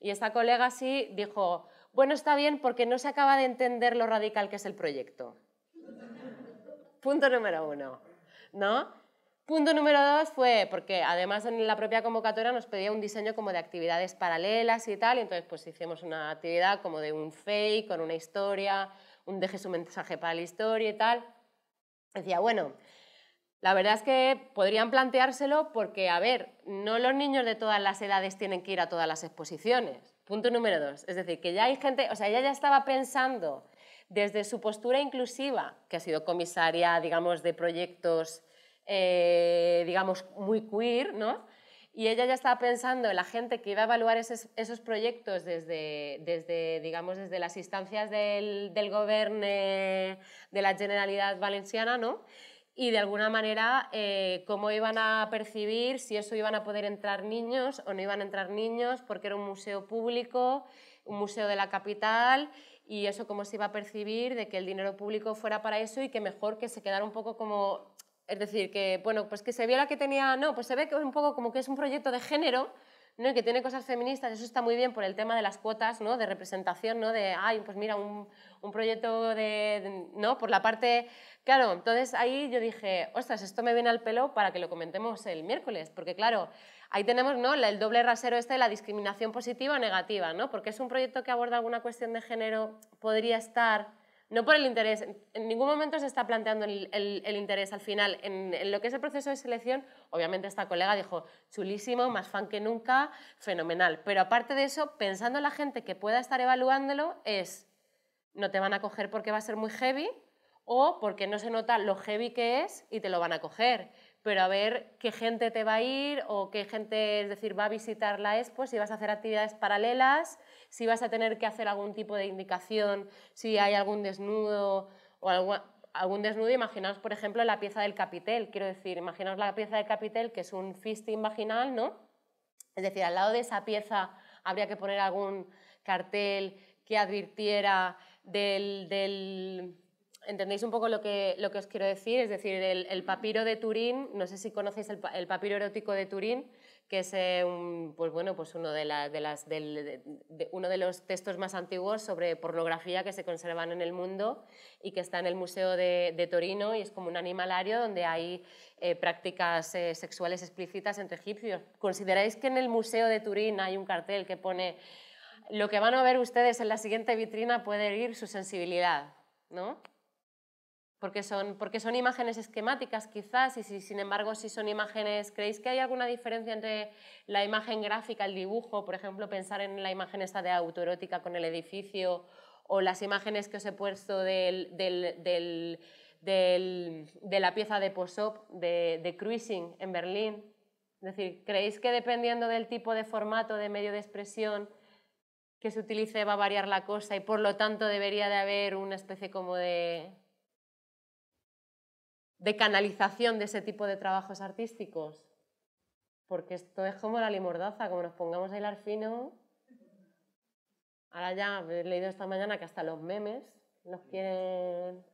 Y esta colega sí dijo, bueno, está bien porque no se acaba de entender lo radical que es el proyecto. Punto número uno, ¿no? Punto número dos fue porque además en la propia convocatoria nos pedía un diseño como de actividades paralelas y tal, entonces pues hicimos una actividad como de un fake con una historia, un deje su mensaje para la historia y tal. Decía, bueno, la verdad es que podrían planteárselo porque, a ver, no los niños de todas las edades tienen que ir a todas las exposiciones. Punto número dos. Es decir, que ya hay gente, o sea, ella ya estaba pensando desde su postura inclusiva, que ha sido comisaria, digamos, de proyectos eh, digamos, muy queer, ¿no? Y ella ya estaba pensando en la gente que iba a evaluar esos, proyectos desde, desde, digamos, desde las instancias del, del gobierno de la Generalidad Valenciana, ¿no? y de alguna manera eh, cómo iban a percibir si eso iban a poder entrar niños o no iban a entrar niños, porque era un museo público, un museo de la capital, y eso cómo se iba a percibir de que el dinero público fuera para eso y que mejor que se quedara un poco como es decir, que, bueno, pues que se vio la que tenía, no, pues se ve que un poco como que es un proyecto de género, ¿no? Y que tiene cosas feministas, eso está muy bien por el tema de las cuotas, ¿no? De representación, ¿no? De, ay, pues mira, un, proyecto de, ¿no? Por la parte, claro, entonces ahí yo dije, ostras, esto me viene al pelo para que lo comentemos el miércoles, porque claro, ahí tenemos, ¿no? El doble rasero este de la discriminación positiva o negativa, ¿no? Porque es un proyecto que aborda alguna cuestión de género, podría estar no por el interés. En ningún momento se está planteando el, interés. Al final, en, en, lo que es el proceso de selección, obviamente esta colega dijo, chulísimo, más fan que nunca, fenomenal. Pero aparte de eso, pensando en la gente que pueda estar evaluándolo, es, no te van a coger porque va a ser muy heavy o porque no se nota lo heavy que es y te lo van a coger pero a ver qué gente te va a ir o qué gente, es decir, va a visitar la expo, si vas a hacer actividades paralelas, si vas a tener que hacer algún tipo de indicación, si hay algún desnudo o algún desnudo, imaginaos, por ejemplo, la pieza del capitel, quiero decir, imaginaos la pieza del capitel que es un fisting vaginal, ¿no? Es decir, al lado de esa pieza habría que poner algún cartel que advirtiera del entendéis un poco lo que, lo que os quiero decir, es decir, el, papiro de Turín, no sé si conocéis el, papiro erótico de Turín, que es eh, pues bueno, pues uno, de, los textos más antiguos sobre pornografía que se conservan en el mundo y que está en el Museo de, Torino y es como un animalario donde hay eh, prácticas eh, sexuales explícitas entre egipcios. ¿Consideráis que en el Museo de Turín hay un cartel que pone lo que van a ver ustedes en la siguiente vitrina puede herir su sensibilidad? ¿No? porque son, porque son imágenes esquemáticas quizás, y si, sin embargo si son imágenes, ¿creéis que hay alguna diferencia entre la imagen gráfica, el dibujo, por ejemplo, pensar en la imagen esta de autoerótica con el edificio, o las imágenes que os he puesto de la pieza de Posop, de, de Cruising en Berlín? Es decir, ¿creéis que dependiendo del tipo de formato, de medio de expresión, que se utilice va a variar la cosa y por lo tanto debería de haber una especie como de de canalización de ese tipo de trabajos artísticos? Porque esto es como la limordaza, como nos pongamos a hilar fino. Ahora ya he leído esta mañana que hasta los memes nos quieren.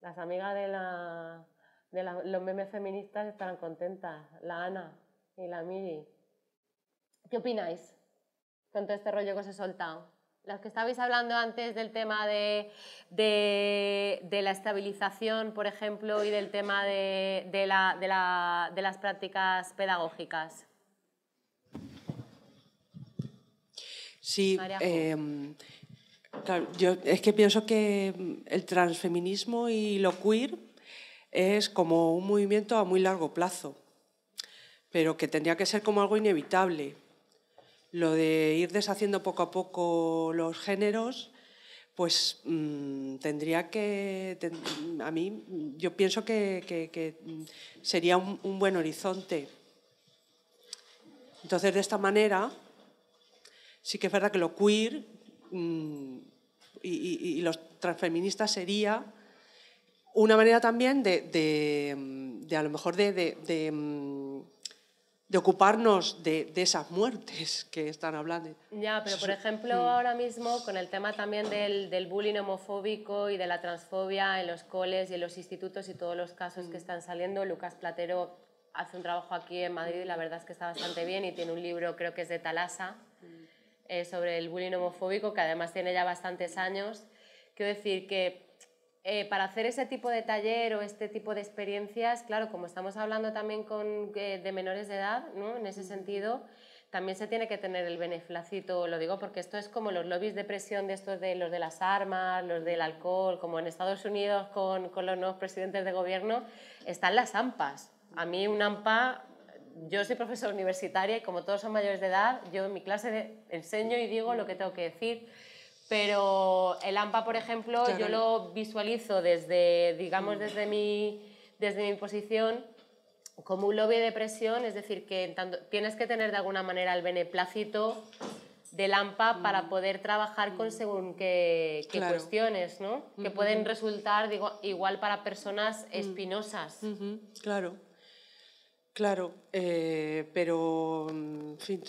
Las amigas de, la, de los memes feministas estarán contentas, la Ana y la Miri. ¿Qué opináis con todo este rollo que os he soltado? los que estabais hablando antes del tema de, la estabilización, por ejemplo, y del tema de, las prácticas pedagógicas. Sí, em, yo es que pienso que el transfeminismo y lo queer es como un movimiento a muy largo plazo, pero que tendría que ser como algo inevitable lo de ir deshaciendo poco a poco los géneros, pues mm, tendría que, a mí, yo pienso que, sería un, buen horizonte. Entonces, de esta manera, sí que es verdad que lo queer mm, y, y, y, los transfeministas sería una manera también de, a lo mejor de mm, de ocuparnos de, esas muertes que están hablando. Ya, pero por ejemplo mm. ahora mismo con el tema también del, del, bullying homofóbico y de la transfobia en los coles y en los institutos y todos los casos que mm. están saliendo, Lucas Platero hace un trabajo aquí en Madrid y la verdad es que está bastante bien y tiene un libro, creo que es de Talasa, mm. eh, sobre el bullying homofóbico, que además tiene ya bastantes años. Quiero decir que eh, para hacer ese tipo de taller o este tipo de experiencias, claro, como estamos hablando también con, eh, de menores de edad, en ese sentido, también se tiene que tener el beneflacito, lo digo porque esto es como los lobbies de presión de estos de los de las armas, los del alcohol, como en Estados Unidos con, con los nuevos presidentes de gobierno, están las AMPAs. A mí un AMPA yo soy profesora universitaria y como todos son mayores de edad, yo en mi clase enseño y digo lo que tengo que decir. Pero el AMPA, por ejemplo, yo lo visualizo desde, digamos, mm. desde mi, desde mi posición como un lobby de presión, es decir, que tienes que tener de alguna manera el beneplácito del AMPA mm. para poder trabajar con mm. según qué, cuestiones, ¿no? Que pueden resultar, igual para personas espinosas. Claro. Claro, eh, pero mm, en fin,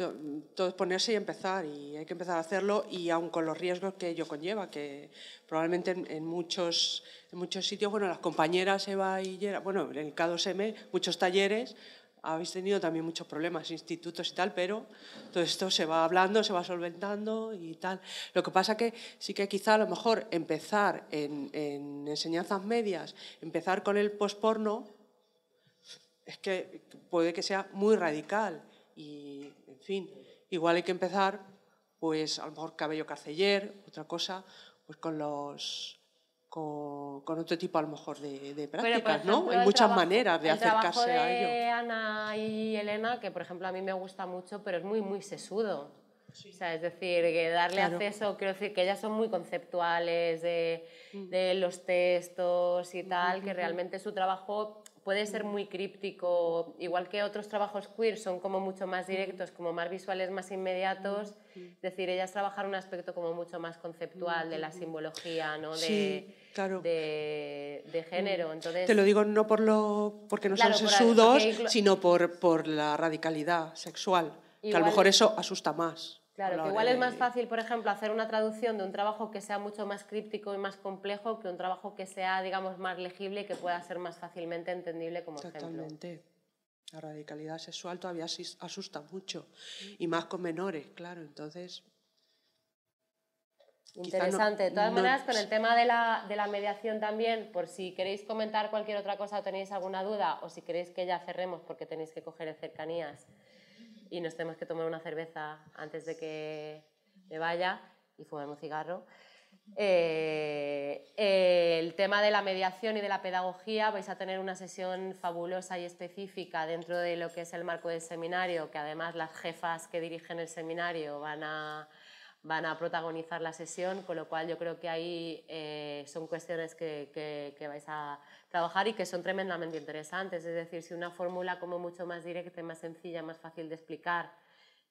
todo es ponerse y empezar, y hay que empezar a hacerlo, y aun con los riesgos que ello conlleva, que probablemente en, muchos, en muchos sitios, bueno, las compañeras se va y Yera, bueno, en el K2M, muchos talleres, habéis tenido también muchos problemas, institutos y tal, pero todo esto se va hablando, se va solventando y tal. Lo que pasa que sí que quizá a lo mejor empezar en, en enseñanzas medias, empezar con el posporno es que puede que sea muy radical y, en fin, igual hay que empezar, pues a lo mejor cabello carceller, otra cosa, pues con los... Con, otro tipo a lo mejor de, prácticas, ¿no? Hay muchas maneras de acercarse a ello. Ana y Elena, que por ejemplo a mí me gusta mucho, pero es muy, muy sesudo. es decir, que darle acceso, quiero decir que ellas son muy conceptuales de, mm. los textos y tal, que realmente su trabajo puede ser muy críptico, igual que otros trabajos queer son como mucho más directos, como más visuales, más inmediatos, es decir, ellas trabajar un aspecto como mucho más conceptual de la simbología, ¿no? De, de, género. Entonces, Te lo digo no por lo, porque no son sesudos, sino por, la radicalidad sexual, que a lo mejor eso asusta más. Claro, que igual es más fácil, por ejemplo, hacer una traducción de un trabajo que sea mucho más críptico y más complejo que un trabajo que sea, digamos, más legible y que pueda ser más fácilmente entendible como Exactamente. La radicalidad sexual todavía asusta mucho y más con menores, claro. Entonces, Interesante. de todas maneras, con el tema de la, de la, mediación también, por si queréis comentar cualquier otra cosa o tenéis alguna duda, o si queréis que ya cerremos porque tenéis que coger cercanías, y nos tenemos que tomar una cerveza antes de que me vaya y fumar un cigarro. Eh, el tema de la mediación y de la pedagogía, vais a tener una sesión fabulosa y específica dentro de lo que es el marco del seminario, que además las jefas que dirigen el seminario van a van a protagonizar la sesión, con lo cual yo creo que ahí eh, son cuestiones que, vais a trabajar y que son tremendamente interesantes. Es decir, si una fórmula como mucho más directa, más sencilla, más fácil de explicar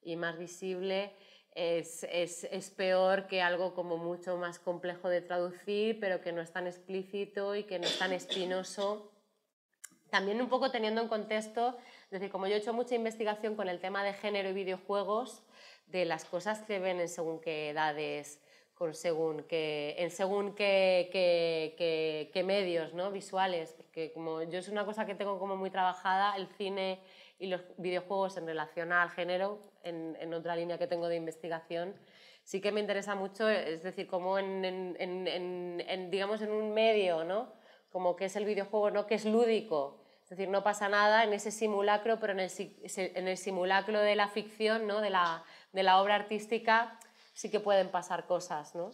y más visible, es, es peor que algo como mucho más complejo de traducir, pero que no es tan explícito y que no es tan espinoso. También un poco teniendo en contexto, es decir, como yo he hecho mucha investigación con el tema de género y videojuegos, de las cosas que ven en según qué edades, con según qué, en según qué, medios ¿no? visuales, porque como yo es una cosa que tengo como muy trabajada, el cine y los videojuegos en relación al género, en, otra línea que tengo de investigación, sí que me interesa mucho, es decir, como en, en, en digamos, en un medio, ¿no? como que es el videojuego, ¿no? que es lúdico, es decir, no pasa nada en ese simulacro, pero en el, en el simulacro de la ficción, ¿no? de la de la obra artística sí que pueden pasar cosas, ¿no?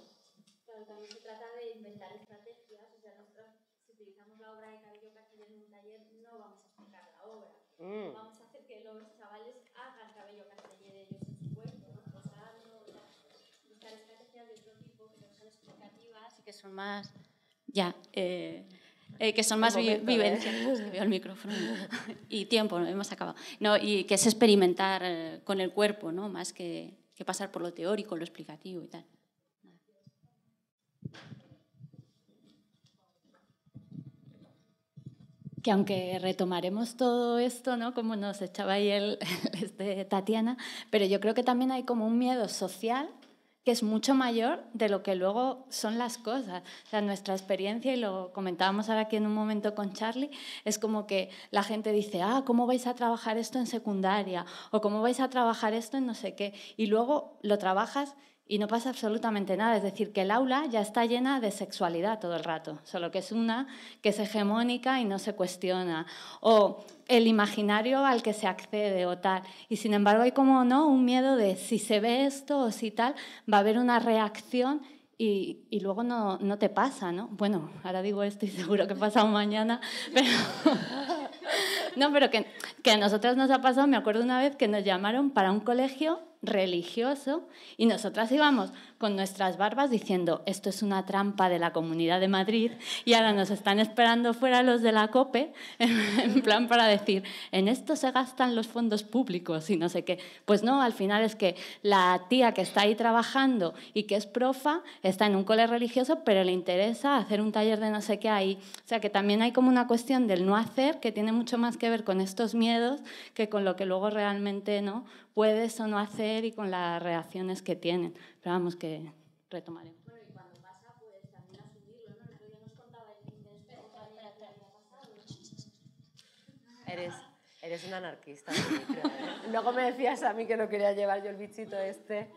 Pero también se trata de inventar estrategias, o sea, nosotros si utilizamos la obra de Cabello castellero en un taller no vamos a explicar la obra, mm. vamos a hacer que los chavales hagan Cabello castellero. ellos en su cuerpo, ¿no? Posando, o buscar estrategias de otro tipo que no son explicativas y que son más... Ya, eh eh, que son más vivencias. (laughs) el micrófono. y tiempo, hemos acabado. y que es experimentar eh, con el cuerpo, ¿no? Más que, que, pasar por lo teórico, lo explicativo y tal. que aunque retomaremos todo esto, ¿no? Como nos echaba ahí el, (laughs) este, Tatiana, pero yo creo que también hay como un miedo social que es mucho mayor de lo que luego son las cosas. O sea, nuestra experiencia, y lo comentábamos ahora aquí en un momento con Charlie, es como que la gente dice, ah, ¿cómo vais a trabajar esto en secundaria? O ¿cómo vais a trabajar esto en no sé qué? Y luego lo trabajas y no pasa absolutamente nada. Es decir, que el aula ya está llena de sexualidad todo el rato, solo que es una que es hegemónica y no se cuestiona. O el imaginario al que se accede o tal. Y sin embargo hay como no un miedo de si se ve esto o si tal, va a haber una reacción y, y, luego no, no, te pasa, ¿no? Bueno, ahora digo esto y (laughs) seguro que pasa mañana, pero... (laughs) no, pero que, que a nosotras nos ha pasado, me acuerdo una vez que nos llamaron para un colegio religioso y nosotras íbamos con nuestras barbas diciendo, esto es una trampa de la Comunidad de Madrid y ahora nos están esperando fuera los de la COPE (laughs) en plan para decir, en esto se gastan los fondos públicos y no sé qué. Pues no, al final es que la tía que está ahí trabajando y que es profa está en un cole religioso, pero le interesa hacer un taller de no sé qué ahí. O sea que también hay como una cuestión del no hacer que tiene mucho más que ver con estos miedos que con lo que luego realmente no puedes o no hacer y con las reacciones que tienen. Pero vamos, que retomaremos. ¿no? Eres, eres un anarquista. (laughs) Luego me decías a mí que no quería llevar yo el bichito este.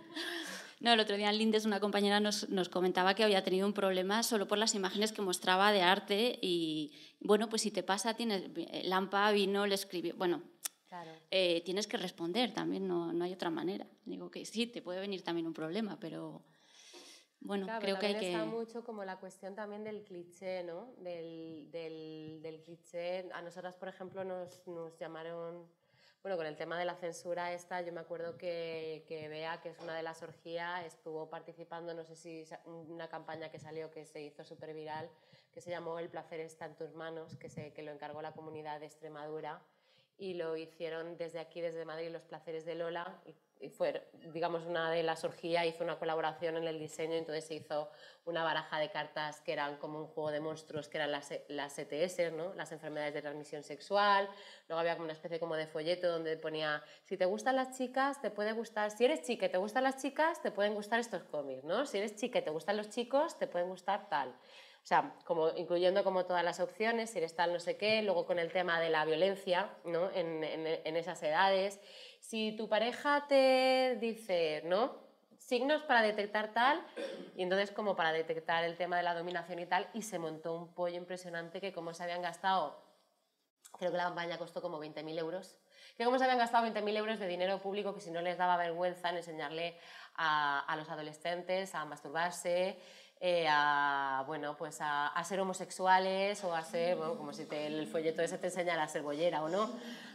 No, el otro día en Lindes una compañera nos, nos, comentaba que había tenido un problema solo por las imágenes que mostraba de arte y bueno, pues si te pasa, tienes Lampa vino, le escribió, bueno, Claro. Eh, tienes que responder también, no, no, hay otra manera. Digo que sí, te puede venir también un problema, pero bueno, creo que hay que... está mucho como la cuestión también del cliché, ¿no? Del, del, del cliché. A nosotras, por ejemplo, nos, nos llamaron bueno, con el tema de la censura esta, yo me acuerdo que, que Bea, que es una de las orgías, estuvo participando, no sé si una campaña que salió que se hizo súper viral, que se llamó El placer está en tus manos, que, se, que lo encargó la comunidad de Extremadura y lo hicieron desde aquí, desde Madrid, Los Placeres de Lola. Y fue, digamos, una de las orgías, hizo una colaboración en el diseño, entonces se hizo una baraja de cartas que eran como un juego de monstruos, que eran las, las ETS, ¿no? las enfermedades de transmisión sexual. Luego había como una especie como de folleto donde ponía, si te gustan las chicas, te puede gustar, si eres chica y te gustan las chicas, te pueden gustar estos cómics, ¿no? si eres chica y te gustan los chicos, te pueden gustar tal. O sea, como incluyendo como todas las opciones, si eres tal no sé qué, luego con el tema de la violencia ¿no? en, esas edades. Si tu pareja te dice, ¿no? signos para detectar tal, y entonces como para detectar el tema de la dominación y tal, y se montó un pollo impresionante que como se habían gastado, creo que la campaña costó como 20.000 euros, que como se habían gastado 20.000 euros de dinero público que si no les daba vergüenza en enseñarle a, a los adolescentes a masturbarse, eh, a, bueno, pues a, ser homosexuales o a ser, como si el folleto ese te enseñara a ser bollera o no,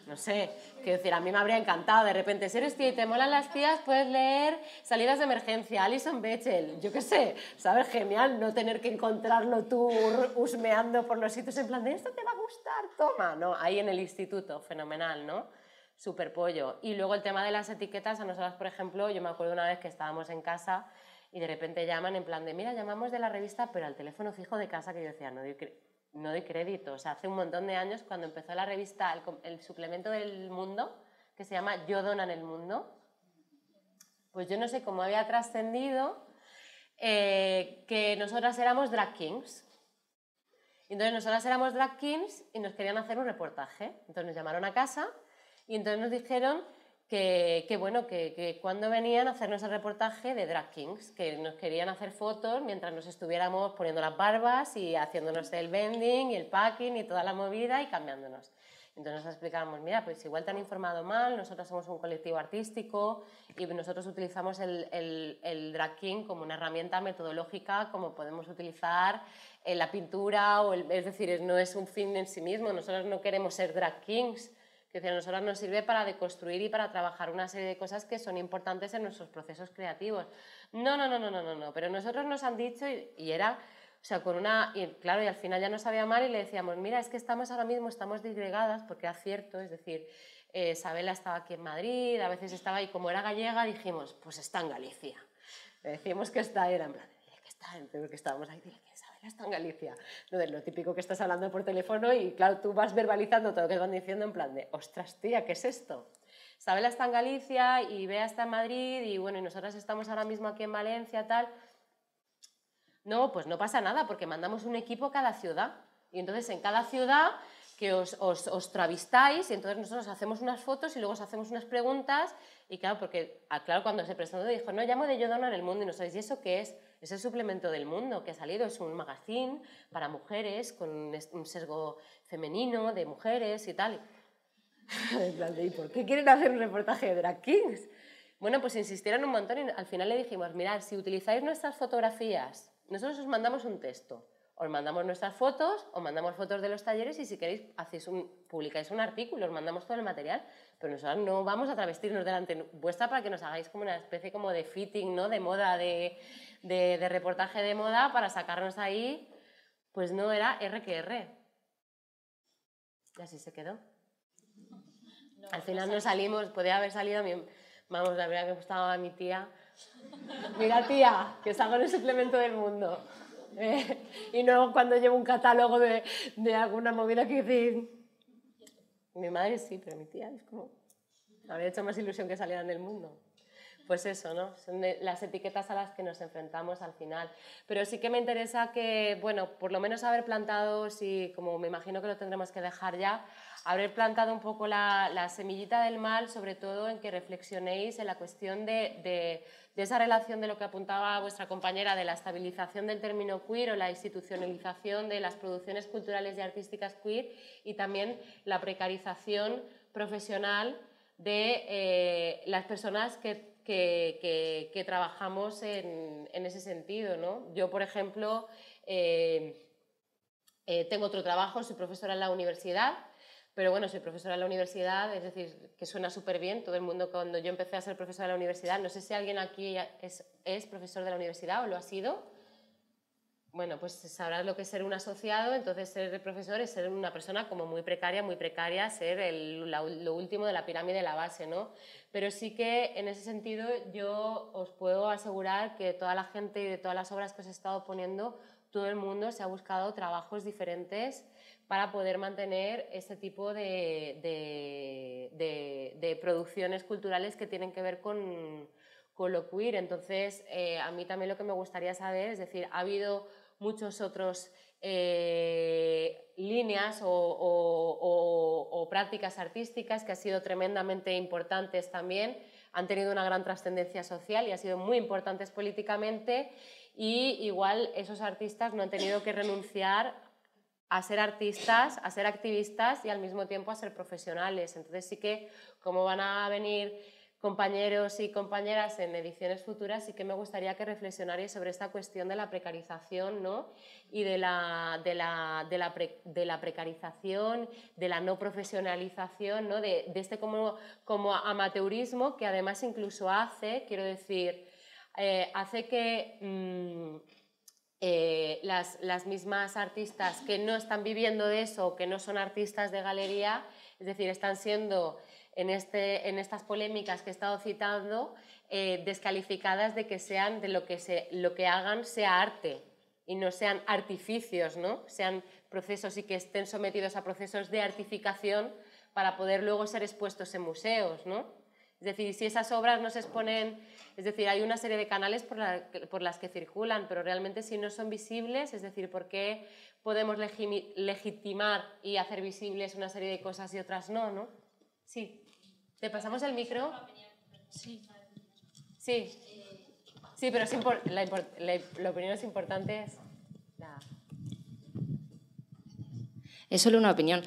no sé, quiero decir, a mí me habría encantado de repente, ser eres tía y te molan las tías, puedes leer Salidas de Emergencia, Alison Bechel, yo qué sé, ¿sabes? Genial no tener que encontrarlo tú husmeando por los sitios en plan esto te va a gustar, toma, ¿no? Ahí en el instituto, fenomenal, ¿no? Super pollo. Y luego el tema de las etiquetas, a nosotras, por ejemplo, yo me acuerdo una vez que estábamos en casa y de repente llaman en plan de, mira, llamamos de la revista, pero al teléfono fijo de casa que yo decía, no doy, crédito. O sea, hace un montón de años cuando empezó la revista, el, suplemento del mundo, que se llama Yo donan el mundo, pues yo no sé cómo había trascendido eh, que nosotras éramos drag kings. Entonces nosotras éramos drag kings y nos querían hacer un reportaje. Entonces nos llamaron a casa y entonces nos dijeron que, bueno, que, cuando venían a hacernos el reportaje de Drag Kings, que nos querían hacer fotos mientras nos estuviéramos poniendo las barbas y haciéndonos el bending y el packing y toda la movida y cambiándonos. Entonces nos explicábamos, mira, pues igual te han informado mal, nosotros somos un colectivo artístico y nosotros utilizamos el, el, drag king como una herramienta metodológica, como podemos utilizar en la pintura, o es decir, no es un fin en sí mismo, nosotros no queremos ser drag kings, que nosotros nos sirve para deconstruir y para trabajar una serie de cosas que son importantes en nuestros procesos creativos. No, no, no, no, no, no, Pero nosotros nos han dicho y, era, o sea, con una, claro, y al final ya no sabía mal y le decíamos, mira, es que estamos ahora mismo, estamos disgregadas, porque era cierto, es decir, eh, estaba aquí en Madrid, a veces estaba ahí como era gallega dijimos, pues está en Galicia. Le decíamos que está, era en plan, que está, pero que estábamos ahí, está (laughs) en Galicia. No lo típico que estás hablando por teléfono y claro, tú vas verbalizando todo lo que van diciendo en plan de, ostras tía, ¿qué es esto? Sabela está en Galicia y ve está en Madrid y bueno, y nosotras estamos ahora mismo aquí en Valencia, tal. No, pues no pasa nada porque mandamos un equipo a cada ciudad. Y entonces en cada ciudad que os, os, travistáis y entonces nosotros hacemos unas fotos y luego os hacemos unas preguntas y claro, porque ah, claro, cuando se presentó dijo, no, llamo de Yo en el Mundo y no sabéis, ¿y eso qué es? Es el suplemento del mundo que ha salido, es un magazine para mujeres con un sesgo femenino de mujeres y tal. (laughs) ¿Y por qué quieren hacer un reportaje de drag kings? Bueno, pues insistieron un montón y al final le dijimos, mirad, si utilizáis nuestras fotografías, nosotros os mandamos un texto os mandamos nuestras fotos, os mandamos fotos de los talleres y si queréis un, publicáis un artículo, os mandamos todo el material, pero nosotros no vamos a travestirnos delante vuestra para que nos hagáis como una especie como de fitting, ¿no? De moda, de, reportaje de moda para sacarnos ahí, pues no era R que R. Y así se quedó. Al final no salimos, podía haber salido, vamos, la verdad que gustaba a mi tía. Mira tía, que salgo en el suplemento del mundo. Eh, y no cuando llevo un catálogo de, de alguna movida que decir. Mi madre sí, pero mi tía es como. Me había hecho más ilusión que salieran del mundo pues eso, ¿no? Son las etiquetas a las que nos enfrentamos al final. Pero sí que me interesa que, bueno, por lo menos haber plantado, si como me imagino que lo tendremos que dejar ya, haber plantado un poco la, semillita del mal, sobre todo en que reflexionéis en la cuestión de, esa relación de lo que apuntaba vuestra compañera, de la estabilización del término queer o la institucionalización de las producciones culturales y artísticas queer y también la precarización profesional de eh, las personas que que, trabajamos en, ese sentido. ¿no? Yo, por ejemplo, eh, eh, tengo otro trabajo, soy profesora en la universidad, pero bueno, soy profesora en la universidad, es decir, que suena súper bien. Todo el mundo, cuando yo empecé a ser profesora de la universidad, no sé si alguien aquí es profesor de la universidad o lo ha sido bueno, pues sabrás lo que es ser un asociado, entonces ser profesor es ser una persona como muy precaria, muy precaria, ser lo último de la pirámide la base, ¿no? Pero sí que en ese sentido yo os puedo asegurar que toda la gente y de todas las obras que os he estado poniendo, todo el mundo se ha buscado trabajos diferentes para poder mantener ese tipo de, producciones culturales que tienen que ver con, con lo queer. Entonces, eh, a mí también lo que me gustaría saber es decir, ha habido muchas otros eh, líneas o, prácticas artísticas que han sido tremendamente importantes también, han tenido una gran trascendencia social y han sido muy importantes políticamente y igual esos artistas no han tenido que renunciar a ser artistas, a ser activistas y al mismo tiempo a ser profesionales. Entonces sí que como van a venir compañeros y compañeras en ediciones futuras, sí que me gustaría que reflexionarais sobre esta cuestión de la precarización ¿no? y de la, de, la, precarización, de la no profesionalización, ¿no? de, este como, como amateurismo que además incluso hace, quiero decir, eh, hace que... Mm, eh, las, las, mismas artistas que no están viviendo de eso, que no son artistas de galería, es decir, están siendo en, este, en estas polémicas que he estado citando, eh, descalificadas de que sean, de lo que, se, lo que hagan sea arte y no sean artificios, ¿no? Sean procesos y que estén sometidos a procesos de artificación para poder luego ser expuestos en museos, ¿no? Es decir, si esas obras no se exponen, es decir, hay una serie de canales por, por, las que circulan, pero realmente si no son visibles, es decir, ¿por qué podemos legitimar y hacer visibles una serie de cosas y otras no, no? Sí. ¿Te pasamos el micro? Sí. Sí. Sí, pero la, opinión es importante. Es, es solo una opinión.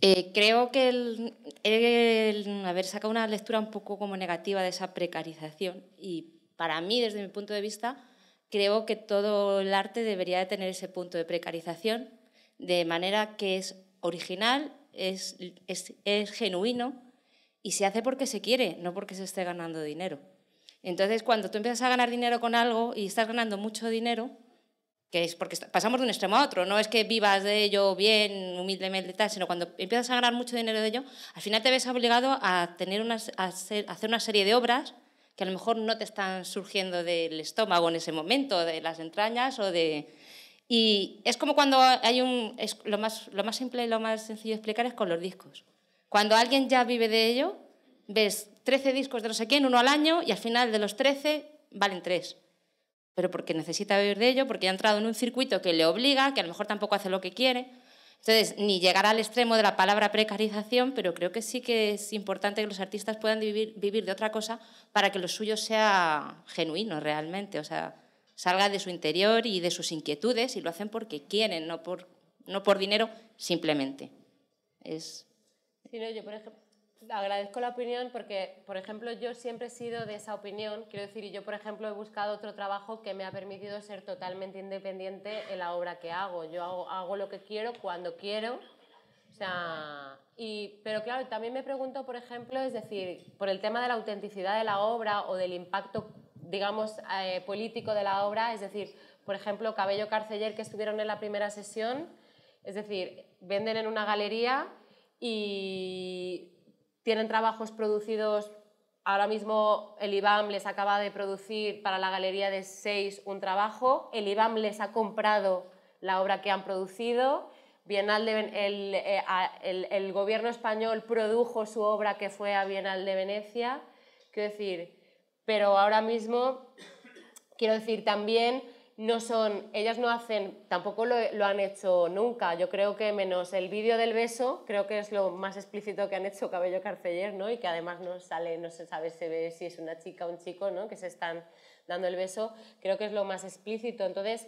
Eh, creo que el, haber sacado una lectura un poco como negativa de esa precarización y para mí, desde mi punto de vista, creo que todo el arte debería de tener ese punto de precarización de manera que es original, es, es, es genuino y se hace porque se quiere, no porque se esté ganando dinero. Entonces, cuando tú empiezas a ganar dinero con algo y estás ganando mucho dinero, que es porque pasamos de un extremo a otro, no es que vivas de ello bien, humildemente tal, sino cuando empiezas a ganar mucho dinero de ello, al final te ves obligado a, hacer, una serie de obras que a lo mejor no te están surgiendo del estómago en ese momento, de las entrañas o de... Y es como cuando hay un... lo más simple y lo más sencillo de explicar es con los discos. Cuando alguien ya vive de ello, ves 13 discos de no sé quién, uno al año, y al final de los 13 valen 3. Pero porque necesita vivir de ello, porque ha entrado en un circuito que le obliga, que a lo mejor tampoco hace lo que quiere. Entonces, ni llegar al extremo de la palabra precarización, pero creo que sí que es importante que los artistas puedan vivir, vivir de otra cosa para que lo suyo sea genuino realmente, o sea, salga de su interior y de sus inquietudes y lo hacen porque quieren, no por, no por dinero simplemente. Es yo, por ejemplo, agradezco la opinión porque, por ejemplo, yo siempre he sido de esa opinión. Quiero decir, yo, por ejemplo, he buscado otro trabajo que me ha permitido ser totalmente independiente en la obra que hago. Yo hago, lo que quiero cuando quiero. O sea, y, pero claro, también me pregunto, por ejemplo, es decir, por el tema de la autenticidad de la obra o del impacto, digamos, eh, político de la obra, es decir, por ejemplo, Cabello Carceller que estuvieron en la primera sesión, es decir, venden en una galería y tienen trabajos producidos. Ahora mismo el IBAM les acaba de producir para la Galería de Seis un trabajo. El IBAM les ha comprado la obra que han producido. Bienal eh, el, el, gobierno español produjo su obra que fue a Bienal de Venecia. Quiero decir, pero ahora mismo, quiero decir también no son, ellas no hacen, tampoco lo, han hecho nunca, yo creo que menos el vídeo del beso, creo que es lo más explícito que han hecho Cabello Carceller, ¿no? Y que además no sale, no se sabe se ve si es una chica o un chico, ¿no? Que se están dando el beso, creo que es lo más explícito. Entonces,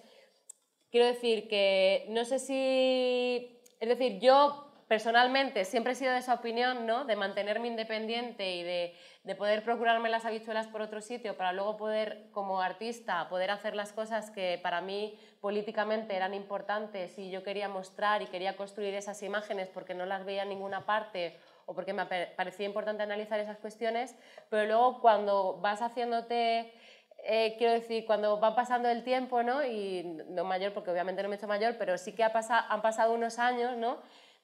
quiero decir que no sé si, es decir, yo personalmente siempre he sido de esa opinión, ¿no? De mantenerme independiente y de, de, poder procurarme las habichuelas por otro sitio para luego poder, como artista, poder hacer las cosas que para mí políticamente eran importantes y yo quería mostrar y quería construir esas imágenes porque no las veía en ninguna parte o porque me parecía importante analizar esas cuestiones, pero luego cuando vas haciéndote eh, quiero decir, cuando va pasando el tiempo, ¿no? Y no mayor, porque obviamente no me he hecho mayor, pero sí que ha han pasado unos años, ¿no?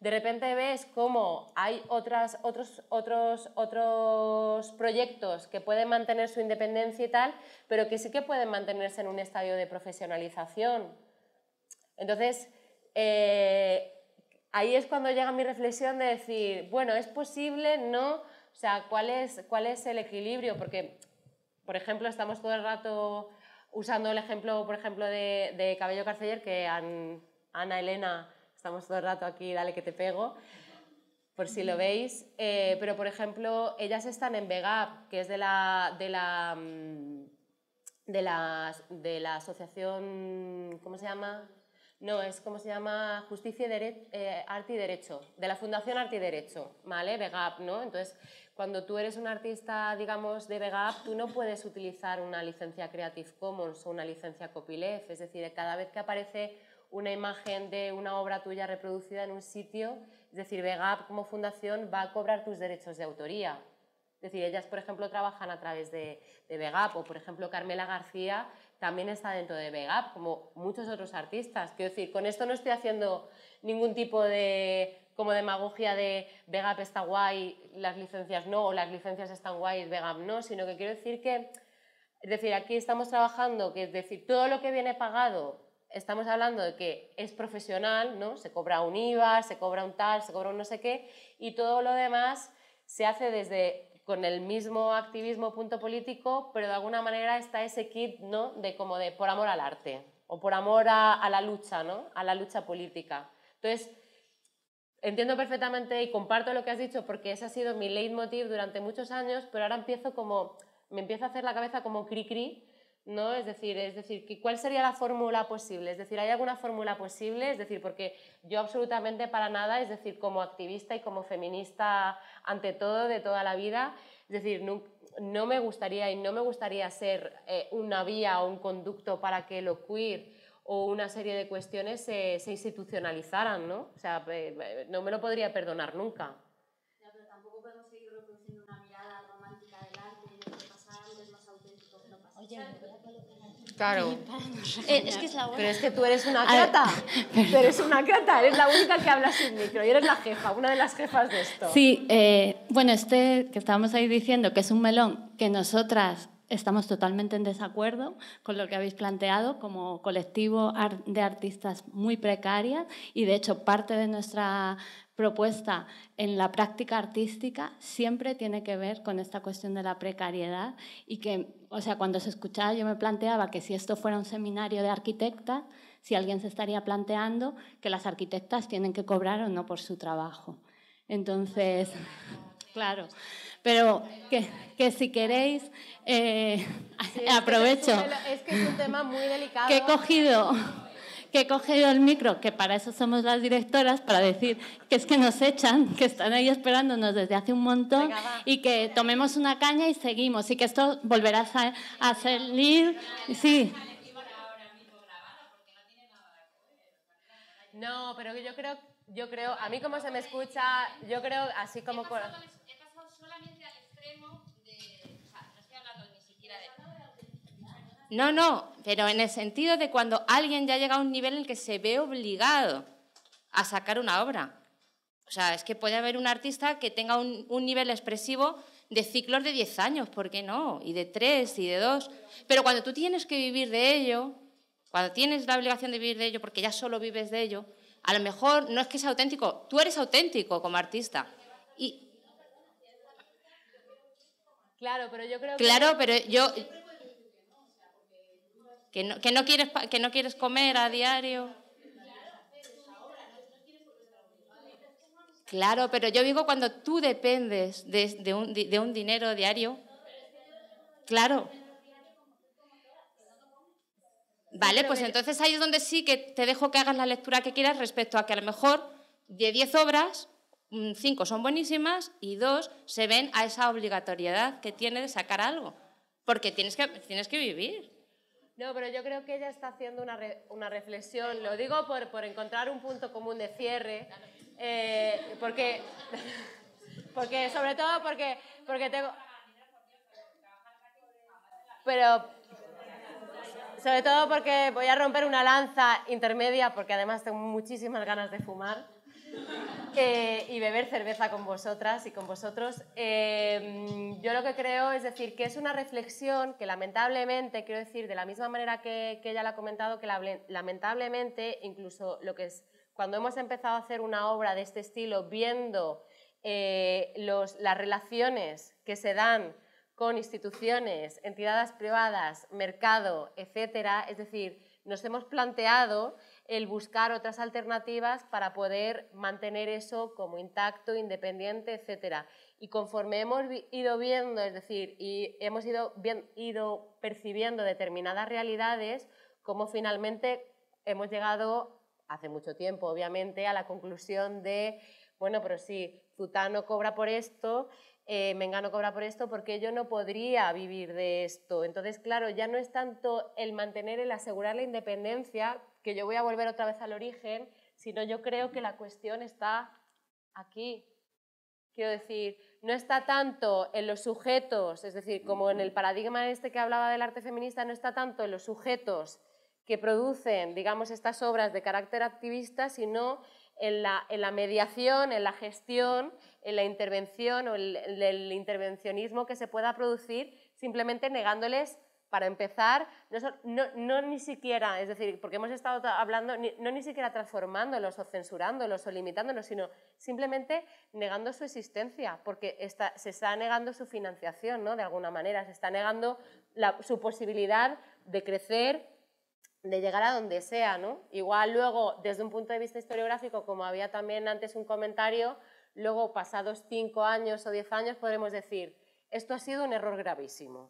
de repente ves cómo hay otros, otros, otros proyectos que pueden mantener su independencia y tal, pero que sí que pueden mantenerse en un estadio de profesionalización. Entonces, eh, ahí es cuando llega mi reflexión de decir, bueno, ¿es posible? ¿No? O sea, ¿cuál es, cuál es el equilibrio? Porque, por ejemplo, estamos todo el rato usando el ejemplo, por ejemplo, de, Cabello Carceller, que Ana Elena Estamos todo el rato aquí, dale que te pego, por si lo veis. Eh, pero, por ejemplo, ellas están en Vegap, que es de la, de la, mm, de la, asociación, ¿cómo se llama? No, es como se llama Justicia, y eh, Arte y Derecho, de la Fundación Arte y Derecho, ¿vale? Vegap, ¿no? Entonces, cuando tú eres un artista, digamos, de Vegap, tú no puedes utilizar una licencia Creative Commons o una licencia Copyleft, es decir, cada vez que aparece una imagen de una obra tuya reproducida en un sitio, es decir, Vegap como fundación va a cobrar tus derechos de autoría. Es decir, ellas, por ejemplo, trabajan a través de, Vegap o, por ejemplo, Carmela García también está dentro de Vegap, como muchos otros artistas. Quiero decir, con esto no estoy haciendo ningún tipo de como demagogia de Vegap está guay, las licencias no, o las licencias están guay, Vegap no, sino que quiero decir que, es decir, aquí estamos trabajando, que es decir, todo lo que viene pagado estamos hablando de que es profesional, ¿no? Se cobra un IVA, se cobra un tal, se cobra un no sé qué, y todo lo demás se hace desde con el mismo activismo punto político, pero de alguna manera está ese kit, ¿no? De como de por amor al arte o por amor a, la lucha, ¿no? A la lucha política. Entonces, entiendo perfectamente y comparto lo que has dicho porque ese ha sido mi leitmotiv durante muchos años, pero ahora empiezo como, me empieza a hacer la cabeza como cri-cri ¿no? Es decir, es decir, ¿cuál sería la fórmula posible? Es decir, ¿hay alguna fórmula posible? Es decir, porque yo absolutamente para nada, es decir, como activista y como feminista ante todo de toda la vida, es decir, no, me gustaría y no me gustaría ser eh, una vía o un conducto para que lo queer o una serie de cuestiones se institucionalizaran, ¿no? O sea, eh, eh, no me lo podría perdonar nunca. Claro. Eh, Pero es que tú eres una crata. Pero eres una crata. Eres la única que habla sin micro. Y eres la jefa, una de las jefas de esto. Sí, eh, bueno, este que estábamos ahí diciendo que es un melón que nosotras estamos totalmente en desacuerdo con lo que habéis planteado como colectivo de artistas muy precarias y de hecho parte de nuestra propuesta en la práctica artística siempre tiene que ver con esta cuestión de la precariedad y que, o sea, cuando se escuchaba yo me planteaba que si esto fuera un seminario de arquitecta, si alguien se estaría planteando que las arquitectas tienen que cobrar o no por su trabajo. Entonces, (laughs) claro, pero que, si queréis, eh, aprovecho. Es que es un tema muy delicado. Que he cogido que he cogido el micro, que para eso somos las directoras, para decir que es que nos echan, que están ahí esperándonos desde hace un montón y que tomemos una caña y seguimos y que esto volverá a, salir. Sí. No, pero yo creo, yo creo, a mí como se me escucha, yo creo así como... Por... No, no, pero en el sentido de cuando alguien ya llega a un nivel en el que se ve obligado a sacar una obra. O sea, es que puede haber un artista que tenga un, nivel expresivo de ciclos de 10 años, ¿por qué no? Y de 3 y de 2. Pero cuando tú tienes que vivir de ello, cuando tienes la obligación de vivir de ello porque ya solo vives de ello, a lo mejor no es que sea auténtico, tú eres auténtico como artista. Claro, pero yo creo que... Claro, pero yo que no, quieres, que no quieres comer a diario. Claro, pero yo digo cuando tú dependes de, un, de un dinero diario. Claro. Vale, pues entonces ahí es donde sí que te dejo que hagas la lectura que quieras respecto a que a lo mejor de 10 obras, 5 mm, son buenísimas y dos se ven a esa obligatoriedad que tiene de sacar algo, porque tienes que, tienes que vivir. No, pero yo creo que ella está haciendo una, una reflexión, lo digo por, encontrar un punto común de cierre, eh, porque, (laughs) porque sobre todo porque, porque tengo... Pero sobre todo porque voy a romper una lanza intermedia, porque además tengo muchísimas ganas de fumar y beber cerveza con vosotras y con vosotros. Em, yo lo que creo es decir que es una reflexión que lamentablemente, quiero decir, de la misma manera que, ella la ha comentado, que lamentablemente incluso lo que es cuando hemos empezado a hacer una obra de este estilo, viendo eh, las relaciones que se dan con instituciones, entidades privadas, mercado, etcétera, es decir, nos hemos planteado el buscar otras alternativas para poder mantener eso como intacto, independiente, etcétera. Y conforme hemos ido viendo, es decir, y hemos ido, ido percibiendo determinadas realidades, como finalmente hemos llegado, hace mucho tiempo obviamente, a la conclusión de, bueno, pero sí, Zutano cobra por esto, eh, me engano cobra por esto porque yo no podría vivir de esto. Entonces, claro, ya no es tanto el mantener, el asegurar la independencia, que yo voy a volver otra vez al origen, sino yo creo que la cuestión está aquí. Quiero decir, no está tanto en los sujetos, es decir, como en el paradigma este que hablaba del arte feminista, no está tanto en los sujetos que producen, digamos, estas obras de carácter activista, sino en la, mediación, en la gestión, en la intervención o el, intervencionismo que se pueda producir simplemente negándoles para empezar, no, ni siquiera, es decir, porque hemos estado hablando, no ni siquiera transformándolos o censurándolos o limitándolos, sino simplemente negando su existencia, porque se está negando su financiación, ¿no? De alguna manera, se está negando su posibilidad de crecer, de llegar a donde sea, ¿no? Igual luego, desde un punto de vista historiográfico, como había también antes un comentario, luego pasados cinco años o diez años podremos decir, esto ha sido un error gravísimo.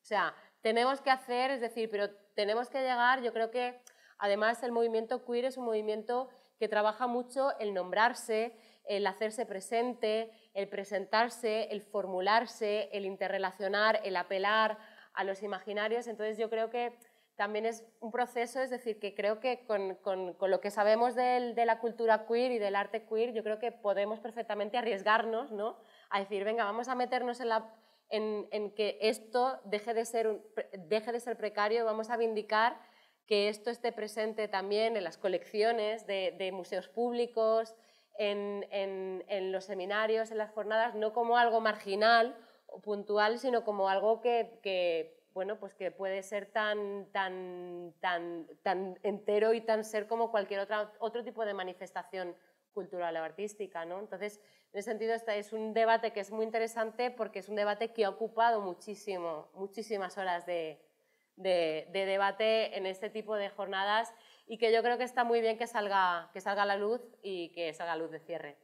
O sea, tenemos que hacer, es decir, pero tenemos que llegar, yo creo que además el movimiento queer es un movimiento que trabaja mucho el nombrarse, el hacerse presente, el presentarse, el formularse, el interrelacionar, el apelar a los imaginarios. Entonces yo creo que también es un proceso, es decir, que creo que con, con, con lo que sabemos de la cultura queer y del arte queer, yo creo que podemos perfectamente arriesgarnos, ¿no? A decir, venga, vamos a meternos en, la, en, en que esto deje de, ser un, deje de ser precario, vamos a vindicar que esto esté presente también en las colecciones de, de museos públicos, en, en, en, los seminarios, en las jornadas, no como algo marginal o puntual, sino como algo que, que bueno, pues que puede ser tan, tan, tan, tan entero y tan ser como cualquier otra, otro tipo de manifestación cultural o artística, ¿no? Entonces, en ese sentido, es un debate que es muy interesante porque es un debate que ha ocupado muchísimo, muchísimas horas de, de, debate en este tipo de jornadas y que yo creo que está muy bien que salga, que salga a la luz y que salga a luz de cierre.